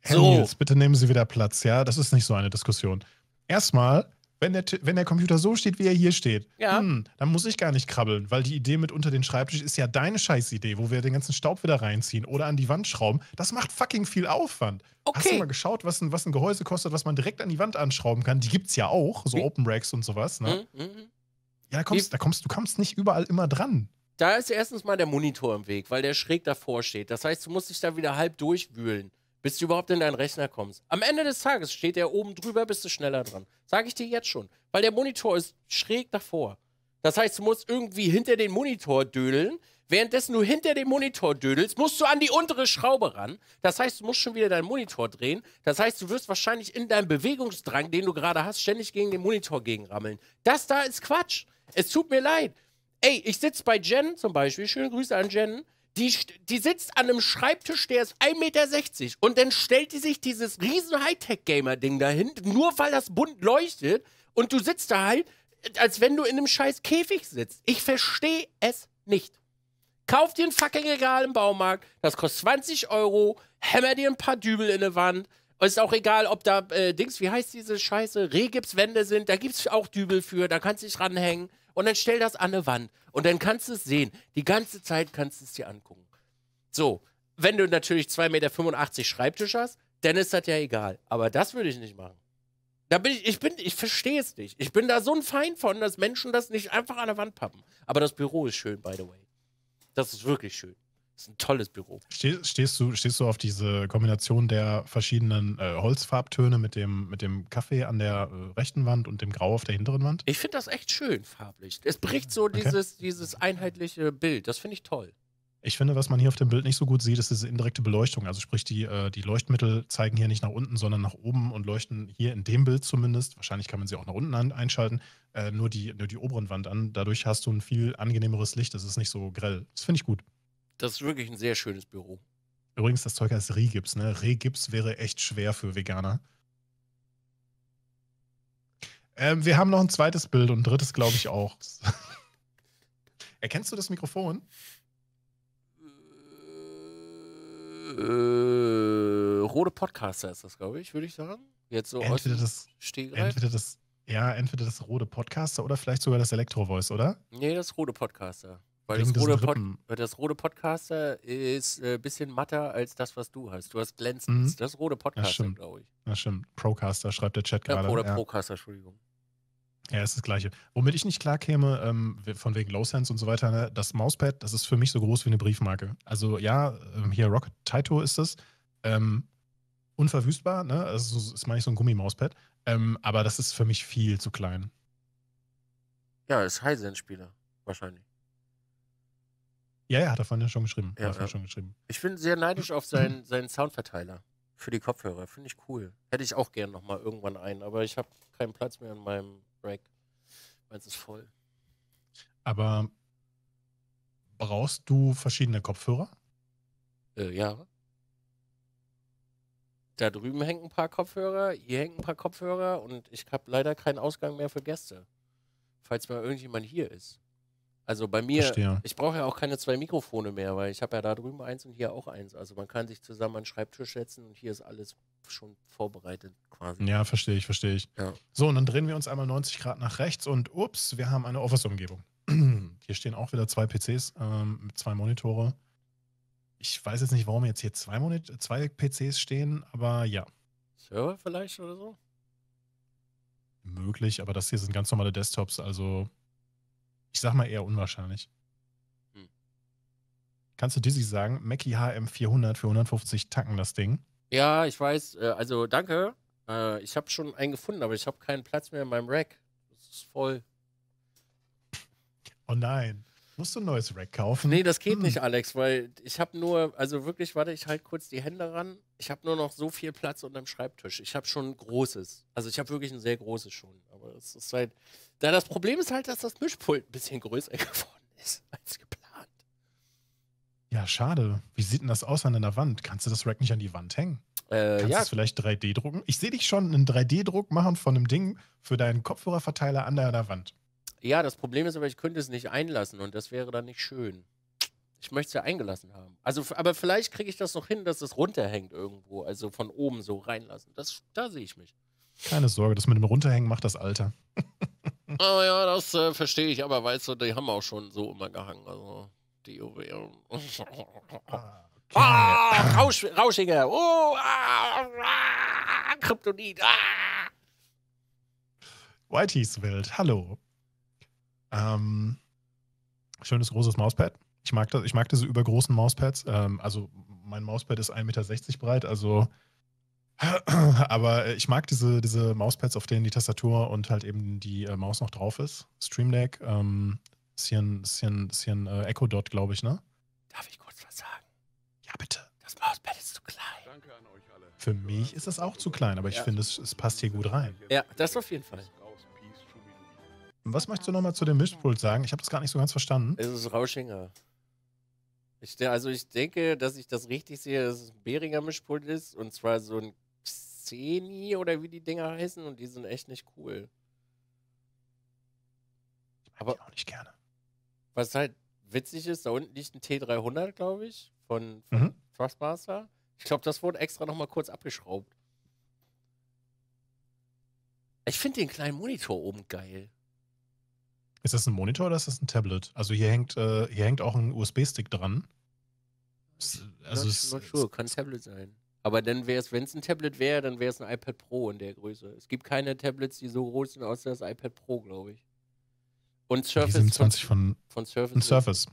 Herr so. Nils, bitte nehmen Sie wieder Platz, ja? Das ist nicht so eine Diskussion. Erstmal wenn der, wenn der Computer so steht, wie er hier steht, ja. hm, dann muss ich gar nicht krabbeln, weil die Idee mit unter den Schreibtisch ist ja deine Scheißidee, wo wir den ganzen Staub wieder reinziehen oder an die Wand schrauben. Das macht fucking viel Aufwand. Okay. Hast du mal geschaut, was ein, was ein Gehäuse kostet, was man direkt an die Wand anschrauben kann? Die gibt's ja auch, so wie? Open Racks und sowas, ne? Mhm, mhm. Ja, da kommst, da kommst, du kommst nicht überall immer dran. Da ist erstens mal der Monitor im Weg, weil der schräg davor steht. Das heißt, du musst dich da wieder halb durchwühlen bis du überhaupt in deinen Rechner kommst. Am Ende des Tages steht er oben drüber, bist du schneller dran. Sag ich dir jetzt schon, weil der Monitor ist schräg davor. Das heißt, du musst irgendwie hinter den Monitor dödeln. Währenddessen du hinter dem Monitor dödelst, musst du an die untere Schraube ran. Das heißt, du musst schon wieder deinen Monitor drehen. Das heißt, du wirst wahrscheinlich in deinem Bewegungsdrang, den du gerade hast, ständig gegen den Monitor gegenrammeln. Das da ist Quatsch. Es tut mir leid. Ey, ich sitze bei Jen zum Beispiel. Schöne Grüße an Jen. Die, die sitzt an einem Schreibtisch, der ist 1,60 Meter und dann stellt die sich dieses riesen Hightech-Gamer-Ding dahin, nur weil das bunt leuchtet und du sitzt da halt, als wenn du in einem scheiß Käfig sitzt. Ich verstehe es nicht. Kauf dir ein fucking Regal im Baumarkt, das kostet 20 Euro, hämmer dir ein paar Dübel in eine Wand, ist auch egal, ob da äh, Dings, wie heißt diese Scheiße, Rehgipswände sind, da gibt es auch Dübel für, da kannst du dich ranhängen. Und dann stell das an eine Wand. Und dann kannst du es sehen. Die ganze Zeit kannst du es dir angucken. So, wenn du natürlich 2,85 Meter Schreibtisch hast, dann ist das ja egal. Aber das würde ich nicht machen. Da bin ich, ich bin, ich verstehe es nicht. Ich bin da so ein Feind von, dass Menschen das nicht einfach an der Wand pappen. Aber das Büro ist schön, by the way. Das ist wirklich schön. Das ist ein tolles Büro. Stehst, stehst, du, stehst du auf diese Kombination der verschiedenen äh, Holzfarbtöne mit dem, mit dem Kaffee an der äh, rechten Wand und dem Grau auf der hinteren Wand? Ich finde das echt schön farblich. Es bricht so okay. dieses, dieses einheitliche Bild. Das finde ich toll. Ich finde, was man hier auf dem Bild nicht so gut sieht, ist diese indirekte Beleuchtung. Also sprich, die, äh, die Leuchtmittel zeigen hier nicht nach unten, sondern nach oben und leuchten hier in dem Bild zumindest. Wahrscheinlich kann man sie auch nach unten einschalten, äh, nur, die, nur die oberen Wand an. Dadurch hast du ein viel angenehmeres Licht. Es ist nicht so grell. Das finde ich gut. Das ist wirklich ein sehr schönes Büro. Übrigens, das Zeug heißt Regips, ne? Regips wäre echt schwer für Veganer. Ähm, wir haben noch ein zweites Bild und ein drittes, glaube ich, auch. [laughs] Erkennst du das Mikrofon? Äh, Rode Podcaster ist das, glaube ich, würde ich sagen. Jetzt so entweder das, entweder das, ja, entweder das Rode Podcaster oder vielleicht sogar das Elektro Voice, oder? Nee, das Rode Podcaster. Weil das, rote Pod, das rote Podcaster äh, ist ein äh, bisschen matter als das, was du hast. Du hast glänzendes. Mhm. Das rote Podcaster, glaube ich. Das stimmt. Procaster schreibt der Chat ja, gerade. Oder ja. Procaster, Entschuldigung. Ja, ist das Gleiche. Womit ich nicht klar käme, ähm, von wegen Low Sense und so weiter, ne? das Mauspad, das ist für mich so groß wie eine Briefmarke. Also ja, ähm, hier Rocket Taito ist das. Ähm, unverwüstbar, ne? Also ist meine ich so ein Gummimauspad. Ähm, aber das ist für mich viel zu klein. Ja, ist high sense spieler wahrscheinlich. Ja, er hat davon vorhin schon geschrieben. Ja, ja. Schon geschrieben. Ich bin sehr neidisch auf seinen, mhm. seinen Soundverteiler für die Kopfhörer. Finde ich cool. Hätte ich auch gern nochmal irgendwann einen, aber ich habe keinen Platz mehr in meinem Rack. Meins ist voll. Aber brauchst du verschiedene Kopfhörer? Äh, ja. Da drüben hängen ein paar Kopfhörer, hier hängen ein paar Kopfhörer und ich habe leider keinen Ausgang mehr für Gäste. Falls mal irgendjemand hier ist. Also bei mir, Verstehe. ich brauche ja auch keine zwei Mikrofone mehr, weil ich habe ja da drüben eins und hier auch eins. Also man kann sich zusammen an den Schreibtisch setzen und hier ist alles schon vorbereitet quasi. Ja, verstehe ich, verstehe ich. Ja. So, und dann drehen wir uns einmal 90 Grad nach rechts und ups, wir haben eine Office-Umgebung. [clears throat] hier stehen auch wieder zwei PCs, ähm, zwei Monitore. Ich weiß jetzt nicht, warum jetzt hier zwei, Monit zwei PCs stehen, aber ja. Server vielleicht oder so? Möglich, aber das hier sind ganz normale Desktops, also ich sag mal eher unwahrscheinlich. Hm. Kannst du Dizzy sagen, Mackie HM400 für 150 Tacken das Ding? Ja, ich weiß. Äh, also danke. Äh, ich habe schon einen gefunden, aber ich habe keinen Platz mehr in meinem Rack. Das ist voll. Oh nein. Musst du ein neues Rack kaufen? Nee, das geht hm. nicht, Alex, weil ich habe nur, also wirklich, warte, ich halt kurz die Hände ran. Ich habe nur noch so viel Platz unterm Schreibtisch. Ich habe schon ein großes. Also ich habe wirklich ein sehr großes schon. Aber es ist halt, da das Problem ist halt, dass das Mischpult ein bisschen größer [laughs] geworden ist als geplant. Ja, schade. Wie sieht denn das aus an deiner Wand? Kannst du das Rack nicht an die Wand hängen? Äh, Kannst ja. du es vielleicht 3D drucken? Ich sehe dich schon einen 3D-Druck machen von einem Ding für deinen Kopfhörerverteiler an der Wand. Ja, das Problem ist aber, ich könnte es nicht einlassen und das wäre dann nicht schön. Ich möchte es ja eingelassen haben. Also, aber vielleicht kriege ich das noch hin, dass es runterhängt irgendwo. Also von oben so reinlassen. Das, da sehe ich mich. Keine Sorge, das mit dem Runterhängen macht das Alter. oh [laughs] ja, das äh, verstehe ich, aber weißt du, die haben auch schon so immer gehangen. Also die Juwelen. ah, okay. ah, Rausch, Rauschiger! Oh, ah, ah, Kryptonit! Ah. Whiteys Welt, hallo. Ähm, schönes großes Mauspad. Ich mag, das, ich mag diese übergroßen Mauspads. Ähm, also mein Mauspad ist 1,60 Meter breit, also [clears throat] aber ich mag diese, diese Mauspads, auf denen die Tastatur und halt eben die äh, Maus noch drauf ist. Stream Deck, ähm, ist hier ein, ist hier ein, ist hier ein äh, Echo Dot, glaube ich, ne? Darf ich kurz was sagen? Ja, bitte. Das Mauspad ist zu klein. Danke an euch alle. Für mich ist es auch zu klein, aber ich finde, es, es passt hier gut rein. Ja, das auf jeden Fall. Was möchtest du nochmal zu dem Mischpult sagen? Ich habe das gar nicht so ganz verstanden. Es ist Rauschinger. Ich, also ich denke, dass ich das richtig sehe, dass es ein Beringer Mischpult ist und zwar so ein Xeni oder wie die Dinger heißen und die sind echt nicht cool. Ich Aber auch nicht gerne. Was halt witzig ist, da unten liegt ein T300, glaube ich, von, von mhm. Thrustmaster. Ich glaube, das wurde extra nochmal kurz abgeschraubt. Ich finde den kleinen Monitor oben geil. Ist das ein Monitor oder ist das ein Tablet? Also hier hängt, äh, hier hängt auch ein USB-Stick dran. Es, also not, es, not sure. kann Tablet sein. Aber dann wäre es, wenn es ein Tablet wäre, dann wäre es ein iPad Pro in der Größe. Es gibt keine Tablets, die so groß sind, außer das iPad Pro, glaube ich. Und Surface. Die 27 von, von, von Surface. Surface.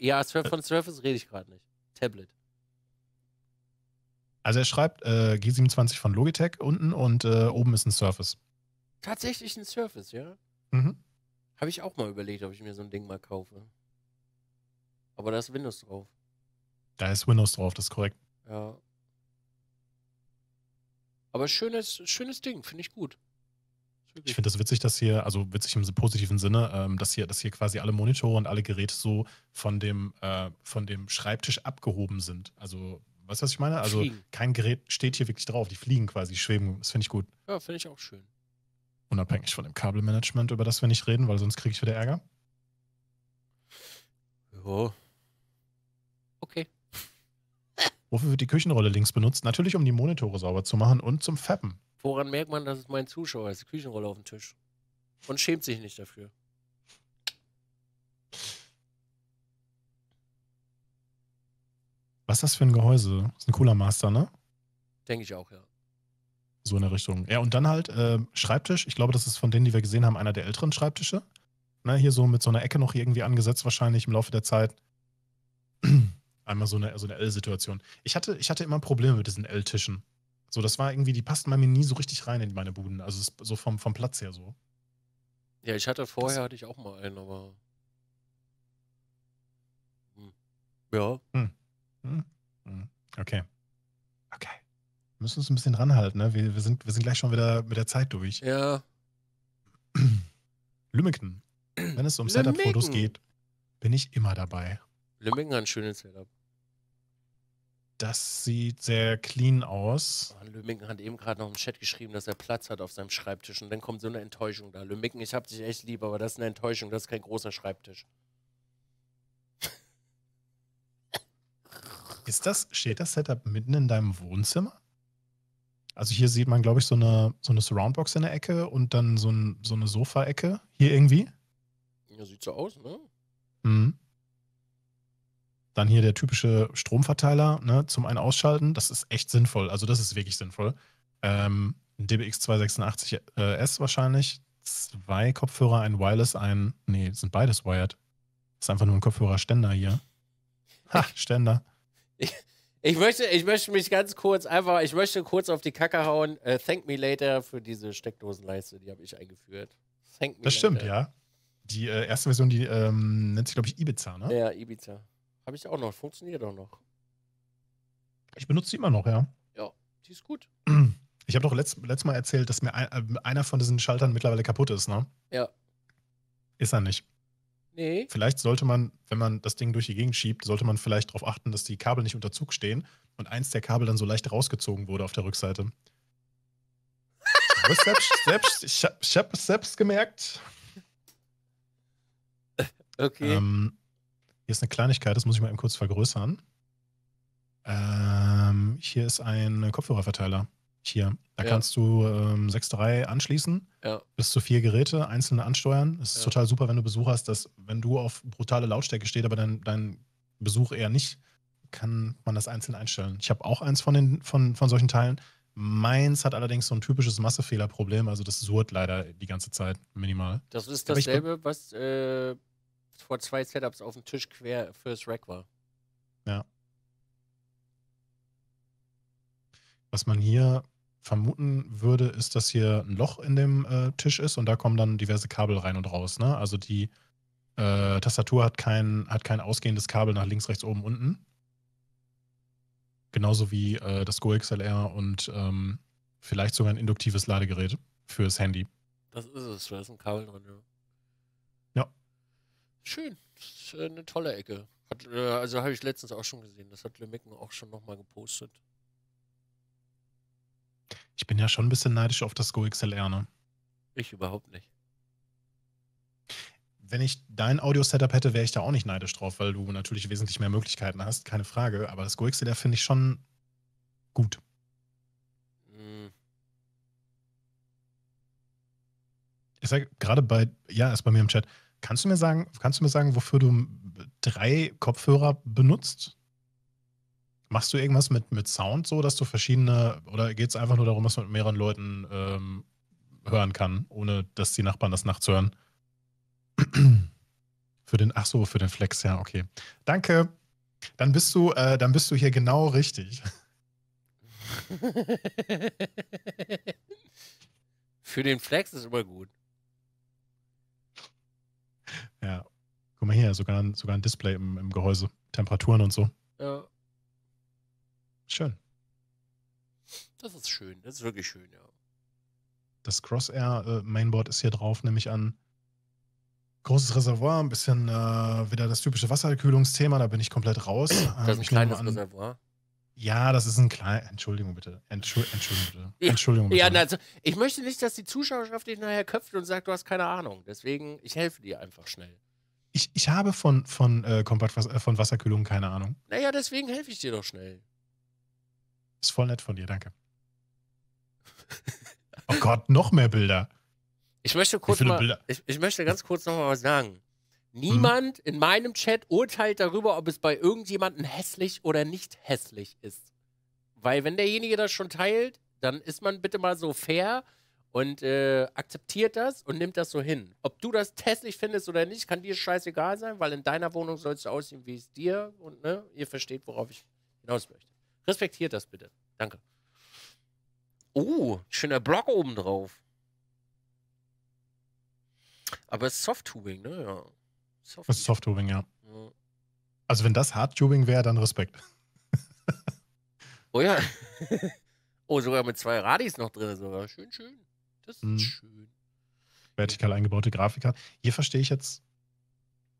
Ja, von Surface rede ich gerade nicht. Tablet. Also er schreibt äh, G27 von Logitech unten und äh, oben ist ein Surface. Tatsächlich ein Surface, ja? Mhm. Habe ich auch mal überlegt, ob ich mir so ein Ding mal kaufe. Aber da ist Windows drauf. Da ist Windows drauf, das ist korrekt. Ja. Aber schönes, schönes Ding, finde ich gut. Ich finde das witzig, dass hier, also witzig im positiven Sinne, ähm, dass, hier, dass hier quasi alle Monitore und alle Geräte so von dem, äh, von dem Schreibtisch abgehoben sind. Also, weißt du, was ich meine? Also, fliegen. kein Gerät steht hier wirklich drauf. Die fliegen quasi, schweben. Das finde ich gut. Ja, finde ich auch schön. Unabhängig von dem Kabelmanagement, über das wir nicht reden, weil sonst kriege ich wieder Ärger. Jo. Okay. Wofür wird die Küchenrolle links benutzt? Natürlich, um die Monitore sauber zu machen und zum Fappen. Woran merkt man, dass es mein Zuschauer ist? Die Küchenrolle auf dem Tisch. Und schämt sich nicht dafür. Was ist das für ein Gehäuse? Ist ein cooler Master, ne? Denke ich auch, ja. So in der Richtung. Ja, und dann halt äh, Schreibtisch. Ich glaube, das ist von denen, die wir gesehen haben, einer der älteren Schreibtische. Ne, hier so mit so einer Ecke noch irgendwie angesetzt, wahrscheinlich im Laufe der Zeit. [clears throat] Einmal so eine, so eine L-Situation. Ich hatte, ich hatte immer Probleme mit diesen L-Tischen. So, das war irgendwie, die passten bei mir nie so richtig rein in meine Buden. Also so vom, vom Platz her so. Ja, ich hatte vorher, das hatte ich auch mal einen, aber. Hm. Ja. Hm. Hm. hm. Okay. Okay müssen uns ein bisschen ranhalten, ne? Wir, wir, sind, wir sind gleich schon wieder mit der Zeit durch. Ja. [clears throat] Lümmeken. Wenn es um Setup-Fotos geht, bin ich immer dabei. Lümmeken hat ein schönes Setup. Das sieht sehr clean aus. Oh, Lümmeken hat eben gerade noch im Chat geschrieben, dass er Platz hat auf seinem Schreibtisch. Und dann kommt so eine Enttäuschung da. Lümmeken, ich hab dich echt lieb, aber das ist eine Enttäuschung. Das ist kein großer Schreibtisch. Ist das, steht das Setup mitten in deinem Wohnzimmer? Also hier sieht man, glaube ich, so eine, so eine Surroundbox in der Ecke und dann so, ein, so eine Sofa-Ecke hier irgendwie. Ja, sieht so aus, ne? Mhm. Dann hier der typische Stromverteiler, ne, zum einen ausschalten. Das ist echt sinnvoll. Also das ist wirklich sinnvoll. Ähm, DBX 286S äh, wahrscheinlich. Zwei Kopfhörer, ein Wireless, ein. Nee, sind beides wired. Das ist einfach nur ein Kopfhörerständer hier. Ha, [laughs] Ständer. Ich, ich möchte, ich möchte mich ganz kurz einfach, ich möchte kurz auf die Kacke hauen. Uh, thank me later für diese Steckdosenleiste, die habe ich eingeführt. Thank me das later. stimmt, ja. Die äh, erste Version, die ähm, nennt sich, glaube ich, Ibiza, ne? Ja, Ibiza. Habe ich auch noch, funktioniert auch noch. Ich benutze sie immer noch, ja. Ja, die ist gut. Ich habe doch letzt, letztes Mal erzählt, dass mir ein, äh, einer von diesen Schaltern mittlerweile kaputt ist, ne? Ja. Ist er nicht. Nee. Vielleicht sollte man, wenn man das Ding durch die Gegend schiebt, sollte man vielleicht darauf achten, dass die Kabel nicht unter Zug stehen und eins der Kabel dann so leicht rausgezogen wurde auf der Rückseite. ich habe selbst, ich hab, hab selbst gemerkt. [laughs] Okay. Ähm, hier ist eine Kleinigkeit, das muss ich mal eben kurz vergrößern. Ähm, hier ist ein Kopfhörerverteiler hier. Da ja. kannst du ähm, 6.3 anschließen, ja. bis zu vier Geräte einzelne ansteuern. Es ist ja. total super, wenn du Besuch hast, dass wenn du auf brutale Lautstärke stehst, aber dein, dein Besuch eher nicht, kann man das einzeln einstellen. Ich habe auch eins von, den, von, von solchen Teilen. Meins hat allerdings so ein typisches Massefehlerproblem, also das surrt leider die ganze Zeit minimal. Das ist dasselbe, was äh, vor zwei Setups auf dem Tisch quer fürs Rack war. Ja. Was man hier vermuten würde, ist, dass hier ein Loch in dem äh, Tisch ist und da kommen dann diverse Kabel rein und raus. Ne? Also die äh, Tastatur hat kein, hat kein ausgehendes Kabel nach links, rechts, oben, unten. Genauso wie äh, das GoXLR und ähm, vielleicht sogar ein induktives Ladegerät fürs Handy. Das ist es, da ist ein Kabel drin, ja. Ja. Schön, äh, eine tolle Ecke. Hat, äh, also habe ich letztens auch schon gesehen. Das hat Lemecken auch schon nochmal gepostet. Ich bin ja schon ein bisschen neidisch auf das GoXLR, ne? Ich überhaupt nicht. Wenn ich dein Audio-Setup hätte, wäre ich da auch nicht neidisch drauf, weil du natürlich wesentlich mehr Möglichkeiten hast, keine Frage. Aber das GoXLR finde ich schon gut. Hm. Ich sage gerade bei, ja, ist bei mir im Chat. Kannst du mir sagen, kannst du mir sagen, wofür du drei Kopfhörer benutzt? Machst du irgendwas mit, mit Sound so, dass du verschiedene, oder geht es einfach nur darum, dass man mit mehreren Leuten ähm, hören kann, ohne dass die Nachbarn das nachts hören? für den, ach so, für den Flex, ja, okay. Danke. Dann bist du, äh, dann bist du hier genau richtig. [laughs] für den Flex ist immer gut. Ja. Guck mal hier, sogar ein, sogar ein Display im, im Gehäuse. Temperaturen und so. Ja. Schön. Das ist schön, das ist wirklich schön, ja. Das Crossair äh, Mainboard ist hier drauf, nämlich ich an. Großes Reservoir, ein bisschen äh, wieder das typische Wasserkühlungsthema, da bin ich komplett raus. das ist ähm, ein kleines an, Reservoir. Ja, das ist ein kleines. Entschuldigung bitte. Entschul Entschuldigung bitte. [laughs] Entschuldigung bitte. Ja, also, ich möchte nicht, dass die Zuschauerschaft dich nachher köpft und sagt, du hast keine Ahnung. Deswegen, ich helfe dir einfach schnell. Ich, ich habe von, von, äh, äh von Wasserkühlung keine Ahnung. Naja, deswegen helfe ich dir doch schnell. Ist voll nett von dir, danke. oh Gott, noch mehr Bilder. Ich möchte kurz mal, ich, ich, möchte ganz kurz noch mal was sagen. Hm? Niemand hm. in meinem Chat urteilt darüber, ob es bei irgendjemandem hässlich oder nicht hässlich ist. Weil wenn derjenige das schon teilt, dann ist man bitte mal so fair und äh, akzeptiert das und nimmt das so hin. Ob du das hässlich findest oder nicht, kann dir scheißegal sein, weil in deiner Wohnung sollst du aussehen, wie es dir und ne, ihr versteht, worauf ich hinaus möchte. Respektiert das bitte. Danke. Oh, schöner Block oben drauf. Aber es ist Soft-Tubing, ne? Ja. Soft es Soft-Tubing, ja. ja. Also wenn das Hard-Tubing wäre, dann Respekt. [laughs] oh ja. [laughs] oh, sogar mit zwei Radis noch drin. Sogar. Schön, schön. Das ist mhm. schön. Vertikal eingebaute Grafikkarte. Hier verstehe ich jetzt,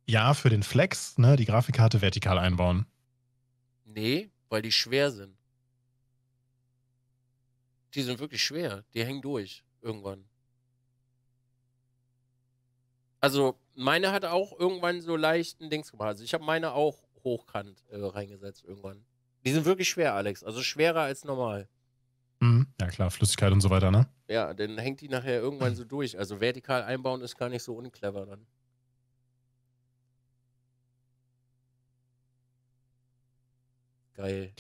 ja, für den Flex, ne, die Grafikkarte vertikal einbauen. Nee, weil die schwer sind. Die sind wirklich schwer, die hängen durch irgendwann. Also meine hat auch irgendwann so leichten Dings gemacht. Also ich habe meine auch hochkant äh, reingesetzt irgendwann. Die sind wirklich schwer, Alex. Also schwerer als normal. Mhm. Ja klar, Flüssigkeit und so weiter, ne? Ja, dann hängt die nachher irgendwann so durch. Also vertikal einbauen ist gar nicht so unclever dann. geil.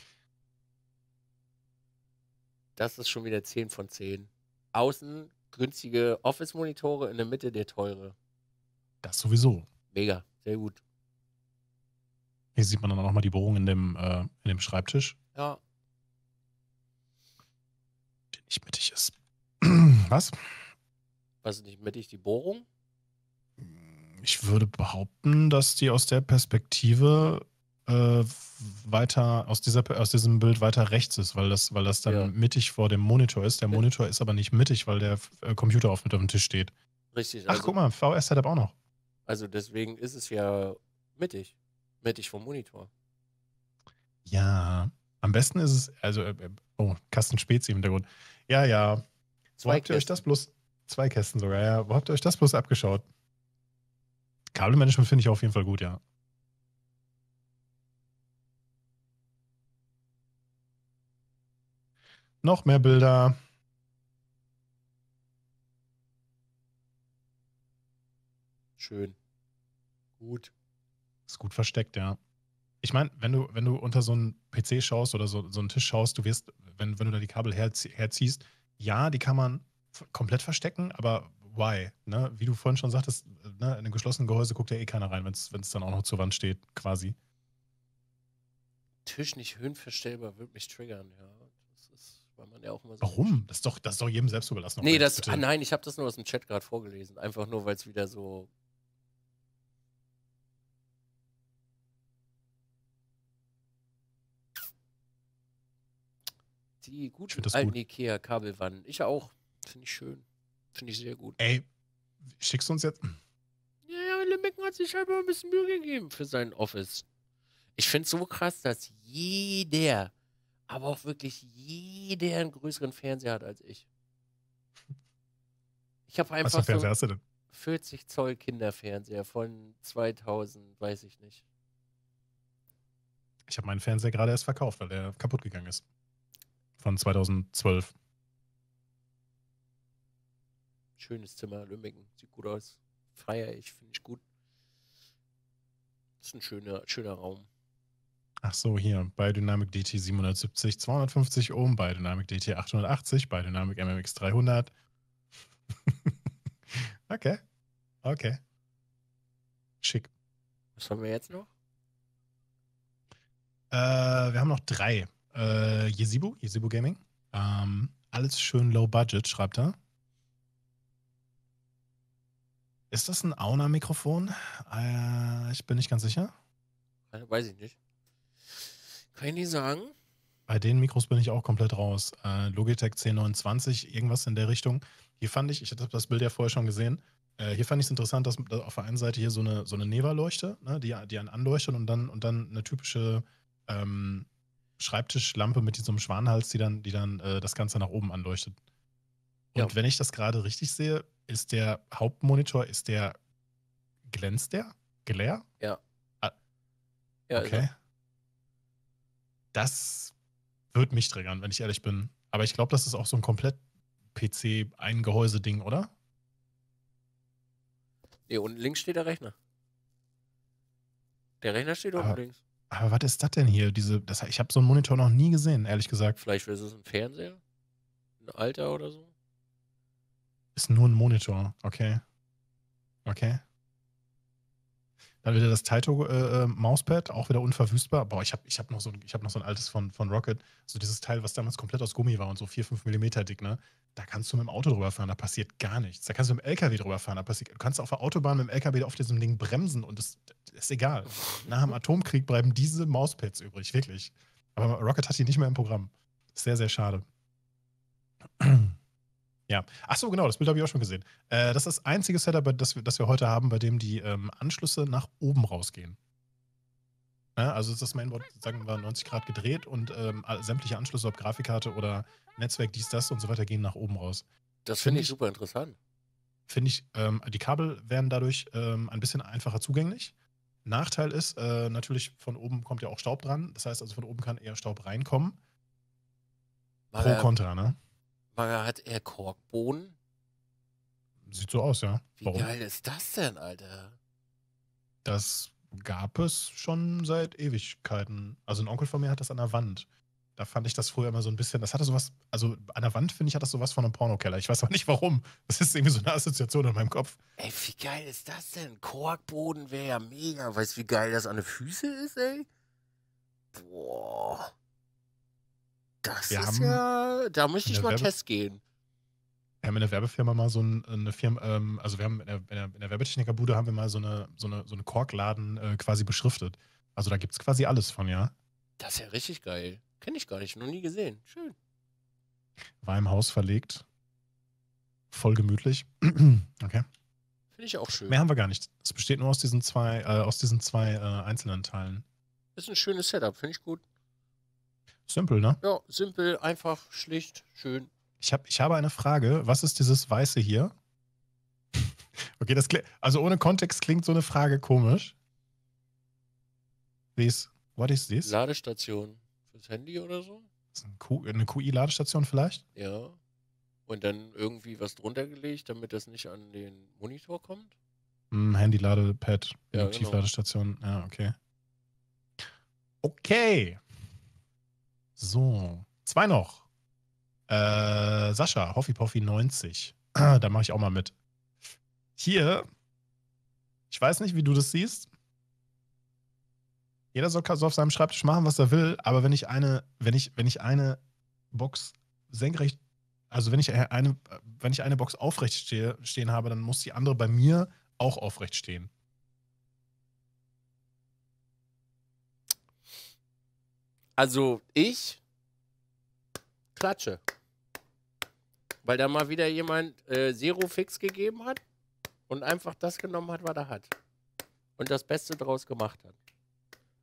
Das ist schon wieder 10 von 10. Außen günstige Office-Monitore, in der Mitte der teure. Das sowieso. Mega, sehr gut. Hier sieht man dann auch mal die Bohrung in dem, äh, in dem Schreibtisch. Ja. Der nicht mittig ist. [clears throat] Was? Was ist nicht mittig? Die Bohrung? Ich würde behaupten, dass die aus der Perspektive äh, weiter aus, dieser, aus diesem Bild weiter rechts ist, weil das, weil das dann ja. mittig vor dem Monitor ist. Der Monitor ist aber nicht mittig, weil der äh, Computer auf, mit auf dem Tisch steht. Richtig. Ach, also, guck mal, VR-Setup auch noch. Also deswegen ist es ja mittig. Mittig vom Monitor. Ja, am besten ist es, also, äh, äh oh, Kasten Spezi im Hintergrund. Ja, ja. Zwei Wo habt ihr euch das bloß, zwei Kästen sogar, ja. Wo habt ihr euch das bloß abgeschaut? Kabelmanagement finde ich auf jeden Fall gut, ja. Noch mehr Bilder. Schön. Gut. Ist gut versteckt, ja. Ich meine, wenn du, wenn du unter so einen PC schaust oder so, so einen Tisch schaust, du wirst, wenn, wenn du da die Kabel herzie herziehst, ja, die kann man komplett verstecken, aber why? Ne? Wie du vorhin schon sagtest, ne, in einem geschlossenen Gehäuse guckt ja eh keiner rein, wenn es dann auch noch zur Wand steht, quasi. Tisch nicht höhenverstellbar würde mich triggern, ja weil man ja auch immer so. Warum? Das ist doch, das ist doch jedem selbst überlassen. Nee, das, ah, nein, ich habe das nur aus dem Chat gerade vorgelesen. Einfach nur, weil es wieder so. Die guten alten gut. Ikea-Kabelwannen. Ich auch. Finde ich schön. Finde ich sehr gut. Ey, schickst du uns jetzt? Ja, ja, Limbecken hat sich halt mal ein bisschen Mühe gegeben für sein Office. Ich finde es so krass, dass jeder aber auch wirklich jeder einen größeren Fernseher hat als ich. Ich habe einfach Was für Fernseher so hast du denn? 40 Zoll Kinderfernseher von 2000, weiß ich nicht. Ich habe meinen Fernseher gerade erst verkauft, weil der kaputt gegangen ist. Von 2012. Schönes Zimmer, Lümmingen. Sieht gut aus. Feier ich, finde ich gut. Ist ein schöner, schöner Raum. Ach so, hier, bei Dynamic DT 770, 250 Ohm, bei Dynamic DT 880, bei Dynamic MMX 300. [laughs] okay, okay. Schick. Was haben wir jetzt noch? Äh, wir haben noch drei. Äh, Yesibu, Yesibu Gaming. Ähm, alles schön low budget, schreibt er. Ist das ein Auna-Mikrofon? Äh, ich bin nicht ganz sicher. Weiß ich nicht. Kann ich nicht sagen. Bei den Mikros bin ich auch komplett raus. Äh, Logitech C29, irgendwas in der Richtung. Hier fand ich, ich hatte das Bild ja vorher schon gesehen, äh, hier fand ich es interessant, dass, dass, auf der einen Seite hier so eine, so eine Neva-Leuchte, ne, die, die einen anleuchtet und dann, und dann eine typische ähm, Schreibtischlampe mit diesem Schwanhals, die dann, die dann äh, das Ganze nach oben anleuchtet. Und ja. wenn ich das gerade richtig sehe, ist der Hauptmonitor, ist der, glänzt der? Glare? Ja. Ah, ja also okay. Also das wird mich triggern, wenn ich ehrlich bin. Aber ich glaube, das ist auch so ein komplett PC-Eingehäuse-Ding, oder? Nee, unten links steht der Rechner. Der Rechner steht aber, unten links. Aber was ist das denn hier? Diese, das, ich habe so einen Monitor noch nie gesehen, ehrlich gesagt. Vielleicht ist es ein Fernseher? Ein alter oder so? Ist nur ein Monitor, okay. Okay. Dann wieder das Taito äh, äh auch wieder unverwüstbar. Boah, ich habe ich hab noch, so, hab noch so ein altes von, von Rocket, so dieses Teil, was damals komplett aus Gummi war und so 4, 5 Millimeter dick, ne? Da kannst du mit dem Auto drüber fahren, da passiert gar nichts. Da kannst du mit dem LKW drüber fahren, da passiert. Du kannst auf der Autobahn mit dem LKW auf diesem Ding bremsen und das, ist egal. Nach dem Atomkrieg bleiben diese Mauspads übrig, wirklich. Aber Rocket hat die nicht mehr im Programm. Sehr, sehr schade. Ja. Ach so, genau, das Bild habe ich auch schon gesehen. Äh, das ist das einzige Setup, das wir, das wir heute haben, bei dem die ähm, Anschlüsse nach oben rausgehen. Ja, also ist das Mainboard, sagen wir, 90 Grad gedreht und ähm, sämtliche Anschlüsse, ob Grafikkarte oder Netzwerk, dies, das und so weiter, gehen nach oben raus. Das finde find ich super interessant. Finde ich, ähm, die Kabel werden dadurch ähm, ein bisschen einfacher zugänglich. Nachteil ist, äh, natürlich von oben kommt ja auch Staub dran. Das heißt also, von oben kann eher Staub reinkommen. Pro Contra, ne? hat er Korkbohnen? Sieht so aus, ja. Wie Warum? geil ist das denn, Alter? Das gab es schon seit Ewigkeiten. Also ein Onkel von mir hat das an der Wand. Da fand ich das früher immer so ein bisschen, das hatte sowas, also an der Wand, finde ich, hat das sowas von einem Pornokeller. Ich weiß aber nicht warum. Das ist irgendwie so eine Assoziation in meinem Kopf. Ey, wie geil ist das denn? Korkboden wäre ja mega. Weißt du, wie geil das an den Füßen ist, ey? Boah. Das wir ist ja, da möchte ich mal Werbe Test gehen. Wir haben in der Werbefirma mal so eine Firma, ähm, also wir haben in der, in der, in der Werbetechnikerbude haben wir mal so eine, so eine, so eine Korkladen äh, quasi beschriftet. Also da gibt es quasi alles von, ja. Das ist ja richtig geil. Kenne ich gar nicht, noch nie gesehen. Schön. War im Haus verlegt. Voll gemütlich. [clears throat] okay. Finde ich auch schön. Mehr haben wir gar nicht. Es besteht nur aus diesen zwei, äh, aus diesen zwei äh, einzelnen Teilen. Ist ein schönes Setup, finde ich gut. Simpel, ne? Ja, simpel, einfach, schlicht, schön. Ich, hab, ich habe eine Frage. Was ist dieses Weiße hier? [laughs] okay, das klingt. also ohne Kontext klingt so eine Frage komisch. This, what is this? Ladestation fürs Handy oder so? Eine QI-Ladestation vielleicht? Ja. Und dann irgendwie was drunter gelegt, damit das nicht an den Monitor kommt? Hm, Handy-Ladepad, ja, Induktivladestation. Genau. Ja, okay. Okay. So, zwei noch. Äh, Sascha, hoffipoffi Poffi 90. [clears throat] da mache ich auch mal mit. Hier, ich weiß nicht, wie du das siehst. Jeder soll so auf seinem Schreibtisch machen, was er will, aber wenn ich eine, wenn ich, wenn ich eine Box senkrecht, also wenn ich eine, wenn ich eine Box aufrecht stehe, stehen habe, dann muss die andere bei mir auch aufrecht stehen. Also ich klatsche. Weil da mal wieder jemand äh, Zero Fix gegeben hat und einfach das genommen hat, was er hat. Und das Beste draus gemacht hat.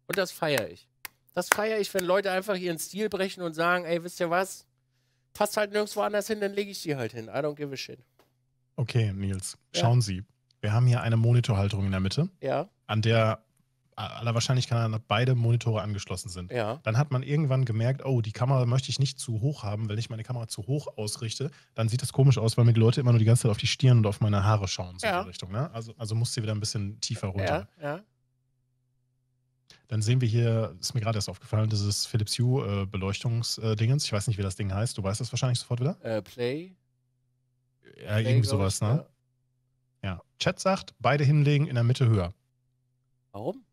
Und das feiere ich. Das feiere ich, wenn Leute einfach ihren Stil brechen und sagen, ey, wisst ihr was? Passt halt nirgendwo anders hin, dann lege ich die halt hin. I don't give a shit. Okay, Nils, ja. schauen Sie. Wir haben hier eine Monitorhalterung in der Mitte. Ja. An der aller Wahrscheinlichkeit an beide Monitore angeschlossen sind. Ja. Dann hat man irgendwann gemerkt, oh, die Kamera möchte ich nicht zu hoch haben. Wenn ich meine Kamera zu hoch ausrichte, dann sieht das komisch aus, weil mir die Leute immer nur die ganze Zeit auf die Stirn und auf meine Haare schauen. So ja. in die Richtung, ne? also, also muss sie wieder ein bisschen tiefer runter. Ja, ja. Dann sehen wir hier, ist mir gerade erst aufgefallen, dieses Philips Hue äh, Beleuchtungsdingens. ich weiß nicht, wie das Ding heißt. Du weißt das wahrscheinlich sofort wieder. Äh, Play. Ja, äh, irgendwie sowas, ne? Ja. Chat sagt, beide hinlegen, in der Mitte höher. Warum?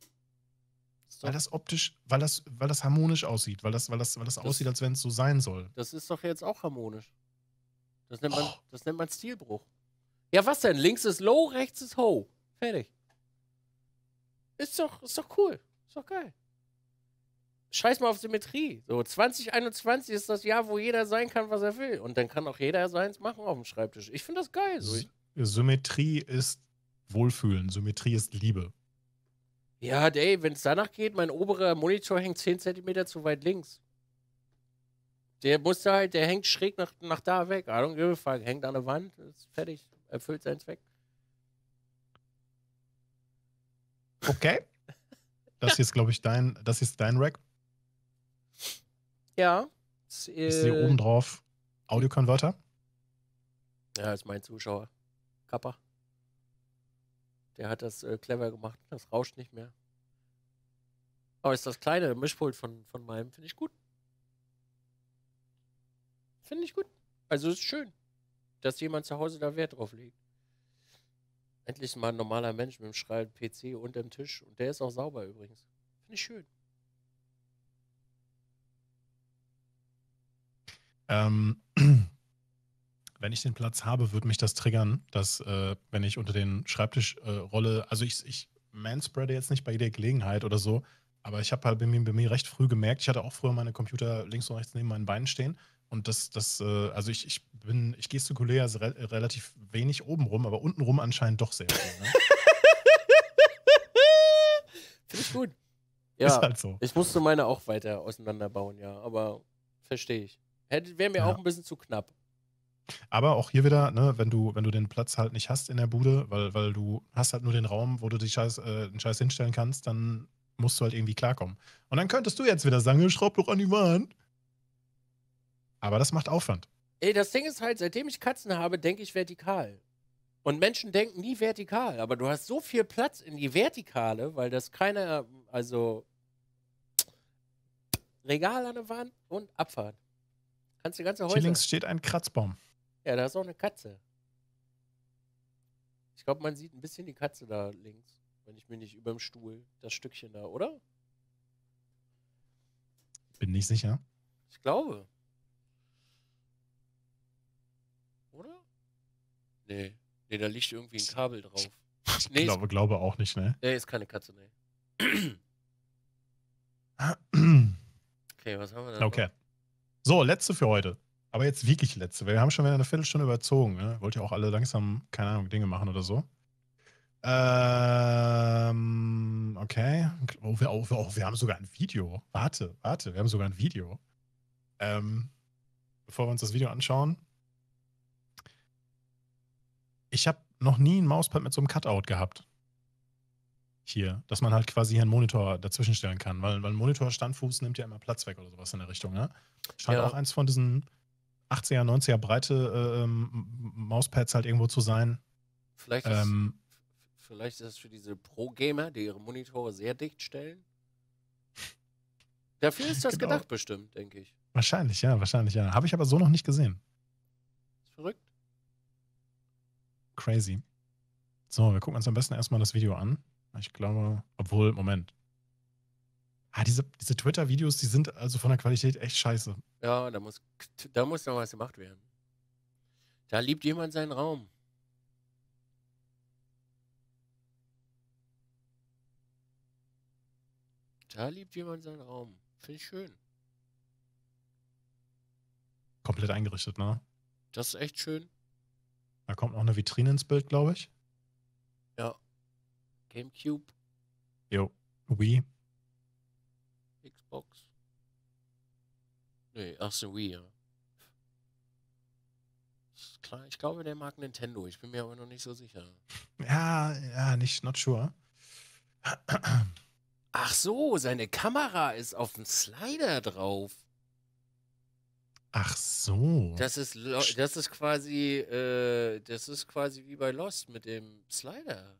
doch, weil das optisch, weil das, weil das harmonisch aussieht, weil das, weil das, weil das, das aussieht, als wenn es so sein soll. Das ist doch jetzt auch harmonisch. Das nennt man, oh. das nennt man Stilbruch. Ja, was denn? Links ist low, rechts ist ho. Fertig. Ist doch, ist doch cool. Ist doch geil. Scheiß mal auf Symmetrie. So, 2021 ist das Jahr, wo jeder sein kann, was er will. Und dann kann auch jeder seins machen auf dem Schreibtisch. Ich finde das geil. So. Symmetrie ist Wohlfühlen. Symmetrie ist Liebe. Ja, ey, wenn es danach geht, mein oberer Monitor hängt 10 cm zu weit links. Der muss da halt, der hängt schräg nach, nach da weg. I don't give a fuck. Hängt an der Wand, ist fertig, erfüllt seinen Zweck. Okay. [laughs] Das ist, glaube ich, dein, das ist dein Rack. Ja. Das, äh, ich sehe oben drauf Audiokonverter. Ja, ist mein Zuschauer. Kappa. Der hat das äh, clever gemacht. Das rauscht nicht mehr. Aber ist das kleine Mischpult von, von meinem, finde ich gut. Finde ich gut. Also ist schön, dass jemand zu Hause da Wert drauf legt. Endlich mal ein normaler Mensch mit dem schreienden PC unterm Tisch. Und der ist auch sauber übrigens. Finde ich schön. Ähm, [clears throat] wenn ich den Platz habe, würde mich das triggern, dass äh, wenn ich unter den Schreibtisch äh, rolle, also ich, ich manspreade jetzt nicht bei jeder Gelegenheit oder so, aber ich habe halt bei mir, bei mir recht früh gemerkt, ich hatte auch früher meine Computer links und rechts neben meinen Beinen stehen und das, das, äh, also ich, ich bin, ich gestikuliere also re relativ wenig oben rum, aber unten rum anscheinend doch sehr viel. Ne? [laughs] Finde ich gut. Ja, ist halt so. Ich musste meine auch weiter auseinanderbauen, ja, aber verstehe ich. Wäre mir ja. auch ein bisschen zu knapp. Aber auch hier wieder, ne, wenn du, wenn du den Platz halt nicht hast in der Bude, weil, weil du hast halt nur den Raum, wo du dich Scheiß, äh, den Scheiß hinstellen kannst, dann musst du halt irgendwie klarkommen. Und dann könntest du jetzt wieder sagen, schraub doch an die Wand. Aber das macht Aufwand. Ey, das Ding ist halt, seitdem ich Katzen habe, denke ich vertikal. Und Menschen denken nie vertikal, aber du hast so viel Platz in die Vertikale, weil das keiner, also Regal an der Wand und Abfahrt. Kannst die ganze Häuser. Hier links steht ein Kratzbaum. Ja, da ist auch eine Katze. Ich glaube, man sieht ein bisschen die Katze da links, wenn ich mir nicht über dem Stuhl, das Stückchen da, oder? Bin nicht sicher. Ich glaube. Oder? Nee. Nee, da liegt irgendwie ein Kabel drauf. Nee, ich glaube, glaube auch nicht, ne? Nee, ist keine Katze, ne. [clears throat] okay, was haben wir denn? Okay. Noch? So, letzte für heute. Aber jetzt wirklich letzte, weil wir haben schon wieder eine Viertelstunde überzogen. Ne? Wollt ihr auch alle langsam, keine Ahnung, Dinge machen oder so? Ähm, okay. Oh, wir, oh, oh, wir haben sogar ein Video. Warte, warte, wir haben sogar ein Video. Ähm, bevor wir uns das Video anschauen. Ich habe noch nie ein Mauspad mit so einem Cutout gehabt. Hier, dass man halt quasi hier einen Monitor dazwischen stellen kann, weil, weil ein Monitor Standfuß nimmt ja immer Platz weg oder sowas in der Richtung, ne? Stand ja. auch eins von diesen 80er, 90er breite äh, ähm, Mauspads halt irgendwo zu sein. Vielleicht ist, ähm, vielleicht ist das für diese Pro-Gamer, die ihre Monitore sehr dicht stellen. Dafür ist das genau. gedacht bestimmt, denke ich. Wahrscheinlich, ja, wahrscheinlich, ja. Habe ich aber so noch nicht gesehen. verrückt. Crazy. So, wir gucken uns am besten erstmal das Video an. Ich glaube, obwohl, Moment, ah, diese, diese Twitter-Videos, die sind also von der Qualität echt scheiße. Ja, da muss, da muss noch was gemacht werden. Da liebt jemand seinen Raum. Da liebt jemand seinen Raum. Finde ich schön. Komplett eingerichtet, ne? Das ist echt schön. Da kommt noch eine Vitrine ins Bild, glaube ich. Ja. GameCube. Jo, Wii. Xbox. Nee, ach so, Wii, ja. Ist klar, ich glaube, der mag Nintendo. Ich bin mir aber noch nicht so sicher. Ja, ja, nicht, not sure. Ach so, seine Kamera ist auf dem Slider drauf. Ach so. Das ist, das ist quasi, äh, das ist quasi wie bei Lost mit dem Slider.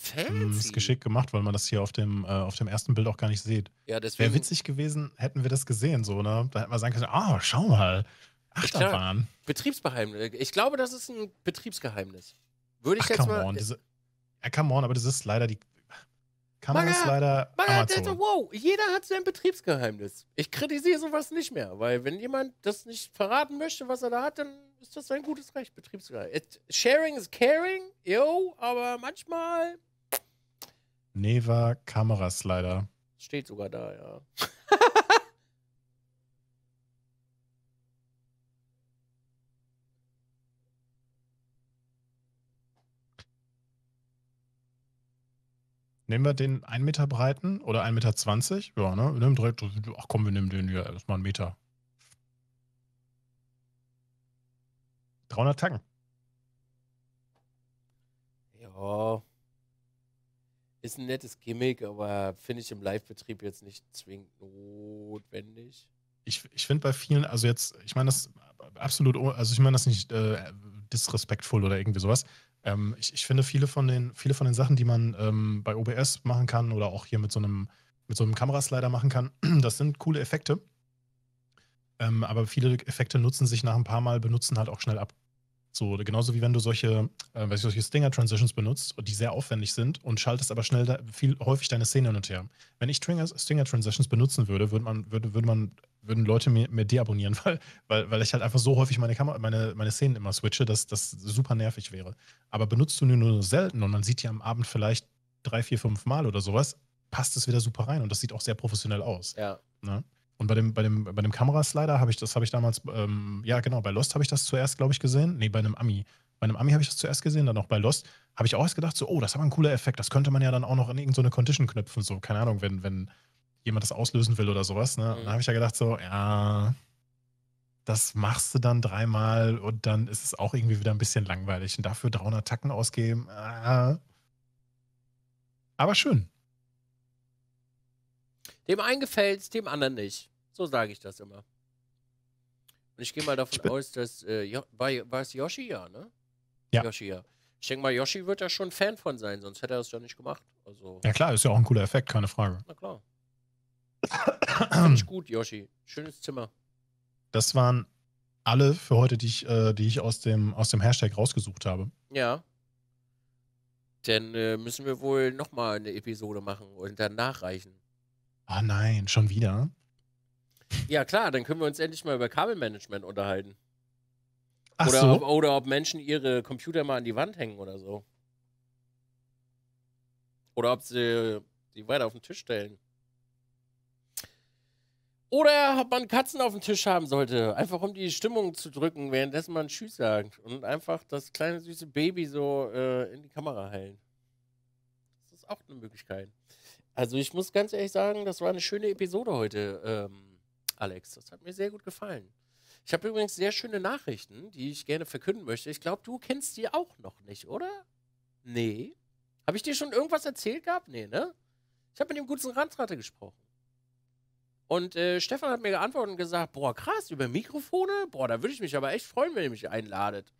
Hm, Fancy. Das ist geschickt gemacht, weil man das hier auf dem, äh, auf dem ersten Bild auch gar nicht sieht. Ja, deswegen. Wäre witzig gewesen, hätten wir das gesehen, so, ne? Da hätten wir sagen können, ah, oh, schau mal. Achterbahn. Ich, Betriebsgeheimnis. Äh, ich glaube, das ist ein Betriebsgeheimnis. Würde ich Ach, jetzt come mal. On, diese, ja, come on, aber das ist leider die. Kann man das leider. Man Amazon. wow, jeder hat sein Betriebsgeheimnis. Ich kritisiere sowas nicht mehr, weil wenn jemand das nicht verraten möchte, was er da hat, dann ist das sein gutes Recht, Betriebsgeheimnis. sharing is caring, yo, aber manchmal Neva Kameraslider. Steht sogar da, ja. [laughs] Nehmen wir den 1 Meter breiten oder 1,20 Meter? Ja, ne? Wir nehmen direkt, ach komm, wir nehmen den hier, ja, erstmal einen Meter. 300 Tacken. Ja. Ist ein nettes Gimmick, aber finde ich im Live-Betrieb jetzt nicht zwingend notwendig. Ich, ich finde bei vielen, also jetzt, ich meine das absolut, also ich meine das nicht äh, disrespektvoll oder irgendwie sowas. Ähm, ich, ich, finde viele von den, viele von den Sachen, die man ähm, bei OBS machen kann oder auch hier mit so einem, mit so einem Kameraslider machen kann, [clears throat] das sind coole Effekte. Ähm, aber viele Effekte nutzen sich nach ein paar Mal benutzen halt auch schnell ab. So, genauso wie wenn du solche, äh, weiß ich, solche Stinger-Transitions benutzt, die sehr aufwendig sind und schaltest aber schnell da, viel häufig deine Szene hin und her. Wenn ich Stinger-Transitions benutzen würde, würde man, würde, würde man, würden Leute mir, mir deabonnieren, [laughs] weil, weil, weil ich halt einfach so häufig meine Kamera, meine, meine Szenen immer switche, dass das super nervig wäre. Aber benutzt du nur, selten und man sieht ja am Abend vielleicht drei, vier, fünf Mal oder sowas, passt es wieder super rein und das sieht auch sehr professionell aus. Ja. Ne? Und bei dem, bei dem, bei dem Kameraslider habe ich das, habe ich damals, ähm, ja genau, bei Lost habe ich das zuerst, glaube ich, gesehen. Nee, bei einem Ami. Bei einem Ami habe ich das zuerst gesehen, dann auch bei Lost. Habe ich auch erst gedacht, so, oh, das ist ein cooler Effekt. Das könnte man ja dann auch noch in irgendeine Condition knüpfen. So, keine Ahnung, wenn, wenn jemand das auslösen will oder sowas. Ne? Mhm. Dann habe ich ja gedacht, so, ja, das machst du dann dreimal und dann ist es auch irgendwie wieder ein bisschen langweilig. Und dafür 300 Attacken ausgeben, ah. aber schön. Dem einen gefällt es, dem anderen nicht. So sage ich das immer. Und ich gehe mal davon aus, dass äh, war es Yoshi ja, ne? Ja. Yoshi ja. Ich denke mal, Yoshi wird da schon Fan von sein, sonst hätte er es ja nicht gemacht. Also, ja klar, ist ja auch ein cooler Effekt, keine Frage. Na klar. [clears throat] Finde ich gut, Yoshi. Schönes Zimmer. Das waren alle für heute, die ich, äh, die ich aus, dem, aus dem Hashtag rausgesucht habe. Ja. Dann äh, müssen wir wohl nochmal eine Episode machen und dann nachreichen. Oh nein, schon wieder? Ja, klar, dann können wir uns endlich mal über Kabelmanagement unterhalten. Ach oder, so. ob, oder ob Menschen ihre Computer mal an die Wand hängen oder so. Oder ob sie die weiter auf den Tisch stellen. Oder ob man Katzen auf dem Tisch haben sollte, einfach um die Stimmung zu drücken, währenddessen man Tschüss sagt und einfach das kleine süße Baby so äh, in die Kamera heilen. Das ist auch eine Möglichkeit. Also ich muss ganz ehrlich sagen, das war eine schöne Episode heute, ähm, Alex. Das hat mir sehr gut gefallen. Ich habe übrigens sehr schöne Nachrichten, die ich gerne verkünden möchte. Ich glaube, du kennst die auch noch nicht, oder? Nee. Habe ich dir schon irgendwas erzählt gehabt? Nee, ne? Ich habe mit dem guten Randratte gesprochen. Und äh, Stefan hat mir geantwortet und gesagt, boah, krass, über Mikrofone? Boah, da würde ich mich aber echt freuen, wenn ihr mich einladet.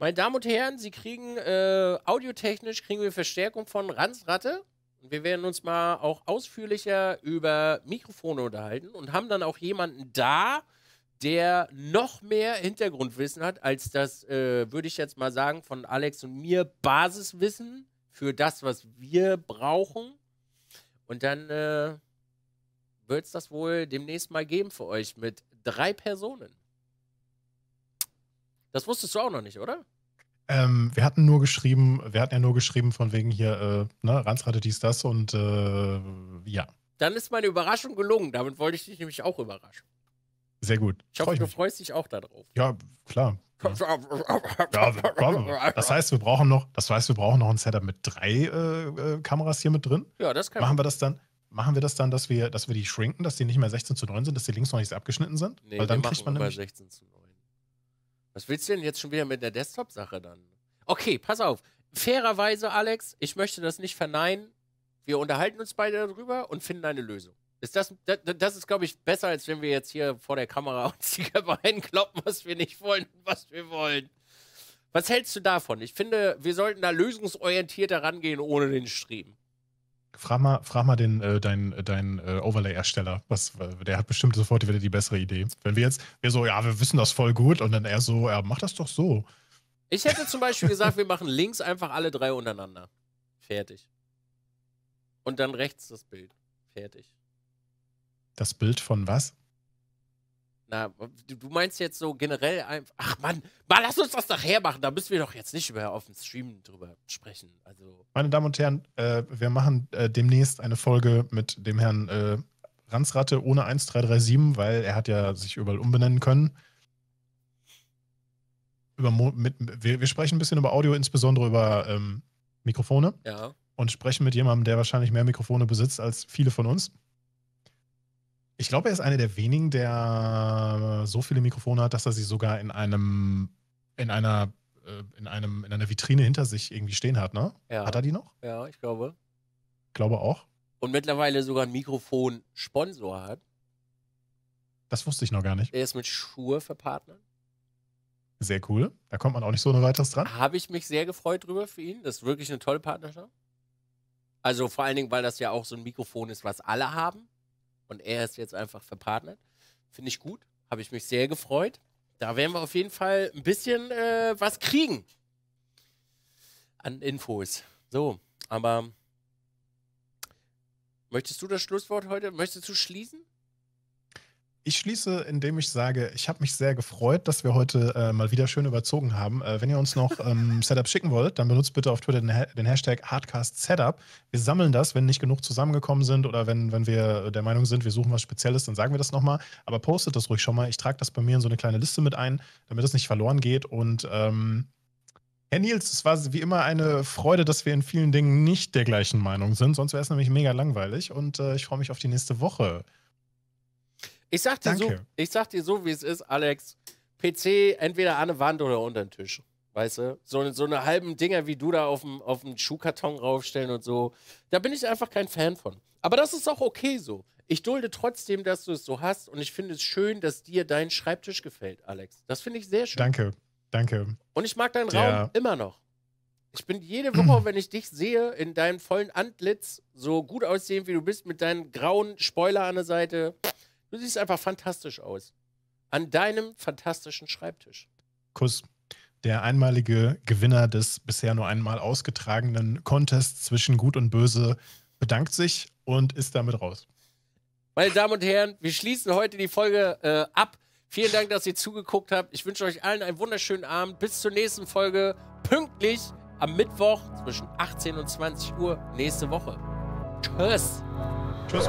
Meine Damen und Herren, Sie kriegen äh, audiotechnisch kriegen wir Verstärkung von Ranzratte und wir werden uns mal auch ausführlicher über Mikrofone unterhalten und haben dann auch jemanden da, der noch mehr Hintergrundwissen hat als das, äh, würde ich jetzt mal sagen, von Alex und mir Basiswissen für das, was wir brauchen. Und dann äh, wird es das wohl demnächst mal geben für euch mit drei Personen. Das wusstest du auch noch nicht, oder? Ähm, wir hatten nur geschrieben, wir hatten ja nur geschrieben von wegen hier, äh, ne, Ranzratte dies, das und äh, ja. Dann ist meine Überraschung gelungen. Damit wollte ich dich nämlich auch überraschen. Sehr gut. Ich hoffe, ich du mich. freust dich auch darauf. Ja, klar. [laughs] Ja. ja, das heißt, wir brauchen noch, das heißt, wir brauchen noch ein Setup mit drei äh, äh Kameras hier mit drin. Ja, das kann Machen wir das dann, machen wir das dann, dass wir, dass wir die schrinken, dass die nicht mehr 16 zu 9 sind, dass die links noch nicht abgeschnitten sind? Nee, Weil dann wir kriegt man nämlich, 16 zu 9. Was willst du denn jetzt schon wieder mit der Desktop-Sache dann? Okay, pass auf. Fairerweise, Alex, ich möchte das nicht verneinen. Wir unterhalten uns beide darüber und finden eine Lösung. Ist das, das, das ist, glaube ich, besser, als wenn wir jetzt hier vor der Kamera [laughs] uns die Köpfe einkloppen, was wir nicht wollen und was wir wollen. Was hältst du davon? Ich finde, wir sollten da lösungsorientierter rangehen ohne den Streben. Frag mal, frag mal den, äh, deinen äh, dein, äh, Overlay-Ersteller. Was, äh, der hat bestimmt sofort wieder die bessere Idee. Wenn wir jetzt, wir so, ja, wir wissen das voll gut und dann er so, ja, mach das doch so. Ich hätte zum Beispiel gesagt, wir machen links einfach alle drei untereinander. Fertig. Und dann rechts das Bild. Fertig. Das Bild von was? Na, du meinst jetzt so generell einfach. Ach Mann, mal lass uns das nachher machen. Da müssen wir doch jetzt nicht über auf dem Stream drüber sprechen. Also. Meine Damen und Herren, äh, wir machen äh, demnächst eine Folge mit dem Herrn äh, Ranzratte ohne 1337, weil er hat ja sich überall umbenennen können. Über mit, wir, wir, sprechen ein bisschen über Audio, insbesondere über ähm, Mikrofone. Ja. Und sprechen mit jemandem, der wahrscheinlich mehr Mikrofone besitzt als viele von uns. Ich glaube, er ist einer der wenigen, der so viele Mikrofone hat, dass er sie sogar in einem, in einer, äh, in einem, in einer Vitrine hinter sich irgendwie stehen hat, ne? Ja. Hat er die noch? Ja, ich glaube. Ich glaube auch. Und mittlerweile sogar ein Mikrofon-Sponsor hat. Das wusste ich noch gar nicht. Er ist mit Schuhe verpartnert. Sehr cool. Da kommt man auch nicht so weiteres dran. Habe ich mich sehr gefreut drüber für ihn. Das ist wirklich eine tolle Partnerschaft. Also vor allen Dingen, weil das ja auch so ein Mikrofon ist, was alle haben und er ist jetzt einfach verpartnert. Finde ich gut, habe ich mich sehr gefreut. Da werden wir auf jeden Fall ein bisschen äh, was kriegen an Infos. So, aber möchtest du das Schlusswort heute, möchtest du schließen? Ich schließe, indem ich sage, ich habe mich sehr gefreut, dass wir heute äh, mal wieder schön überzogen haben. Äh, wenn ihr uns noch ähm, [laughs] Setup schicken wollt, dann benutzt bitte auf Twitter den, ha den Hashtag HardcastSetup. Wir sammeln das, wenn nicht genug zusammengekommen sind oder wenn, wenn wir der Meinung sind, wir suchen was Spezielles, dann sagen wir das nochmal. Aber postet das ruhig schon mal. Ich trage das bei mir in so eine kleine Liste mit ein, damit es nicht verloren geht. Und ähm, Herr Nils, es war wie immer eine Freude, dass wir in vielen Dingen nicht der gleichen Meinung sind. Sonst wäre es nämlich mega langweilig. Und äh, ich freue mich auf die nächste Woche. Ich sag dir Danke. so, ich sag dir so, wie es ist, Alex. PC entweder an der Wand oder unter den Tisch. Weißt du? So, so eine halben Dinger wie du da auf dem, auf dem Schuhkarton raufstellen und so. Da bin ich einfach kein Fan von. Aber das ist auch okay so. Ich dulde trotzdem, dass du es so hast und ich finde es schön, dass dir dein Schreibtisch gefällt, Alex. Das finde ich sehr schön. Danke, danke. Und ich mag deinen ja. Raum immer noch. Ich bin jede Woche, wenn ich dich sehe, in deinem vollen Antlitz, so gut aussehend wie du bist, mit deinen grauen Spoiler an der Seite. Du siehst einfach fantastisch aus. An deinem fantastischen Schreibtisch. Kuss. Der einmalige Gewinner des bisher nur einmal ausgetragenen Contests zwischen Gut und Böse bedankt sich und ist damit raus. Meine Damen und Herren, wir schließen heute die Folge äh, ab. Vielen Dank, dass ihr zugeguckt habt. Ich wünsche euch allen einen wunderschönen Abend. Bis zur nächsten Folge. Pünktlich am Mittwoch zwischen 18 und 20 Uhr nächste Woche. Tschüss. Tschüss.